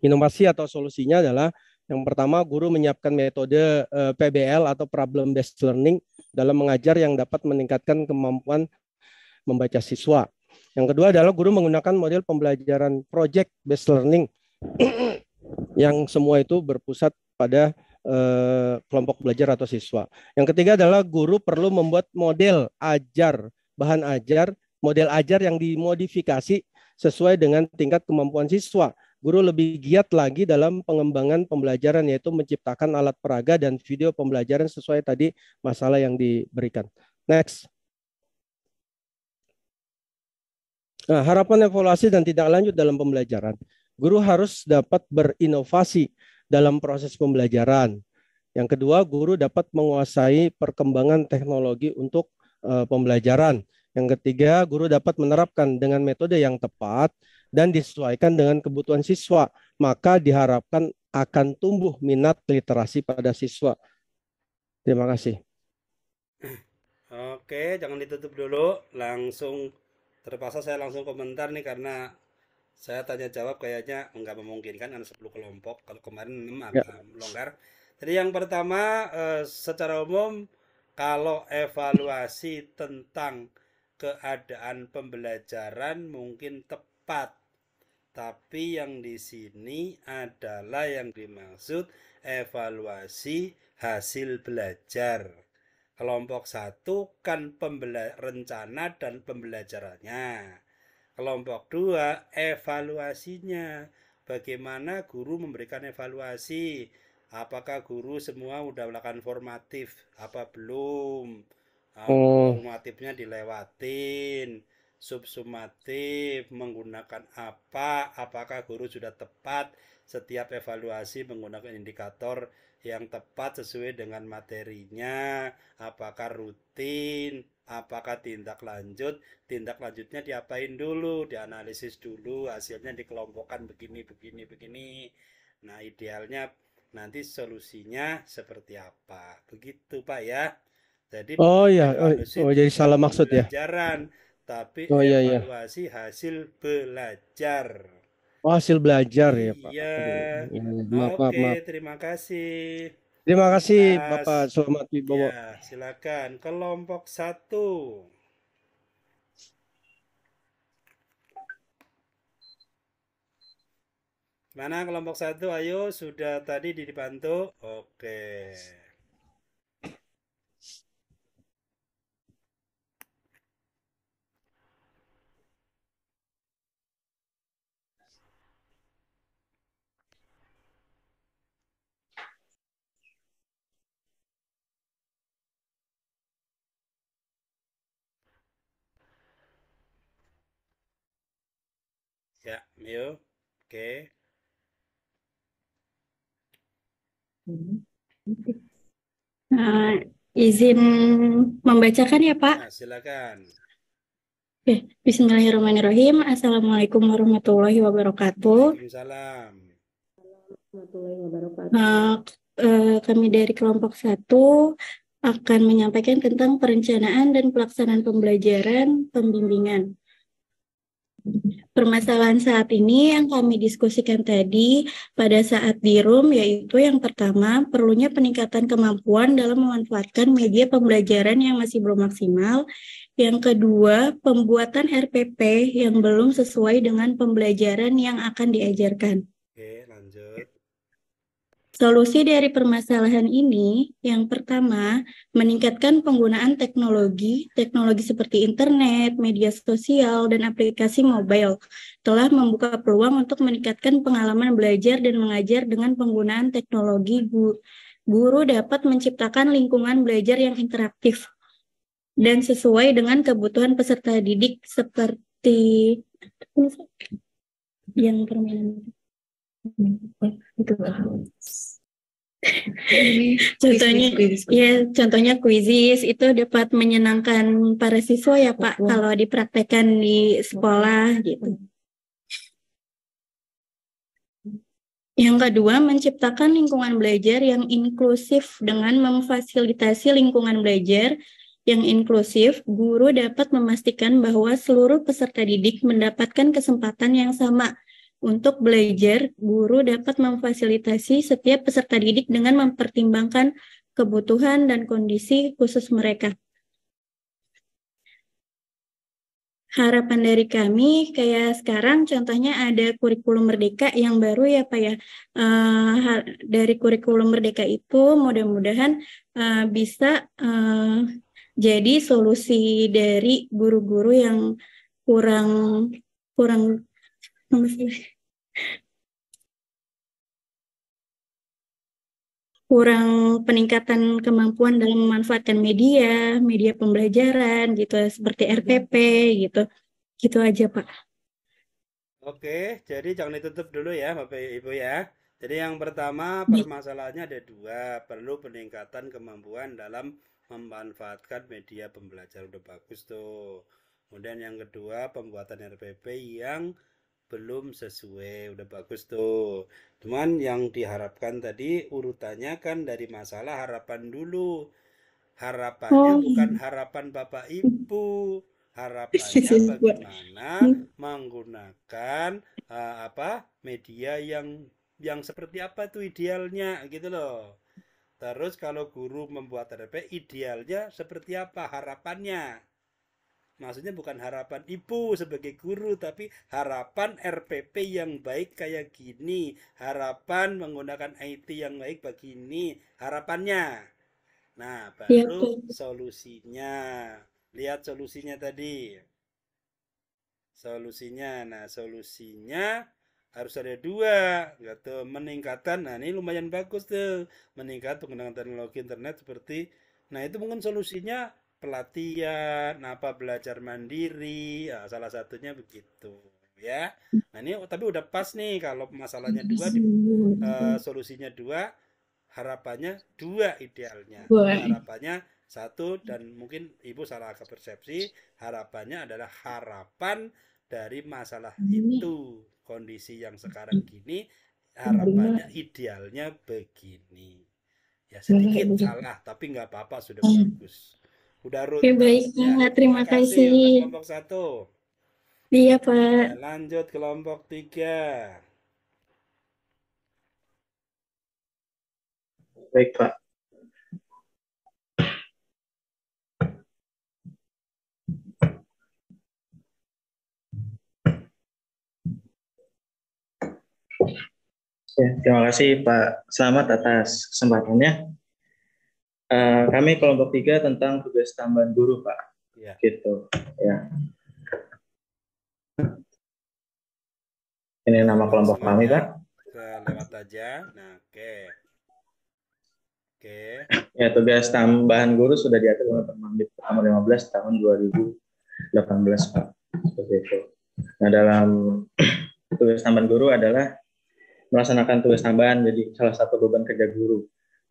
Inovasi atau solusinya adalah yang pertama guru menyiapkan metode eh, PBL atau problem based learning dalam mengajar yang dapat meningkatkan kemampuan membaca siswa. Yang kedua adalah guru menggunakan model pembelajaran project based learning (clears throat) yang semua itu berpusat pada eh, kelompok belajar atau siswa. Yang ketiga adalah guru perlu membuat model ajar, bahan ajar, model ajar yang dimodifikasi sesuai dengan tingkat kemampuan siswa. Guru lebih giat lagi dalam pengembangan pembelajaran yaitu menciptakan alat peraga dan video pembelajaran sesuai tadi masalah yang diberikan. Next. Nah, harapan evaluasi dan tidak lanjut dalam pembelajaran. Guru harus dapat berinovasi dalam proses pembelajaran. Yang kedua, guru dapat menguasai perkembangan teknologi untuk uh, pembelajaran. Yang ketiga, guru dapat menerapkan dengan metode yang tepat dan disesuaikan dengan kebutuhan siswa. Maka diharapkan akan tumbuh minat literasi pada siswa. Terima kasih. Oke, jangan ditutup dulu. Langsung terpaksa saya langsung komentar nih karena saya tanya jawab kayaknya nggak memungkinkan karena 10 kelompok kalau kemarin memang ya. longgar jadi yang pertama eh, secara umum kalau evaluasi tentang keadaan pembelajaran mungkin tepat tapi yang di sini adalah yang dimaksud evaluasi hasil belajar Kelompok satu kan pembela rencana dan pembelajarannya. Kelompok dua evaluasinya. Bagaimana guru memberikan evaluasi? Apakah guru semua sudah melakukan formatif? Apa belum? Ah, oh. Formatifnya dilewatin subsumatif menggunakan apa, apakah guru sudah tepat setiap evaluasi menggunakan indikator yang tepat sesuai dengan materinya, apakah rutin, apakah tindak lanjut tindak lanjutnya diapain dulu dianalisis dulu hasilnya dikelompokkan begini begini begini nah idealnya nanti solusinya seperti apa begitu pak ya jadi oh ya oh, oh jadi salah maksud ya pelajaran tapi oh, evaluasi iya, iya. hasil belajar Oh, hasil belajar ya, Pak. Iya. Oke, okay, terima kasih. Terima kasih, Mas. Bapak Selamat Wibowo. Ya, silakan. Kelompok satu. Mana kelompok satu? Ayo, sudah tadi dibantu. Oke. Okay. Ya, yuk. Oke. Uh, izin membacakan ya, Pak? Nah, silakan. Oke. Bismillahirrahmanirrahim. Assalamualaikum warahmatullahi wabarakatuh. Waalaikumsalam. Warahmatullahi wabarakatuh. Uh, uh, kami dari kelompok satu akan menyampaikan tentang perencanaan dan pelaksanaan pembelajaran pembimbingan. Permasalahan saat ini yang kami diskusikan tadi pada saat di room yaitu yang pertama perlunya peningkatan kemampuan dalam memanfaatkan media pembelajaran yang masih belum maksimal. Yang kedua, pembuatan RPP yang belum sesuai dengan pembelajaran yang akan diajarkan. Solusi dari permasalahan ini, yang pertama, meningkatkan penggunaan teknologi, teknologi seperti internet, media sosial, dan aplikasi mobile telah membuka peluang untuk meningkatkan pengalaman belajar dan mengajar dengan penggunaan teknologi guru. Guru dapat menciptakan lingkungan belajar yang interaktif dan sesuai dengan kebutuhan peserta didik seperti yang permainan itu contohnya ya contohnya kuisis itu dapat menyenangkan para siswa ya Pak oh. kalau dipraktekkan di sekolah gitu. Yang kedua, menciptakan lingkungan belajar yang inklusif dengan memfasilitasi lingkungan belajar yang inklusif, guru dapat memastikan bahwa seluruh peserta didik mendapatkan kesempatan yang sama untuk belajar, guru dapat memfasilitasi setiap peserta didik dengan mempertimbangkan kebutuhan dan kondisi khusus mereka. harapan dari kami kayak sekarang contohnya ada kurikulum merdeka yang baru ya Pak ya. Uh, dari kurikulum merdeka itu mudah-mudahan uh, bisa uh, jadi solusi dari guru-guru yang kurang kurang kurang peningkatan kemampuan dalam memanfaatkan media, media pembelajaran gitu seperti iya. RPP gitu. Gitu aja, Pak. Oke, jadi jangan ditutup dulu ya Bapak Ibu ya. Jadi yang pertama iya. permasalahannya ada dua, perlu peningkatan kemampuan dalam memanfaatkan media pembelajaran udah bagus tuh. Kemudian yang kedua pembuatan RPP yang belum sesuai udah bagus tuh cuman yang diharapkan tadi urutannya kan dari masalah harapan dulu harapannya oh. bukan iya. harapan bapak (laughs) ibu harapannya iya, iya. bagaimana hmm. menggunakan uh, apa media yang yang seperti apa tuh idealnya gitu loh terus kalau guru membuat RP idealnya seperti apa harapannya Maksudnya bukan harapan ibu sebagai guru, tapi harapan RPP yang baik kayak gini, harapan menggunakan IT yang baik begini, harapannya. Nah, baru ya, solusinya. Lihat solusinya tadi. Solusinya, nah solusinya harus ada dua, gitu. Meningkatan, nah ini lumayan bagus tuh, meningkat penggunaan teknologi internet seperti, nah itu mungkin solusinya pelatihan, apa belajar mandiri, ya, salah satunya begitu ya. Nah ini oh, tapi udah pas nih kalau masalahnya dua, di, uh, solusinya dua, harapannya dua idealnya, Nah, harapannya satu dan mungkin ibu salah persepsi, harapannya adalah harapan dari masalah itu kondisi yang sekarang gini harapannya idealnya begini ya sedikit salah tapi nggak apa-apa sudah iya. bagus udah rutin Oke, baik Ya, Terima kasih. kasih. Kelompok satu. Iya Pak. Ya, lanjut kelompok tiga. Baik Pak. Ya, terima kasih Pak Selamat atas kesempatannya. Eh, kami kelompok tiga tentang tugas tambahan guru pak ya. gitu ya ini nama kelompok Semuanya. kami pak kita lewat aja nah oke okay. oke okay. ya tugas tambahan guru sudah diatur oleh permendik nomor 15 tahun 2018 pak seperti itu nah dalam (clears throat) tugas tambahan guru adalah melaksanakan tugas tambahan jadi salah satu beban kerja guru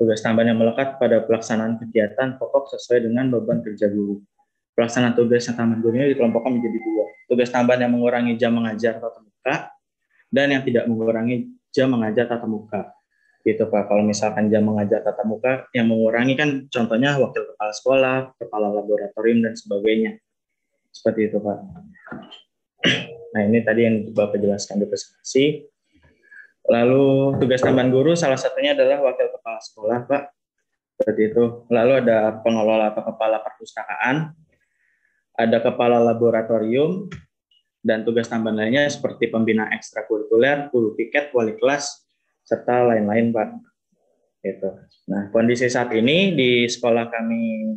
tugas tambahan yang melekat pada pelaksanaan kegiatan pokok sesuai dengan beban kerja guru. Pelaksanaan tugas yang tambahan guru ini dikelompokkan menjadi dua. Tugas tambahan yang mengurangi jam mengajar tatap muka dan yang tidak mengurangi jam mengajar tatap muka. Gitu Pak, kalau misalkan jam mengajar tatap muka yang mengurangi kan contohnya wakil kepala sekolah, kepala laboratorium, dan sebagainya. Seperti itu Pak. Nah ini tadi yang Bapak jelaskan di presentasi. Lalu tugas tambahan guru salah satunya adalah wakil kepala sekolah, Pak. Seperti itu. Lalu ada pengelola atau kepala perpustakaan, ada kepala laboratorium, dan tugas tambahan lainnya seperti pembina ekstrakurikuler, guru piket, wali kelas, serta lain-lain, Pak. Itu. Nah, kondisi saat ini di sekolah kami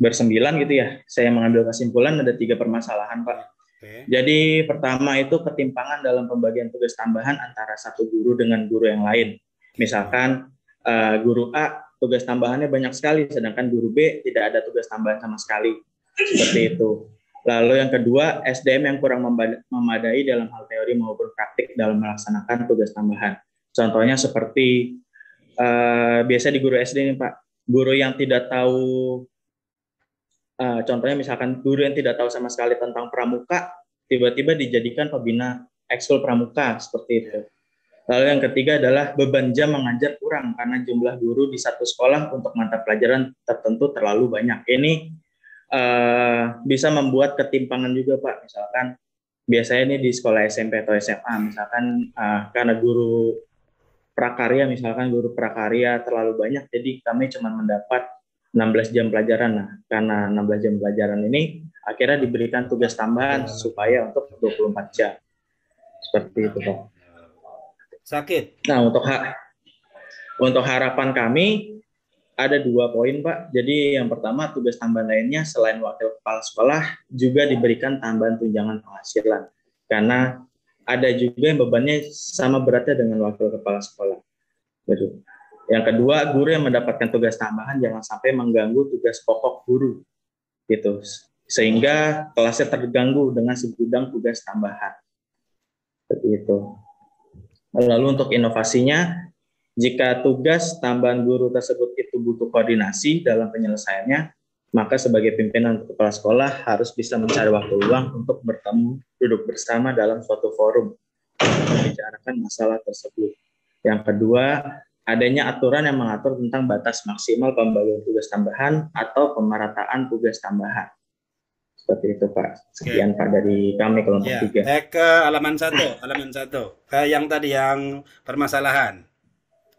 bersembilan gitu ya, saya mengambil kesimpulan ada tiga permasalahan, Pak. Jadi pertama itu ketimpangan dalam pembagian tugas tambahan antara satu guru dengan guru yang lain. Misalkan uh, guru A tugas tambahannya banyak sekali, sedangkan guru B tidak ada tugas tambahan sama sekali. Seperti itu. Lalu yang kedua, SDM yang kurang memadai dalam hal teori maupun praktik dalam melaksanakan tugas tambahan. Contohnya seperti uh, biasa di guru SD ini Pak, guru yang tidak tahu uh, contohnya misalkan guru yang tidak tahu sama sekali tentang pramuka tiba-tiba dijadikan pembina ekskul pramuka seperti itu. Lalu yang ketiga adalah beban jam mengajar kurang karena jumlah guru di satu sekolah untuk mata pelajaran tertentu terlalu banyak. Ini uh, bisa membuat ketimpangan juga Pak. Misalkan biasanya ini di sekolah SMP atau SMA, misalkan uh, karena guru prakarya, misalkan guru prakarya terlalu banyak, jadi kami cuma mendapat 16 jam pelajaran. Nah, karena 16 jam pelajaran ini akhirnya diberikan tugas tambahan ya. supaya untuk 24 jam. Seperti itu, Pak. Sakit. Nah, untuk ha untuk harapan kami ada dua poin, Pak. Jadi yang pertama tugas tambahan lainnya selain wakil kepala sekolah juga diberikan tambahan tunjangan penghasilan. Karena ada juga yang bebannya sama beratnya dengan wakil kepala sekolah. Betul. Yang kedua, guru yang mendapatkan tugas tambahan jangan sampai mengganggu tugas pokok guru. Gitu. Sehingga kelasnya terganggu dengan segudang tugas tambahan. Seperti itu. Lalu untuk inovasinya, jika tugas tambahan guru tersebut itu butuh koordinasi dalam penyelesaiannya, maka sebagai pimpinan kepala sekolah harus bisa mencari waktu luang untuk bertemu, duduk bersama dalam suatu forum membicarakan masalah tersebut. Yang kedua, adanya aturan yang mengatur tentang batas maksimal pembagian tugas tambahan atau pemerataan tugas tambahan. Seperti itu Pak. Sekian Oke. Pak dari kami kelompok iya. tiga. Baik ke halaman satu, halaman satu. Ke yang tadi yang permasalahan.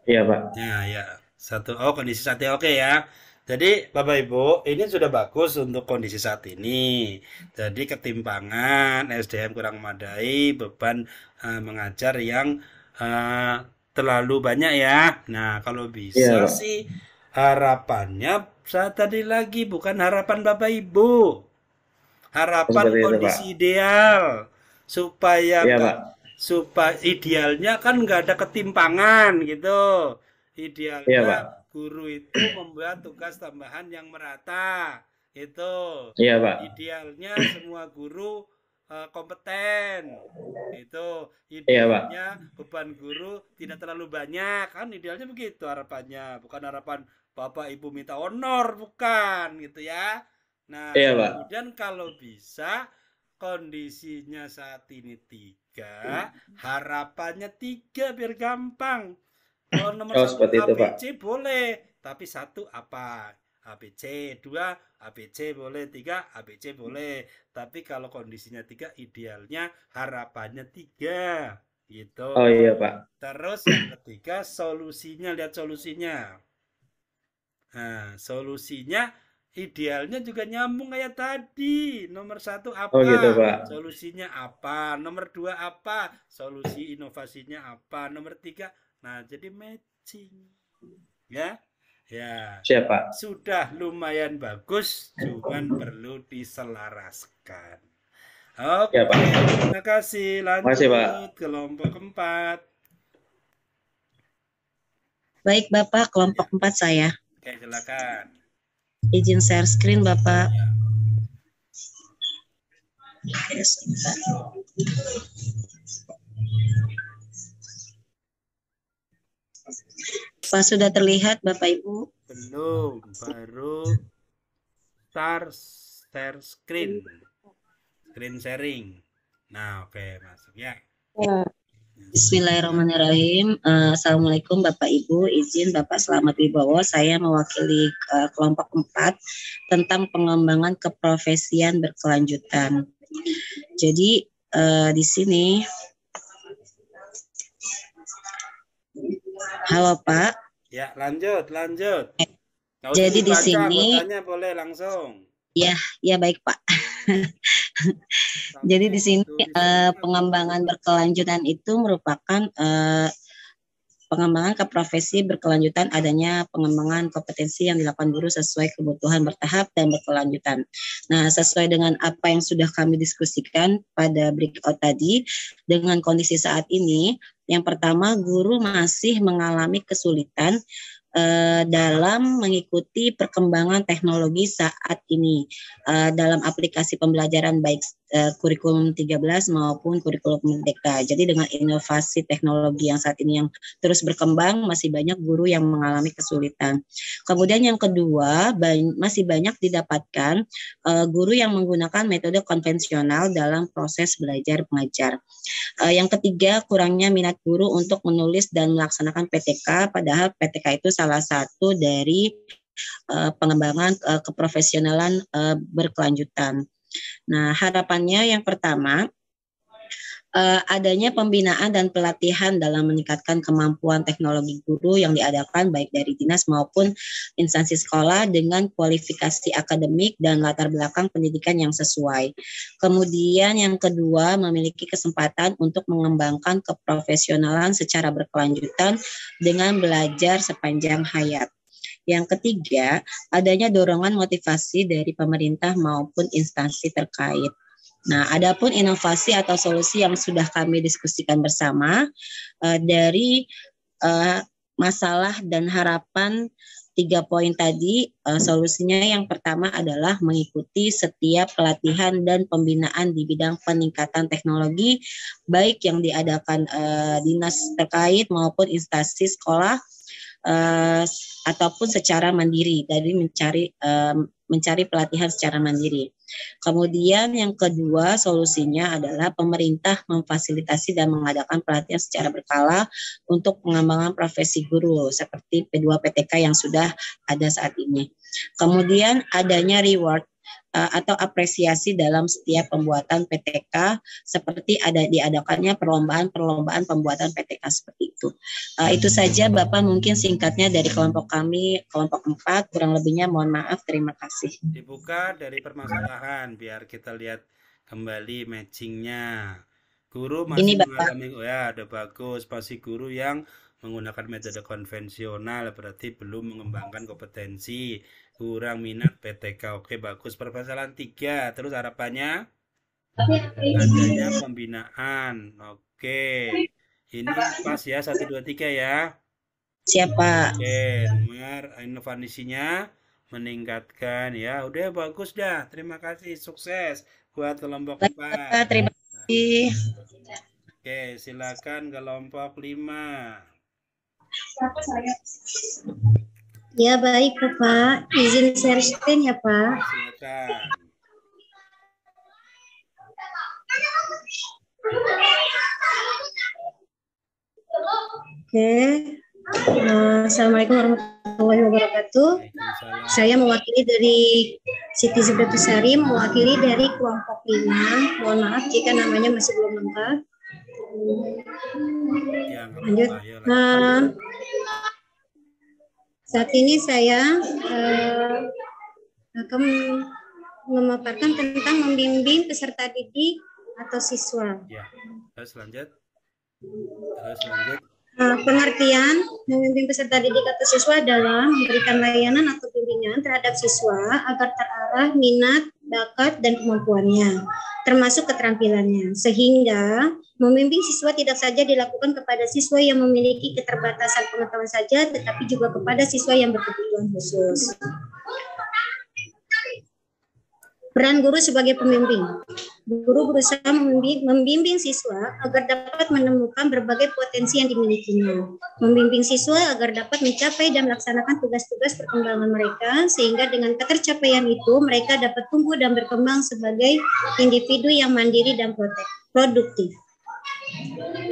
Iya Pak. Ya, ya. Satu, oh kondisi satu oke ya. Jadi Bapak Ibu, ini sudah bagus untuk kondisi saat ini. Jadi ketimpangan SDM kurang memadai, beban uh, mengajar yang uh, terlalu banyak ya. Nah, kalau bisa yeah. sih harapannya saya tadi lagi bukan harapan Bapak Ibu. Harapan Seperti kondisi itu, ideal supaya ya, Pak. supaya idealnya kan enggak ada ketimpangan gitu. Idealnya ya, guru itu membuat tugas tambahan yang merata itu. Iya, Idealnya semua guru Eh, kompeten itu iya, idealnya beban guru tidak terlalu banyak kan idealnya begitu harapannya bukan harapan bapak ibu minta honor bukan gitu ya nah iya, Pak. kemudian kalau bisa kondisinya saat ini tiga harapannya tiga biar gampang kalau nomor oh, satu ABC Pak. boleh tapi satu apa ABC dua ABC boleh tiga ABC boleh tapi kalau kondisinya tiga idealnya harapannya tiga gitu oh iya pak terus yang ketiga solusinya lihat solusinya nah solusinya idealnya juga nyambung kayak tadi nomor satu apa oh, gitu, pak. solusinya apa nomor dua apa solusi inovasinya apa nomor tiga nah jadi matching ya Ya. Siapa? Sudah lumayan bagus, cuman perlu diselaraskan. Oke, ya, Pak. terima kasih. Lanjut Masih, Pak. kelompok keempat. Baik, Bapak, kelompok ya. empat saya. Oke, silakan. Izin share screen, Bapak. Ya. Oke, Pak sudah terlihat Bapak Ibu? Belum, baru share share screen. Screen sharing. Nah, oke okay, masuk Ya. ya. Bismillahirrahmanirrahim. Uh, Assalamualaikum Bapak Ibu, izin Bapak Selamat Wibowo, saya mewakili uh, kelompok 4 tentang pengembangan keprofesian berkelanjutan. Jadi uh, di sini Halo Pak. Ya lanjut lanjut. Eh, Jadi di sini. boleh langsung. Ya ya baik Pak. Jadi di sini uh, pengembangan berkelanjutan itu merupakan uh, pengembangan ke profesi berkelanjutan adanya pengembangan kompetensi yang dilakukan guru sesuai kebutuhan bertahap dan berkelanjutan. Nah, sesuai dengan apa yang sudah kami diskusikan pada breakout tadi, dengan kondisi saat ini, yang pertama guru masih mengalami kesulitan Eh, dalam mengikuti perkembangan teknologi saat ini uh, dalam aplikasi pembelajaran baik uh, kurikulum 13 maupun kurikulum merdeka. Jadi dengan inovasi teknologi yang saat ini yang terus berkembang masih banyak guru yang mengalami kesulitan. Kemudian yang kedua masih banyak didapatkan uh, guru yang menggunakan metode konvensional dalam proses belajar mengajar. Uh, yang ketiga kurangnya minat guru untuk menulis dan melaksanakan PTK padahal PTK itu salah satu dari uh, pengembangan uh, keprofesionalan uh, berkelanjutan. Nah, harapannya yang pertama uh, adanya pembinaan dan pelatihan dalam meningkatkan kemampuan teknologi guru yang diadakan baik dari dinas maupun instansi sekolah dengan kualifikasi akademik dan latar belakang pendidikan yang sesuai. Kemudian yang kedua, memiliki kesempatan untuk mengembangkan keprofesionalan secara berkelanjutan dengan belajar sepanjang hayat. Yang ketiga, adanya dorongan motivasi dari pemerintah maupun instansi terkait. Nah, adapun inovasi atau solusi yang sudah kami diskusikan bersama uh, dari uh, masalah dan harapan tiga poin tadi uh, solusinya yang pertama adalah mengikuti setiap pelatihan dan pembinaan di bidang peningkatan teknologi baik yang diadakan uh, dinas terkait maupun instansi sekolah uh, ataupun secara mandiri dari mencari uh, mencari pelatihan secara mandiri. Kemudian yang kedua solusinya adalah pemerintah memfasilitasi dan mengadakan pelatihan secara berkala untuk pengembangan profesi guru seperti P2PTK yang sudah ada saat ini. Kemudian adanya reward Eh, atau apresiasi dalam setiap pembuatan PTK seperti ada diadakannya perlombaan-perlombaan pembuatan PTK seperti itu. Uh, itu saja Bapak mungkin singkatnya dari kelompok kami kelompok 4 kurang lebihnya mohon maaf terima kasih. Dibuka dari permasalahan biar kita lihat kembali matchingnya. Guru masih Ini Bapak. Mengalami, oh ya ada bagus pasti guru yang menggunakan metode konvensional berarti belum mengembangkan kompetensi kurang minat PTK oke bagus permasalahan tiga terus harapannya adanya pembinaan oke ini pas ya satu dua tiga ya siapa oke nomor inovasinya meningkatkan ya udah bagus dah terima kasih sukses buat kelompok empat terima kasih oke silakan kelompok lima siapa saya Ya baik Bapak, izin share screen ya Pak. Oke, Okay. Eh, Assalamualaikum warahmatullahi wabarakatuh. Saya mewakili dari Siti Sebetusari, mewakili dari kelompok 5. Mohon maaf jika namanya masih belum lengkap. Ya, lanjut. Uh, saat ini saya eh, akan memaparkan tentang membimbing peserta didik atau siswa. Ya. Terus lanjut. Terus lanjut. Uh, pengertian membimbing peserta didik atau siswa adalah memberikan layanan atau bimbingan terhadap siswa agar terarah minat bakat dan kemampuannya, termasuk keterampilannya. Sehingga membimbing siswa tidak saja dilakukan kepada siswa yang memiliki keterbatasan pengetahuan saja, tetapi juga kepada siswa yang berkebutuhan khusus. Peran guru sebagai pembimbing guru berusaha membimbing siswa agar dapat menemukan berbagai potensi yang dimilikinya, membimbing siswa agar dapat mencapai dan melaksanakan tugas-tugas perkembangan mereka, sehingga dengan ketercapaian itu mereka dapat tumbuh dan berkembang sebagai individu yang mandiri dan produktif.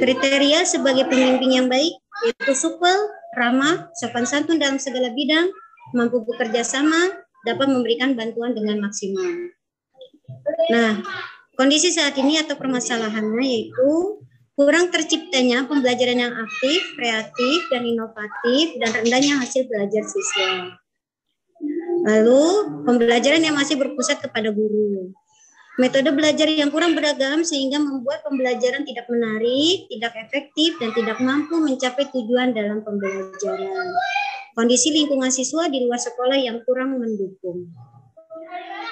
Kriteria sebagai pemimpin yang baik yaitu supel, ramah, sopan santun dalam segala bidang, mampu bekerja sama, dapat memberikan bantuan dengan maksimal. Nah, Kondisi saat ini atau permasalahannya yaitu kurang terciptanya pembelajaran yang aktif, kreatif, dan inovatif, dan rendahnya hasil belajar siswa. Lalu, pembelajaran yang masih berpusat kepada guru. Metode belajar yang kurang beragam sehingga membuat pembelajaran tidak menarik, tidak efektif, dan tidak mampu mencapai tujuan dalam pembelajaran. Kondisi lingkungan siswa di luar sekolah yang kurang mendukung.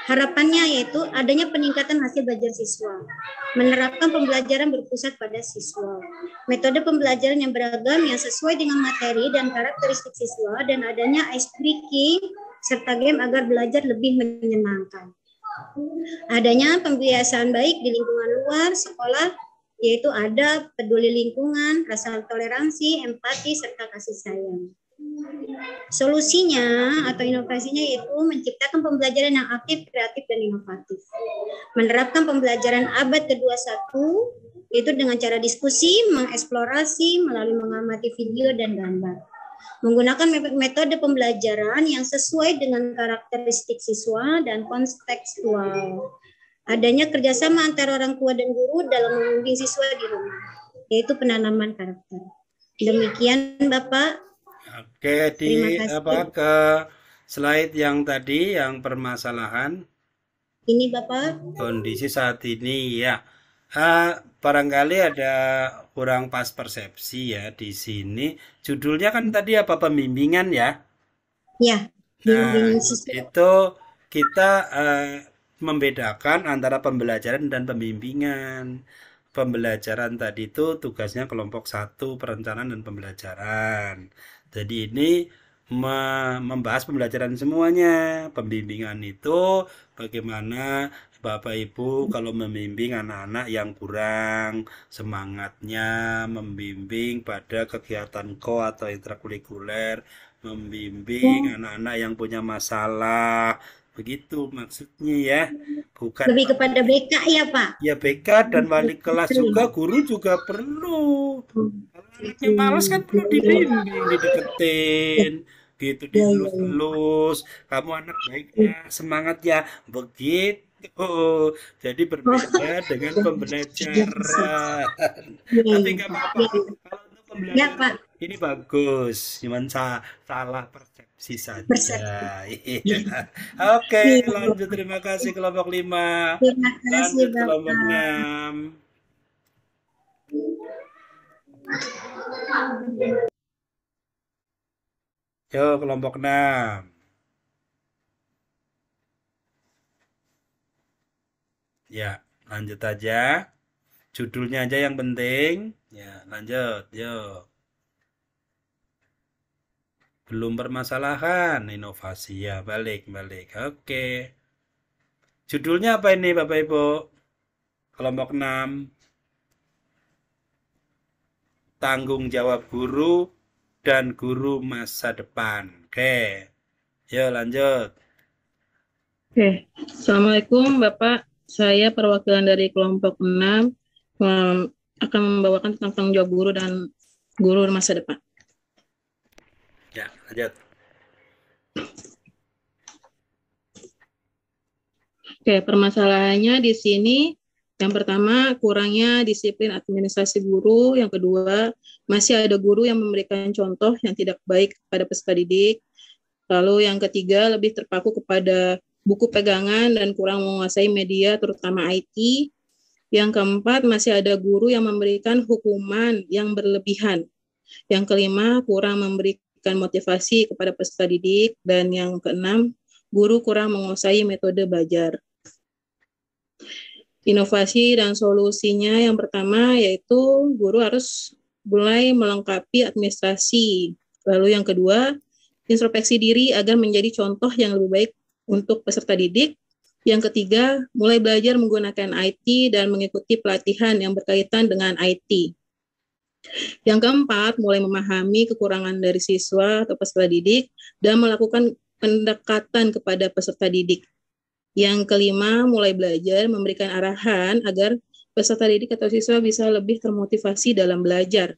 Harapannya yaitu adanya peningkatan hasil belajar siswa, menerapkan pembelajaran berpusat pada siswa, metode pembelajaran yang beragam yang sesuai dengan materi dan karakteristik siswa, dan adanya ice breaking serta game agar belajar lebih menyenangkan. Adanya pembiasaan baik di lingkungan luar sekolah yaitu ada peduli lingkungan, rasa toleransi, empati, serta kasih sayang. Solusinya atau inovasinya yaitu menciptakan pembelajaran yang aktif, kreatif, dan inovatif. Menerapkan pembelajaran abad ke-21 yaitu dengan cara diskusi, mengeksplorasi, melalui mengamati video dan gambar. Menggunakan metode pembelajaran yang sesuai dengan karakteristik siswa dan kontekstual. Adanya kerjasama antara orang tua dan guru dalam membimbing siswa di rumah, yaitu penanaman karakter. Demikian Bapak, Oke, di apa ke slide yang tadi yang permasalahan? Ini Bapak. Kondisi saat ini ya. Ah, barangkali ada kurang pas persepsi ya di sini. Judulnya kan tadi apa pembimbingan ya? Ya. Nah, itu kita uh, membedakan antara pembelajaran dan pembimbingan. Pembelajaran tadi itu tugasnya kelompok satu perencanaan dan pembelajaran. Jadi ini membahas pembelajaran semuanya. Pembimbingan itu bagaimana Bapak Ibu kalau membimbing anak-anak yang kurang semangatnya, membimbing pada kegiatan ko atau intrakurikuler, membimbing ya. anak-anak yang punya masalah begitu maksudnya ya bukan lebih kepada BK ya Pak ya BK dan wali kelas juga guru juga perlu anaknya hmm. malas kan perlu dibimbing dideketin gitu ya, ya, ya. dielus-elus kamu anak baik ya semangat ya begitu Oh, jadi berbeda oh. dengan (laughs) pembelajaran. Tapi nggak apa-apa. Kalau untuk pembelajaran ya, Pak. ini bagus, cuman salah, salah sisa tiga. Iya. Oke, iya. lanjut terima kasih kelompok lima. Terima kasih lanjut Bapak. kelompok enam. Yo kelompok enam. Ya, lanjut aja. Judulnya aja yang penting. Ya, lanjut. Yuk belum permasalahan inovasi ya balik balik oke judulnya apa ini bapak ibu kelompok 6 tanggung jawab guru dan guru masa depan oke yuk lanjut oke assalamualaikum bapak saya perwakilan dari kelompok 6 akan membawakan tentang tanggung jawab guru dan guru masa depan Ya, lanjut. Oke, permasalahannya di sini yang pertama kurangnya disiplin administrasi guru, yang kedua masih ada guru yang memberikan contoh yang tidak baik kepada peserta didik. Lalu yang ketiga lebih terpaku kepada buku pegangan dan kurang menguasai media terutama IT. Yang keempat masih ada guru yang memberikan hukuman yang berlebihan. Yang kelima kurang memberikan memberikan motivasi kepada peserta didik, dan yang keenam, guru kurang menguasai metode belajar. Inovasi dan solusinya yang pertama yaitu guru harus mulai melengkapi administrasi. Lalu yang kedua, introspeksi diri agar menjadi contoh yang lebih baik untuk peserta didik. Yang ketiga, mulai belajar menggunakan IT dan mengikuti pelatihan yang berkaitan dengan IT. Yang keempat, mulai memahami kekurangan dari siswa atau peserta didik dan melakukan pendekatan kepada peserta didik. Yang kelima, mulai belajar memberikan arahan agar peserta didik atau siswa bisa lebih termotivasi dalam belajar.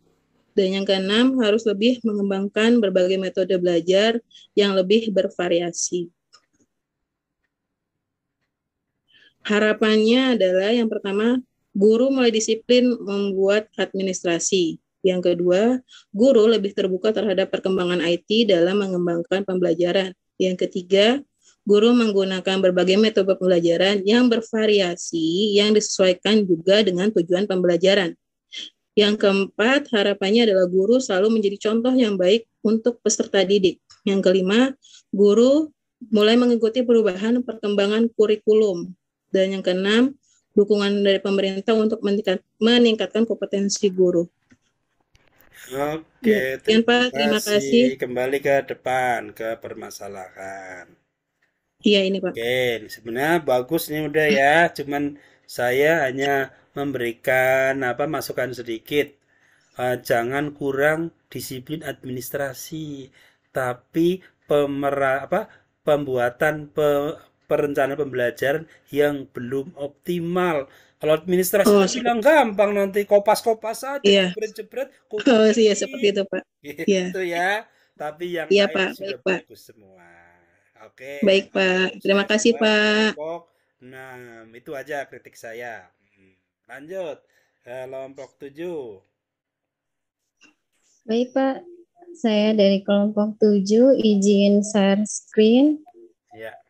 Dan yang keenam, harus lebih mengembangkan berbagai metode belajar yang lebih bervariasi. Harapannya adalah yang pertama, guru mulai disiplin membuat administrasi. Yang kedua, guru lebih terbuka terhadap perkembangan IT dalam mengembangkan pembelajaran. Yang ketiga, guru menggunakan berbagai metode pembelajaran yang bervariasi yang disesuaikan juga dengan tujuan pembelajaran. Yang keempat, harapannya adalah guru selalu menjadi contoh yang baik untuk peserta didik. Yang kelima, guru mulai mengikuti perubahan perkembangan kurikulum. Dan yang keenam, dukungan dari pemerintah untuk meningkat, meningkatkan kompetensi guru. Oke, ya, terima, terima, Pak, terima kasih. Kembali ke depan ke permasalahan. Iya ini Pak. Oke, sebenarnya bagus nih udah ya, cuman saya hanya memberikan apa masukan sedikit. Uh, jangan kurang disiplin administrasi, tapi pemera apa pembuatan pe, perencanaan pembelajaran yang belum optimal. Kalau administrasi oh, kan bilang gampang nanti kopas-kopas saja, iya. jebret-jebret. (laughs) Oh iya seperti itu Pak. Gitu iya. ya. Tapi yang iya, Pak, sudah baik, bagus Pak. semua. Oke. Baik Pak. Terima kasih Pak. Nah itu aja kritik saya. Hmm. Lanjut. Kelompok eh, tujuh. Baik Pak, saya dari kelompok tujuh izin share screen. Ya.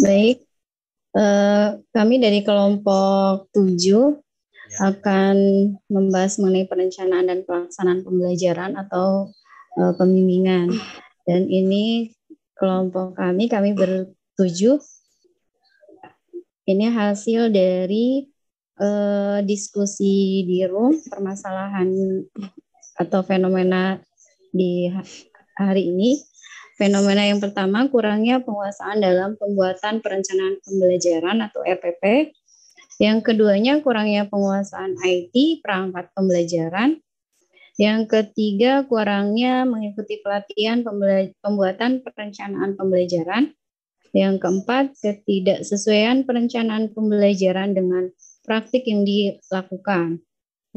Baik, eh, kami dari kelompok 7 ya. akan membahas mengenai perencanaan dan pelaksanaan pembelajaran atau eh, pembimbingan. Dan ini kelompok kami, kami bertujuh. Ini hasil dari eh, diskusi di room permasalahan atau fenomena di hari ini. Fenomena yang pertama kurangnya penguasaan dalam pembuatan perencanaan pembelajaran atau RPP. Yang keduanya kurangnya penguasaan IT perangkat pembelajaran. Yang ketiga kurangnya mengikuti pelatihan pembuatan perencanaan pembelajaran. Yang keempat, ketidaksesuaian perencanaan pembelajaran dengan praktik yang dilakukan.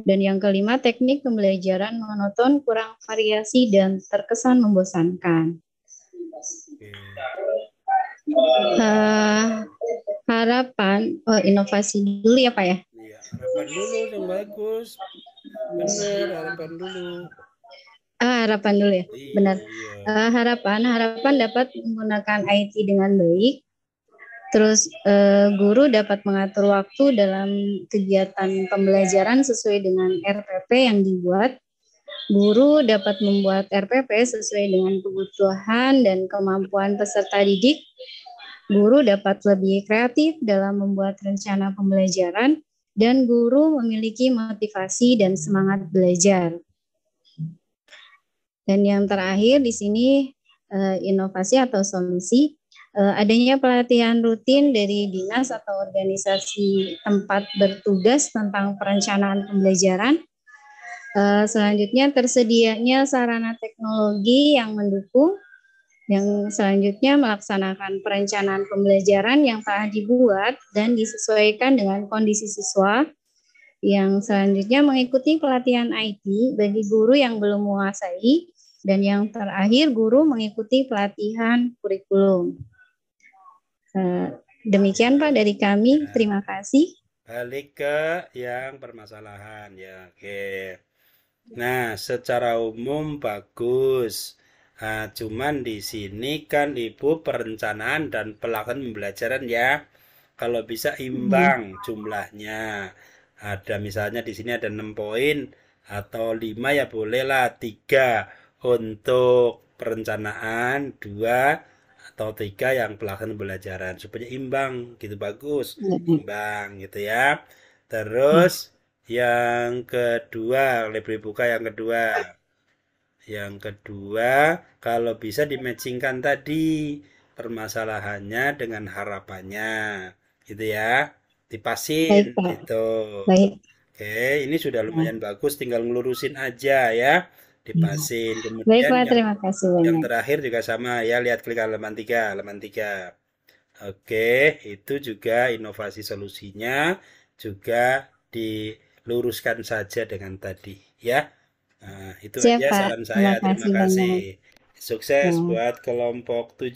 Dan yang kelima, teknik pembelajaran monoton kurang variasi dan terkesan membosankan. Uh, harapan, oh, inovasi dulu ya Pak ya? Iya, harapan dulu yang bagus. Benar, harapan dulu. Ah, harapan dulu ya, iya, benar. Uh, iya. eh, harapan, harapan dapat menggunakan IT dengan baik, Terus eh, guru dapat mengatur waktu dalam kegiatan pembelajaran sesuai dengan RPP yang dibuat. Guru dapat membuat RPP sesuai dengan kebutuhan dan kemampuan peserta didik. Guru dapat lebih kreatif dalam membuat rencana pembelajaran dan guru memiliki motivasi dan semangat belajar. Dan yang terakhir di sini eh, inovasi atau solusi Eh, adanya pelatihan rutin dari dinas atau organisasi tempat bertugas tentang perencanaan pembelajaran. Eh, selanjutnya tersedianya sarana teknologi yang mendukung yang selanjutnya melaksanakan perencanaan pembelajaran yang telah dibuat dan disesuaikan dengan kondisi siswa. Yang selanjutnya mengikuti pelatihan IT bagi guru yang belum menguasai dan yang terakhir guru mengikuti pelatihan kurikulum. Eh, demikian Pak dari kami. Ya. Terima kasih. Balik ke yang permasalahan ya. Oke. Nah, secara umum bagus. Nah, cuman di sini kan Ibu perencanaan dan pelaksanaan pembelajaran ya. Kalau bisa imbang hmm. jumlahnya. Ada misalnya di sini ada 6 poin atau 5 ya bolehlah, 3 untuk perencanaan, 2 atau tiga yang pelaksanaan pembelajaran supaya imbang gitu bagus imbang gitu ya terus yang kedua oleh buka yang kedua yang kedua kalau bisa dimatchingkan tadi permasalahannya dengan harapannya gitu ya dipasin itu gitu oke ini sudah lumayan bagus tinggal ngelurusin aja ya dipasin ya. kemudian Baik, Pak, terima yang, kasih banyak. yang terakhir juga sama ya lihat klik halaman 3 halaman 3 Oke, itu juga inovasi solusinya juga diluruskan saja dengan tadi ya. Nah, itu Siap, aja Pak. salam saya. Terima Terima kasih. Banyak. Sukses ya. buat kelompok 7.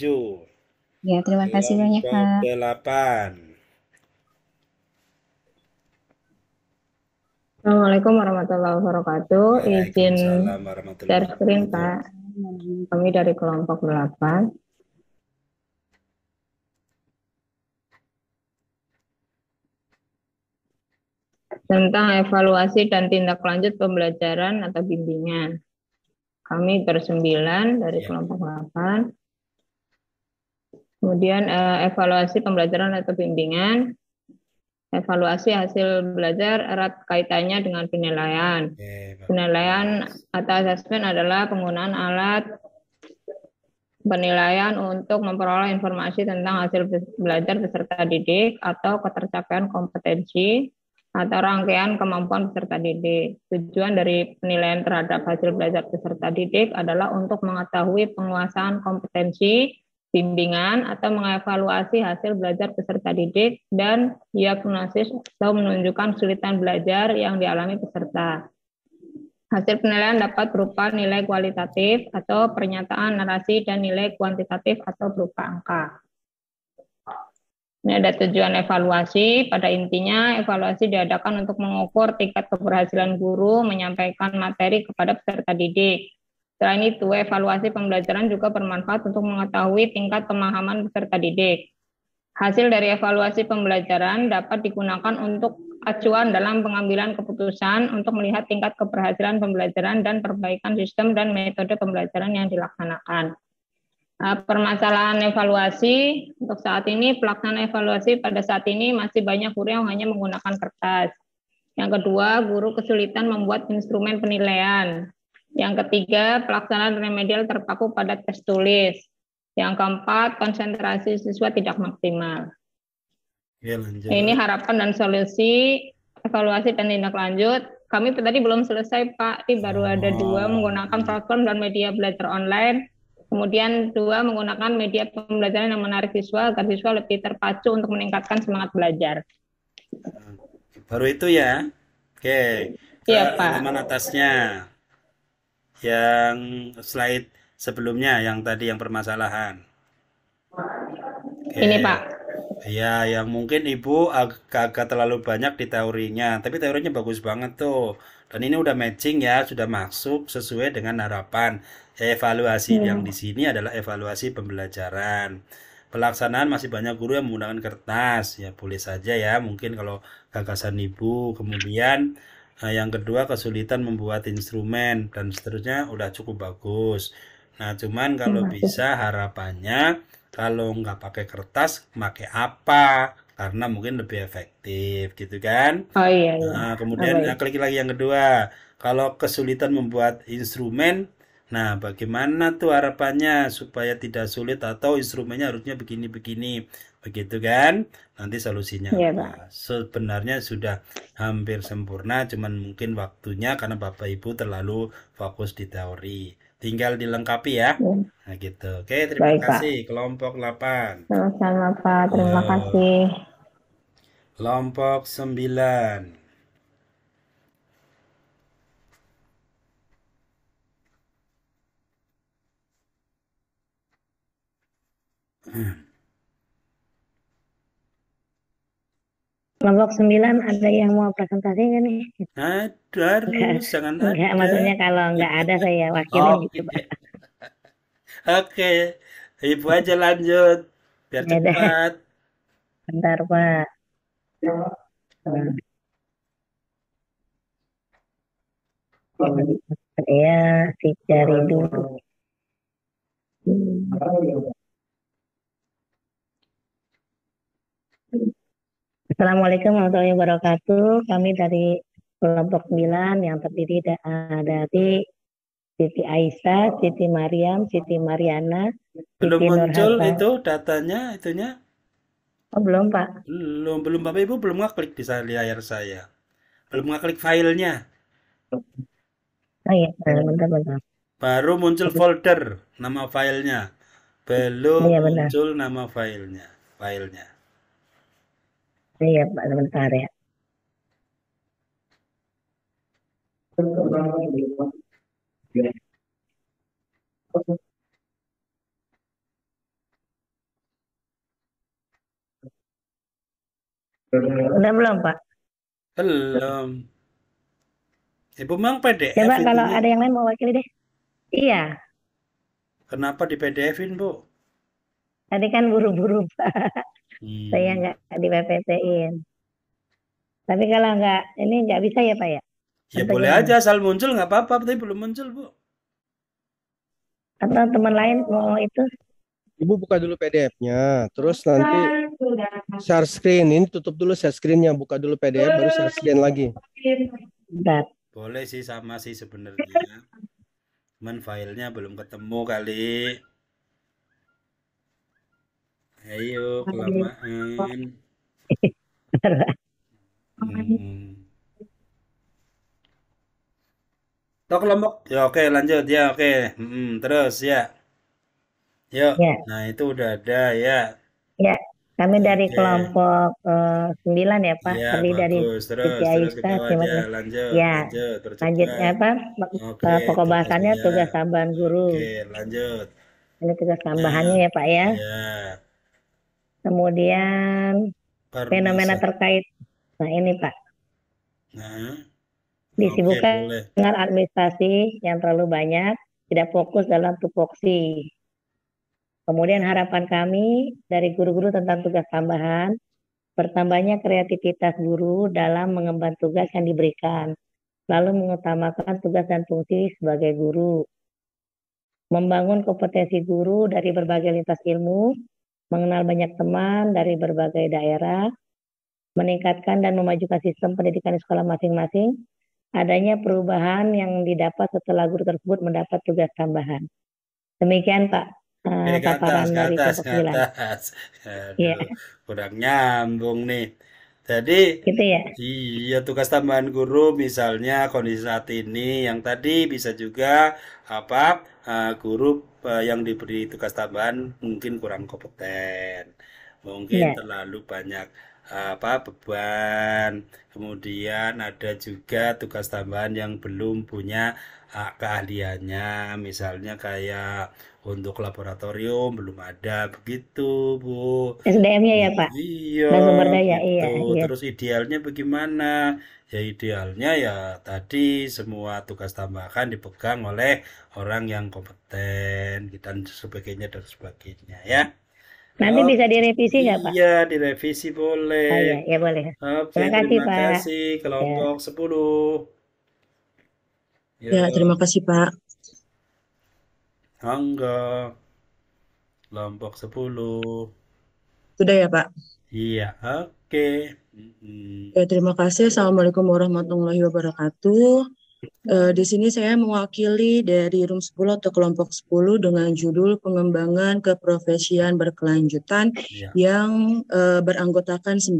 Ya, terima kelompok kasih banyak, Pak. 8. Assalamualaikum warahmatullahi wabarakatuh. Izin share screen Pak. Kami dari kelompok 8. Tentang evaluasi dan tindak lanjut pembelajaran atau bimbingan. Kami bersembilan dari ya. kelompok 8. Kemudian eh, evaluasi pembelajaran atau bimbingan Evaluasi hasil belajar erat kaitannya dengan penilaian. Penilaian atau assessment adalah penggunaan alat penilaian untuk memperoleh informasi tentang hasil belajar peserta didik atau ketercapaian kompetensi atau rangkaian kemampuan peserta didik. Tujuan dari penilaian terhadap hasil belajar peserta didik adalah untuk mengetahui penguasaan kompetensi bimbingan atau mengevaluasi hasil belajar peserta didik dan diagnosis atau menunjukkan kesulitan belajar yang dialami peserta. Hasil penilaian dapat berupa nilai kualitatif atau pernyataan narasi dan nilai kuantitatif atau berupa angka. Ini ada tujuan evaluasi. Pada intinya, evaluasi diadakan untuk mengukur tingkat keberhasilan guru menyampaikan materi kepada peserta didik Selain itu, evaluasi pembelajaran juga bermanfaat untuk mengetahui tingkat pemahaman peserta didik. Hasil dari evaluasi pembelajaran dapat digunakan untuk acuan dalam pengambilan keputusan untuk melihat tingkat keberhasilan pembelajaran dan perbaikan sistem dan metode pembelajaran yang dilaksanakan. Eh, permasalahan evaluasi untuk saat ini pelaksanaan evaluasi pada saat ini masih banyak guru yang hanya menggunakan kertas. Yang kedua, guru kesulitan membuat instrumen penilaian. Yang ketiga, pelaksanaan remedial terpaku pada tes tulis. Yang keempat, konsentrasi siswa tidak maksimal. Ya, Ini harapan dan solusi, evaluasi dan tindak lanjut. Kami tadi belum selesai, Pak. Ini baru oh. ada dua menggunakan platform dan media belajar online. Kemudian dua menggunakan media pembelajaran yang menarik siswa agar siswa lebih terpacu untuk meningkatkan semangat belajar. Baru itu ya. Oke. Iya, eh, Pak. Teman atasnya yang slide sebelumnya yang tadi yang permasalahan. Okay. Ini Pak. Ya, yang mungkin Ibu agak, agak terlalu banyak di teorinya, tapi teorinya bagus banget tuh. Dan ini udah matching ya, sudah masuk sesuai dengan harapan. Evaluasi hmm. yang di sini adalah evaluasi pembelajaran. Pelaksanaan masih banyak guru yang menggunakan kertas, ya boleh saja ya. Mungkin kalau gagasan Ibu, kemudian Nah, yang kedua kesulitan membuat instrumen dan seterusnya udah cukup bagus. Nah, cuman kalau hmm. bisa harapannya kalau nggak pakai kertas, pakai apa? Karena mungkin lebih efektif, gitu kan? Oh iya. iya. Nah, oh, kemudian oh, iya. klik lagi yang kedua, kalau kesulitan membuat instrumen, nah bagaimana tuh harapannya supaya tidak sulit atau instrumennya harusnya begini-begini? begitu kan nanti solusinya ya, apa sebenarnya sudah hampir sempurna cuman mungkin waktunya karena bapak ibu terlalu fokus di teori tinggal dilengkapi ya, ya. nah gitu oke terima Baik, kasih Pak. kelompok 8 sama Pak terima oh. kasih kelompok 9 Hmm. kelompok 9 ada yang mau presentasi nggak nih? Ada, jangan ada. Enggak, maksudnya kalau nggak ada saya wakilin. Oh, gitu. Iya. Oke, okay. Ibu aja lanjut, biar Yada. cepat. Bentar, Pak. Saya si cari dulu. Hmm. Assalamualaikum warahmatullahi wabarakatuh. Kami dari kelompok 9 yang terdiri eh, dari Siti Aisyah, Siti Mariam, Siti Mariana. Belum Siti muncul Nurhasa. itu datanya itunya? Oh, belum, Pak. Belum, belum Bapak Ibu belum ngeklik di layar saya. Belum ngeklik filenya. Oh iya, bentar, bentar. Baru muncul folder nama filenya. Belum oh, iya, muncul nama filenya, filenya. Iya Pak, sebentar ya. Udah belum Pak? Belum. Ibu memang PDF. Coba kalau ada yang lain mau wakili deh. Iya. Kenapa di PDF-in Bu? Tadi kan buru-buru Pak saya hmm. nggak di PPT-in tapi kalau nggak ini nggak bisa ya pak ya ya Atau boleh gimana? aja asal muncul nggak apa-apa tapi belum muncul bu atau teman lain mau itu Ibu buka dulu PDF-nya, terus nanti share screen. Ini tutup dulu share screen-nya, buka dulu PDF baru share screen lagi. Boleh sih sama sih sebenarnya. Cuman filenya belum ketemu kali. Ayo, kelamaan. hmm. Toh kelompok. Ya oke, okay, lanjut ya oke. okay. Hmm, terus ya. Yuk. Ya. Nah, itu udah ada ya. Ya. Kami dari Oke. kelompok 9 eh, ya Pak, Ya, kami dari bagus. Terus, Siti terus kita Ayusta, terima aja. kasih. Lanjut, ya, lanjut, terus lanjutnya apa? Oke, Eh, Pokok bahasannya tugasnya. tugas tambahan guru. Oke, lanjut. Ini tugas ya. tambahannya ya Pak ya. Ya kemudian fenomena terkait nah ini Pak. Nah. Disibukkan okay, dengan administrasi yang terlalu banyak, tidak fokus dalam tupoksi. Kemudian harapan kami dari guru-guru tentang tugas tambahan, bertambahnya kreativitas guru dalam mengemban tugas yang diberikan, lalu mengutamakan tugas dan fungsi sebagai guru. Membangun kompetensi guru dari berbagai lintas ilmu, mengenal banyak teman dari berbagai daerah, meningkatkan dan memajukan sistem pendidikan di sekolah masing-masing, adanya perubahan yang didapat setelah guru tersebut mendapat tugas tambahan. Demikian Pak uh, paparan atas, dari atas, Iya. Kurang nyambung nih. Jadi gitu ya. Iya, tugas tambahan guru misalnya kondisi saat ini yang tadi bisa juga apa uh, guru yang diberi tugas tambahan mungkin kurang kompeten, mungkin yeah. terlalu banyak eh, apa beban. Kemudian ada juga tugas tambahan yang belum punya keahliannya misalnya kayak untuk laboratorium belum ada begitu Bu SDM-nya ya Pak iya dan sumber daya gitu. Iya, iya, terus idealnya bagaimana ya idealnya ya tadi semua tugas tambahan dipegang oleh orang yang kompeten gitu, dan sebagainya dan sebagainya ya Nanti oh, bisa direvisi nggak Pak? Iya, direvisi boleh. Oh, iya, ya boleh. Oke, terima kasih terima Pak. Terima kasih kelompok ya. 10. Ya, ya, terima kasih Pak. Angga, Lombok 10. Sudah ya Pak? Iya, oke. Okay. Ya, terima kasih. Assalamualaikum warahmatullahi wabarakatuh. Uh, di sini saya mewakili dari room 10 atau kelompok 10 dengan judul pengembangan keprofesian berkelanjutan yeah. yang uh, beranggotakan 9.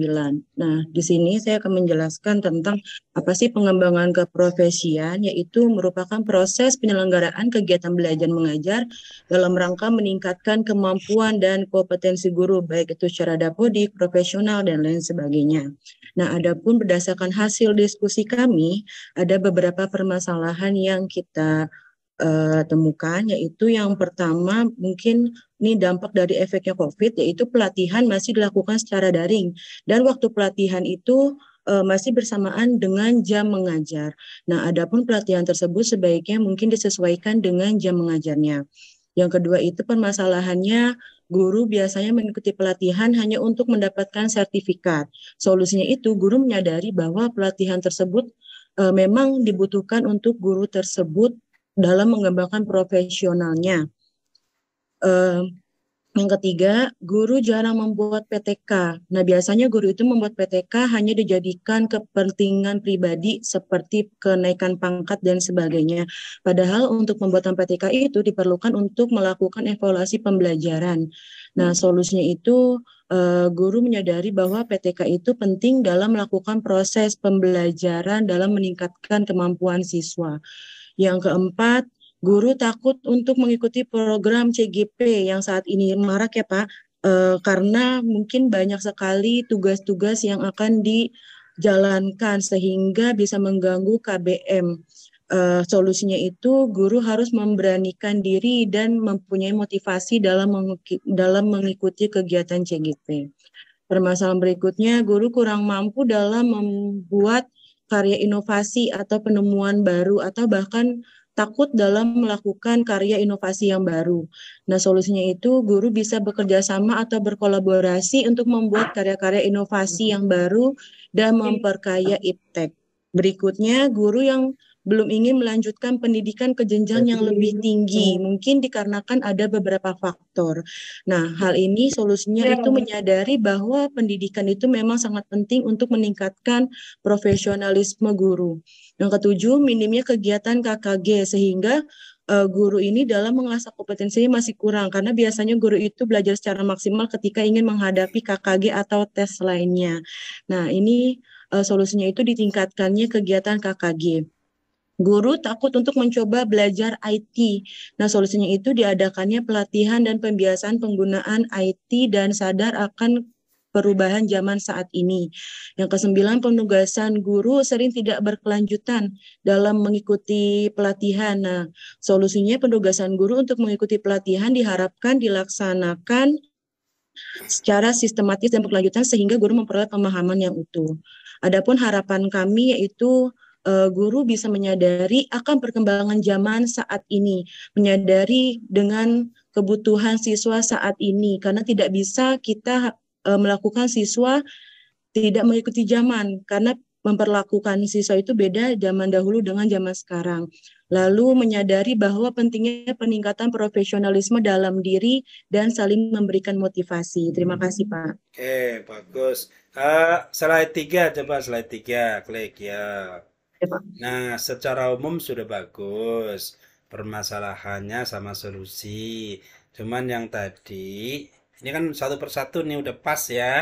Nah, di sini saya akan menjelaskan tentang apa sih pengembangan keprofesian yaitu merupakan proses penyelenggaraan kegiatan belajar mengajar dalam rangka meningkatkan kemampuan dan kompetensi guru baik itu secara dapodik, profesional dan lain sebagainya. Nah, adapun berdasarkan hasil diskusi kami ada beberapa permasalahan yang kita uh, temukan yaitu yang pertama mungkin ini dampak dari efeknya COVID yaitu pelatihan masih dilakukan secara daring dan waktu pelatihan itu uh, masih bersamaan dengan jam mengajar. Nah, adapun pelatihan tersebut sebaiknya mungkin disesuaikan dengan jam mengajarnya. Yang kedua itu permasalahannya guru biasanya mengikuti pelatihan hanya untuk mendapatkan sertifikat. Solusinya itu guru menyadari bahwa pelatihan tersebut e, memang dibutuhkan untuk guru tersebut dalam mengembangkan profesionalnya. E, yang ketiga, guru jarang membuat PTK. Nah, biasanya guru itu membuat PTK hanya dijadikan kepentingan pribadi seperti kenaikan pangkat dan sebagainya. Padahal untuk pembuatan PTK itu diperlukan untuk melakukan evaluasi pembelajaran. Nah, hmm. solusinya itu eh, guru menyadari bahwa PTK itu penting dalam melakukan proses pembelajaran dalam meningkatkan kemampuan siswa. Yang keempat, guru takut untuk mengikuti program CGP yang saat ini marak ya Pak, eh, karena mungkin banyak sekali tugas-tugas yang akan di jalankan sehingga bisa mengganggu KBM uh, solusinya itu guru harus memberanikan diri dan mempunyai motivasi dalam dalam mengikuti kegiatan CGP. Permasalahan berikutnya guru kurang mampu dalam membuat karya inovasi atau penemuan baru atau bahkan takut dalam melakukan karya inovasi yang baru. Nah, solusinya itu guru bisa bekerja sama atau berkolaborasi untuk membuat karya-karya inovasi yang baru dan memperkaya iptek. Berikutnya, guru yang belum ingin melanjutkan pendidikan ke jenjang yang lebih tinggi, hmm. mungkin dikarenakan ada beberapa faktor. Nah, hal ini solusinya ya. itu menyadari bahwa pendidikan itu memang sangat penting untuk meningkatkan profesionalisme guru. Yang ketujuh, minimnya kegiatan KKG sehingga uh, guru ini dalam mengasah kompetensinya masih kurang karena biasanya guru itu belajar secara maksimal ketika ingin menghadapi KKG atau tes lainnya. Nah, ini uh, solusinya itu ditingkatkannya kegiatan KKG. Guru takut untuk mencoba belajar IT. Nah, solusinya itu diadakannya pelatihan dan pembiasaan penggunaan IT dan sadar akan perubahan zaman saat ini. Yang kesembilan, penugasan guru sering tidak berkelanjutan dalam mengikuti pelatihan. Nah, solusinya penugasan guru untuk mengikuti pelatihan diharapkan dilaksanakan secara sistematis dan berkelanjutan sehingga guru memperoleh pemahaman yang utuh. Adapun harapan kami yaitu uh, guru bisa menyadari akan perkembangan zaman saat ini, menyadari dengan kebutuhan siswa saat ini karena tidak bisa kita uh, melakukan siswa tidak mengikuti zaman karena memperlakukan siswa itu beda zaman dahulu dengan zaman sekarang. Lalu menyadari bahwa pentingnya peningkatan profesionalisme dalam diri dan saling memberikan motivasi. Terima kasih Pak. Oke, bagus. Uh, slide tiga coba slide tiga klik ya. Nah, secara umum sudah bagus. Permasalahannya sama solusi. Cuman yang tadi, ini kan satu persatu nih udah pas ya.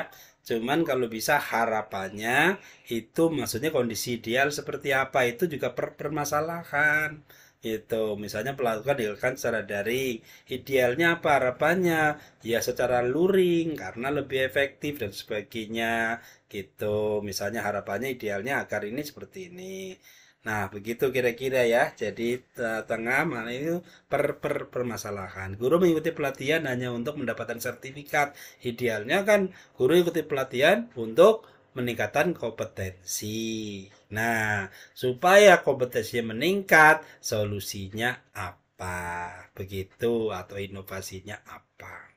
Cuman kalau bisa harapannya itu maksudnya kondisi ideal seperti apa itu juga per permasalahan itu misalnya pelakukan dilakukan secara daring idealnya apa harapannya ya secara luring karena lebih efektif dan sebagainya gitu misalnya harapannya idealnya agar ini seperti ini nah begitu kira-kira ya jadi tengah mana itu per, per permasalahan guru mengikuti pelatihan hanya untuk mendapatkan sertifikat idealnya kan guru ikuti pelatihan untuk meningkatkan kompetensi. Nah, supaya kompetensinya meningkat, solusinya apa? Begitu atau inovasinya apa?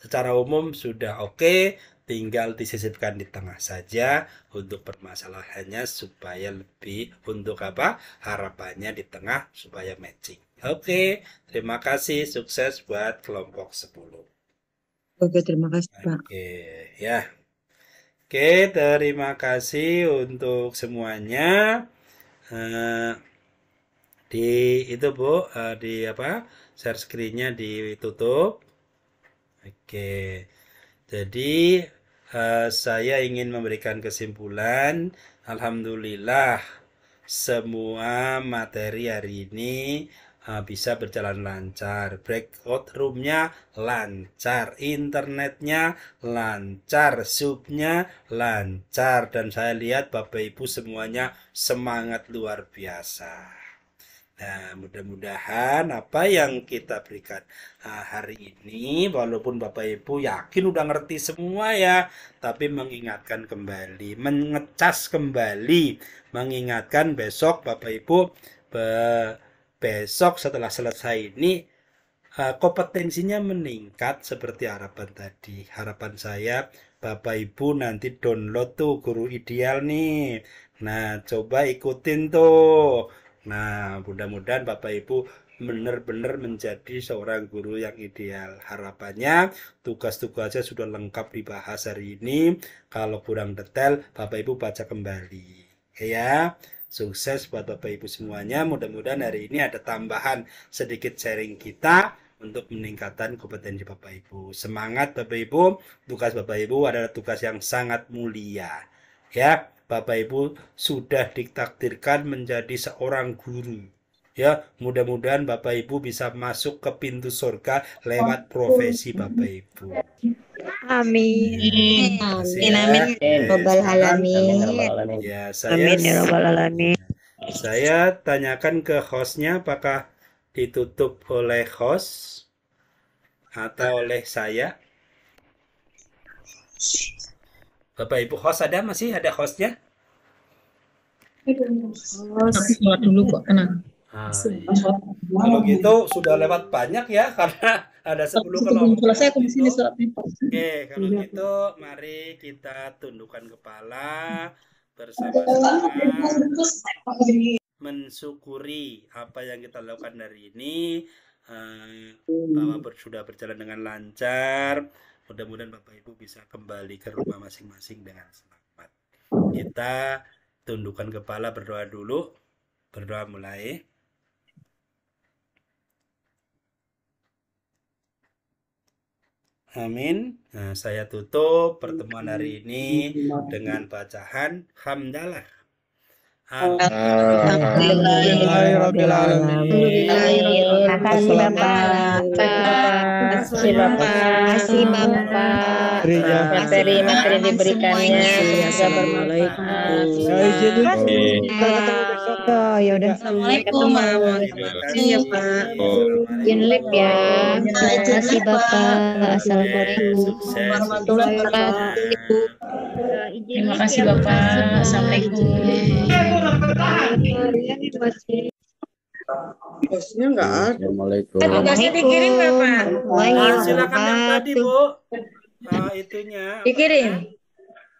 Secara umum sudah oke, tinggal disisipkan di tengah saja untuk permasalahannya supaya lebih untuk apa? Harapannya di tengah supaya matching. Oke, terima kasih, sukses buat kelompok 10. Oke, terima kasih, Pak. Oke, ya. Oke, terima kasih untuk semuanya. Uh, di itu Bu, uh, di apa? Share screen-nya ditutup. Oke. Jadi uh, saya ingin memberikan kesimpulan, alhamdulillah semua materi hari ini bisa berjalan lancar, breakout roomnya lancar, internetnya lancar, subnya lancar, dan saya lihat bapak ibu semuanya semangat luar biasa. Nah, mudah-mudahan apa yang kita berikan hari ini, walaupun Bapak Ibu yakin udah ngerti semua ya, tapi mengingatkan kembali, mengecas kembali, mengingatkan besok Bapak Ibu be besok setelah selesai ini eh, kompetensinya meningkat seperti harapan tadi. Harapan saya Bapak Ibu nanti download tuh guru ideal nih. Nah, coba ikutin tuh. Nah, mudah-mudahan Bapak Ibu benar-benar menjadi seorang guru yang ideal. Harapannya tugas-tugasnya sudah lengkap dibahas hari ini. Kalau kurang detail, Bapak Ibu baca kembali. Ya, Sukses buat Bapak Ibu semuanya. Mudah-mudahan hari ini ada tambahan sedikit sharing kita untuk meningkatkan kompetensi Bapak Ibu. Semangat Bapak Ibu, tugas Bapak Ibu adalah tugas yang sangat mulia. Ya, Bapak Ibu sudah ditakdirkan menjadi seorang guru Ya, mudah-mudahan Bapak Ibu bisa masuk ke pintu surga lewat profesi Bapak Ibu. Amin. Amin. Amin. Ya, ya, ya, saya, amin ya robbal alamin. Saya tanyakan ke hostnya apakah ditutup oleh host atau oleh saya? Bapak Ibu host ada masih ada hostnya? Tapi dulu kok tenang. Nah, Kalau gitu sudah lewat banyak ya (laughs) karena ada 10 kelompok. Selesai aku gitu. Oke, kalau iya. gitu mari kita tundukkan kepala bersama-sama mensyukuri apa yang kita lakukan hari ini eh, hmm. bahwa sudah berjalan dengan lancar. Mudah-mudahan Bapak Ibu bisa kembali ke rumah masing-masing dengan selamat. Kita tundukkan kepala berdoa dulu. Berdoa mulai. Amin. Nah, saya tutup pertemuan hari ini dengan bacaan hamdalah. Alhamdulillahirrahmanirrahim. Bapak. Oh ya udah. Assalamualaikum, Assalamualaikum. Ya, Pak. ya. Terima kasih Bapak. Assalamualaikum. Terima kasih Bapak. Assalamualaikum. Bosnya enggak ada. Assalamualaikum. Tugasnya kan dikirim Bapak. Nah, silakan yang tadi, Bu. Nah, itunya. Dikirim.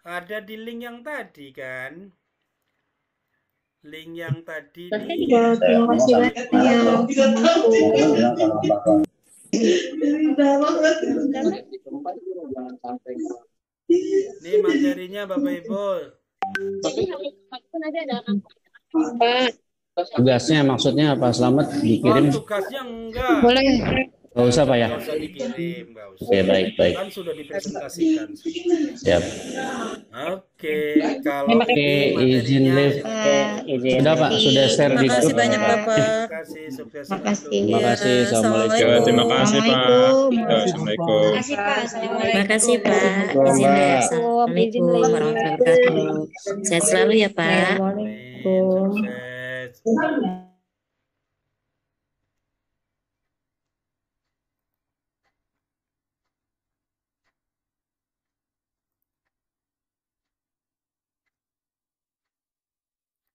Ada di link yang tadi kan? link yang tadi Ini materinya Bapak Ibu. Tugasnya maksudnya apa Selamat dikirim? Oh, tugasnya enggak. Boleh. Gak usah Pak ya? Oke okay, baik, baik. Kan sudah dipresentasikan. Siap. Oke, okay, kalau Oke, izin live. Ya. Izin. Sudah Pak, sudah share di grup. Terima kasih banyak Bapak. Terima kasih, sukses. Terima kasih. Terima kasih, iya, Assalamualaikum. Terima kasih Pak. Assalamualaikum. Terima kasih Pak. Terima kasih Pak. Izin live. Assalamualaikum warahmatullahi wabarakatuh. Sehat selalu ya Pak. Waalaikumsalam.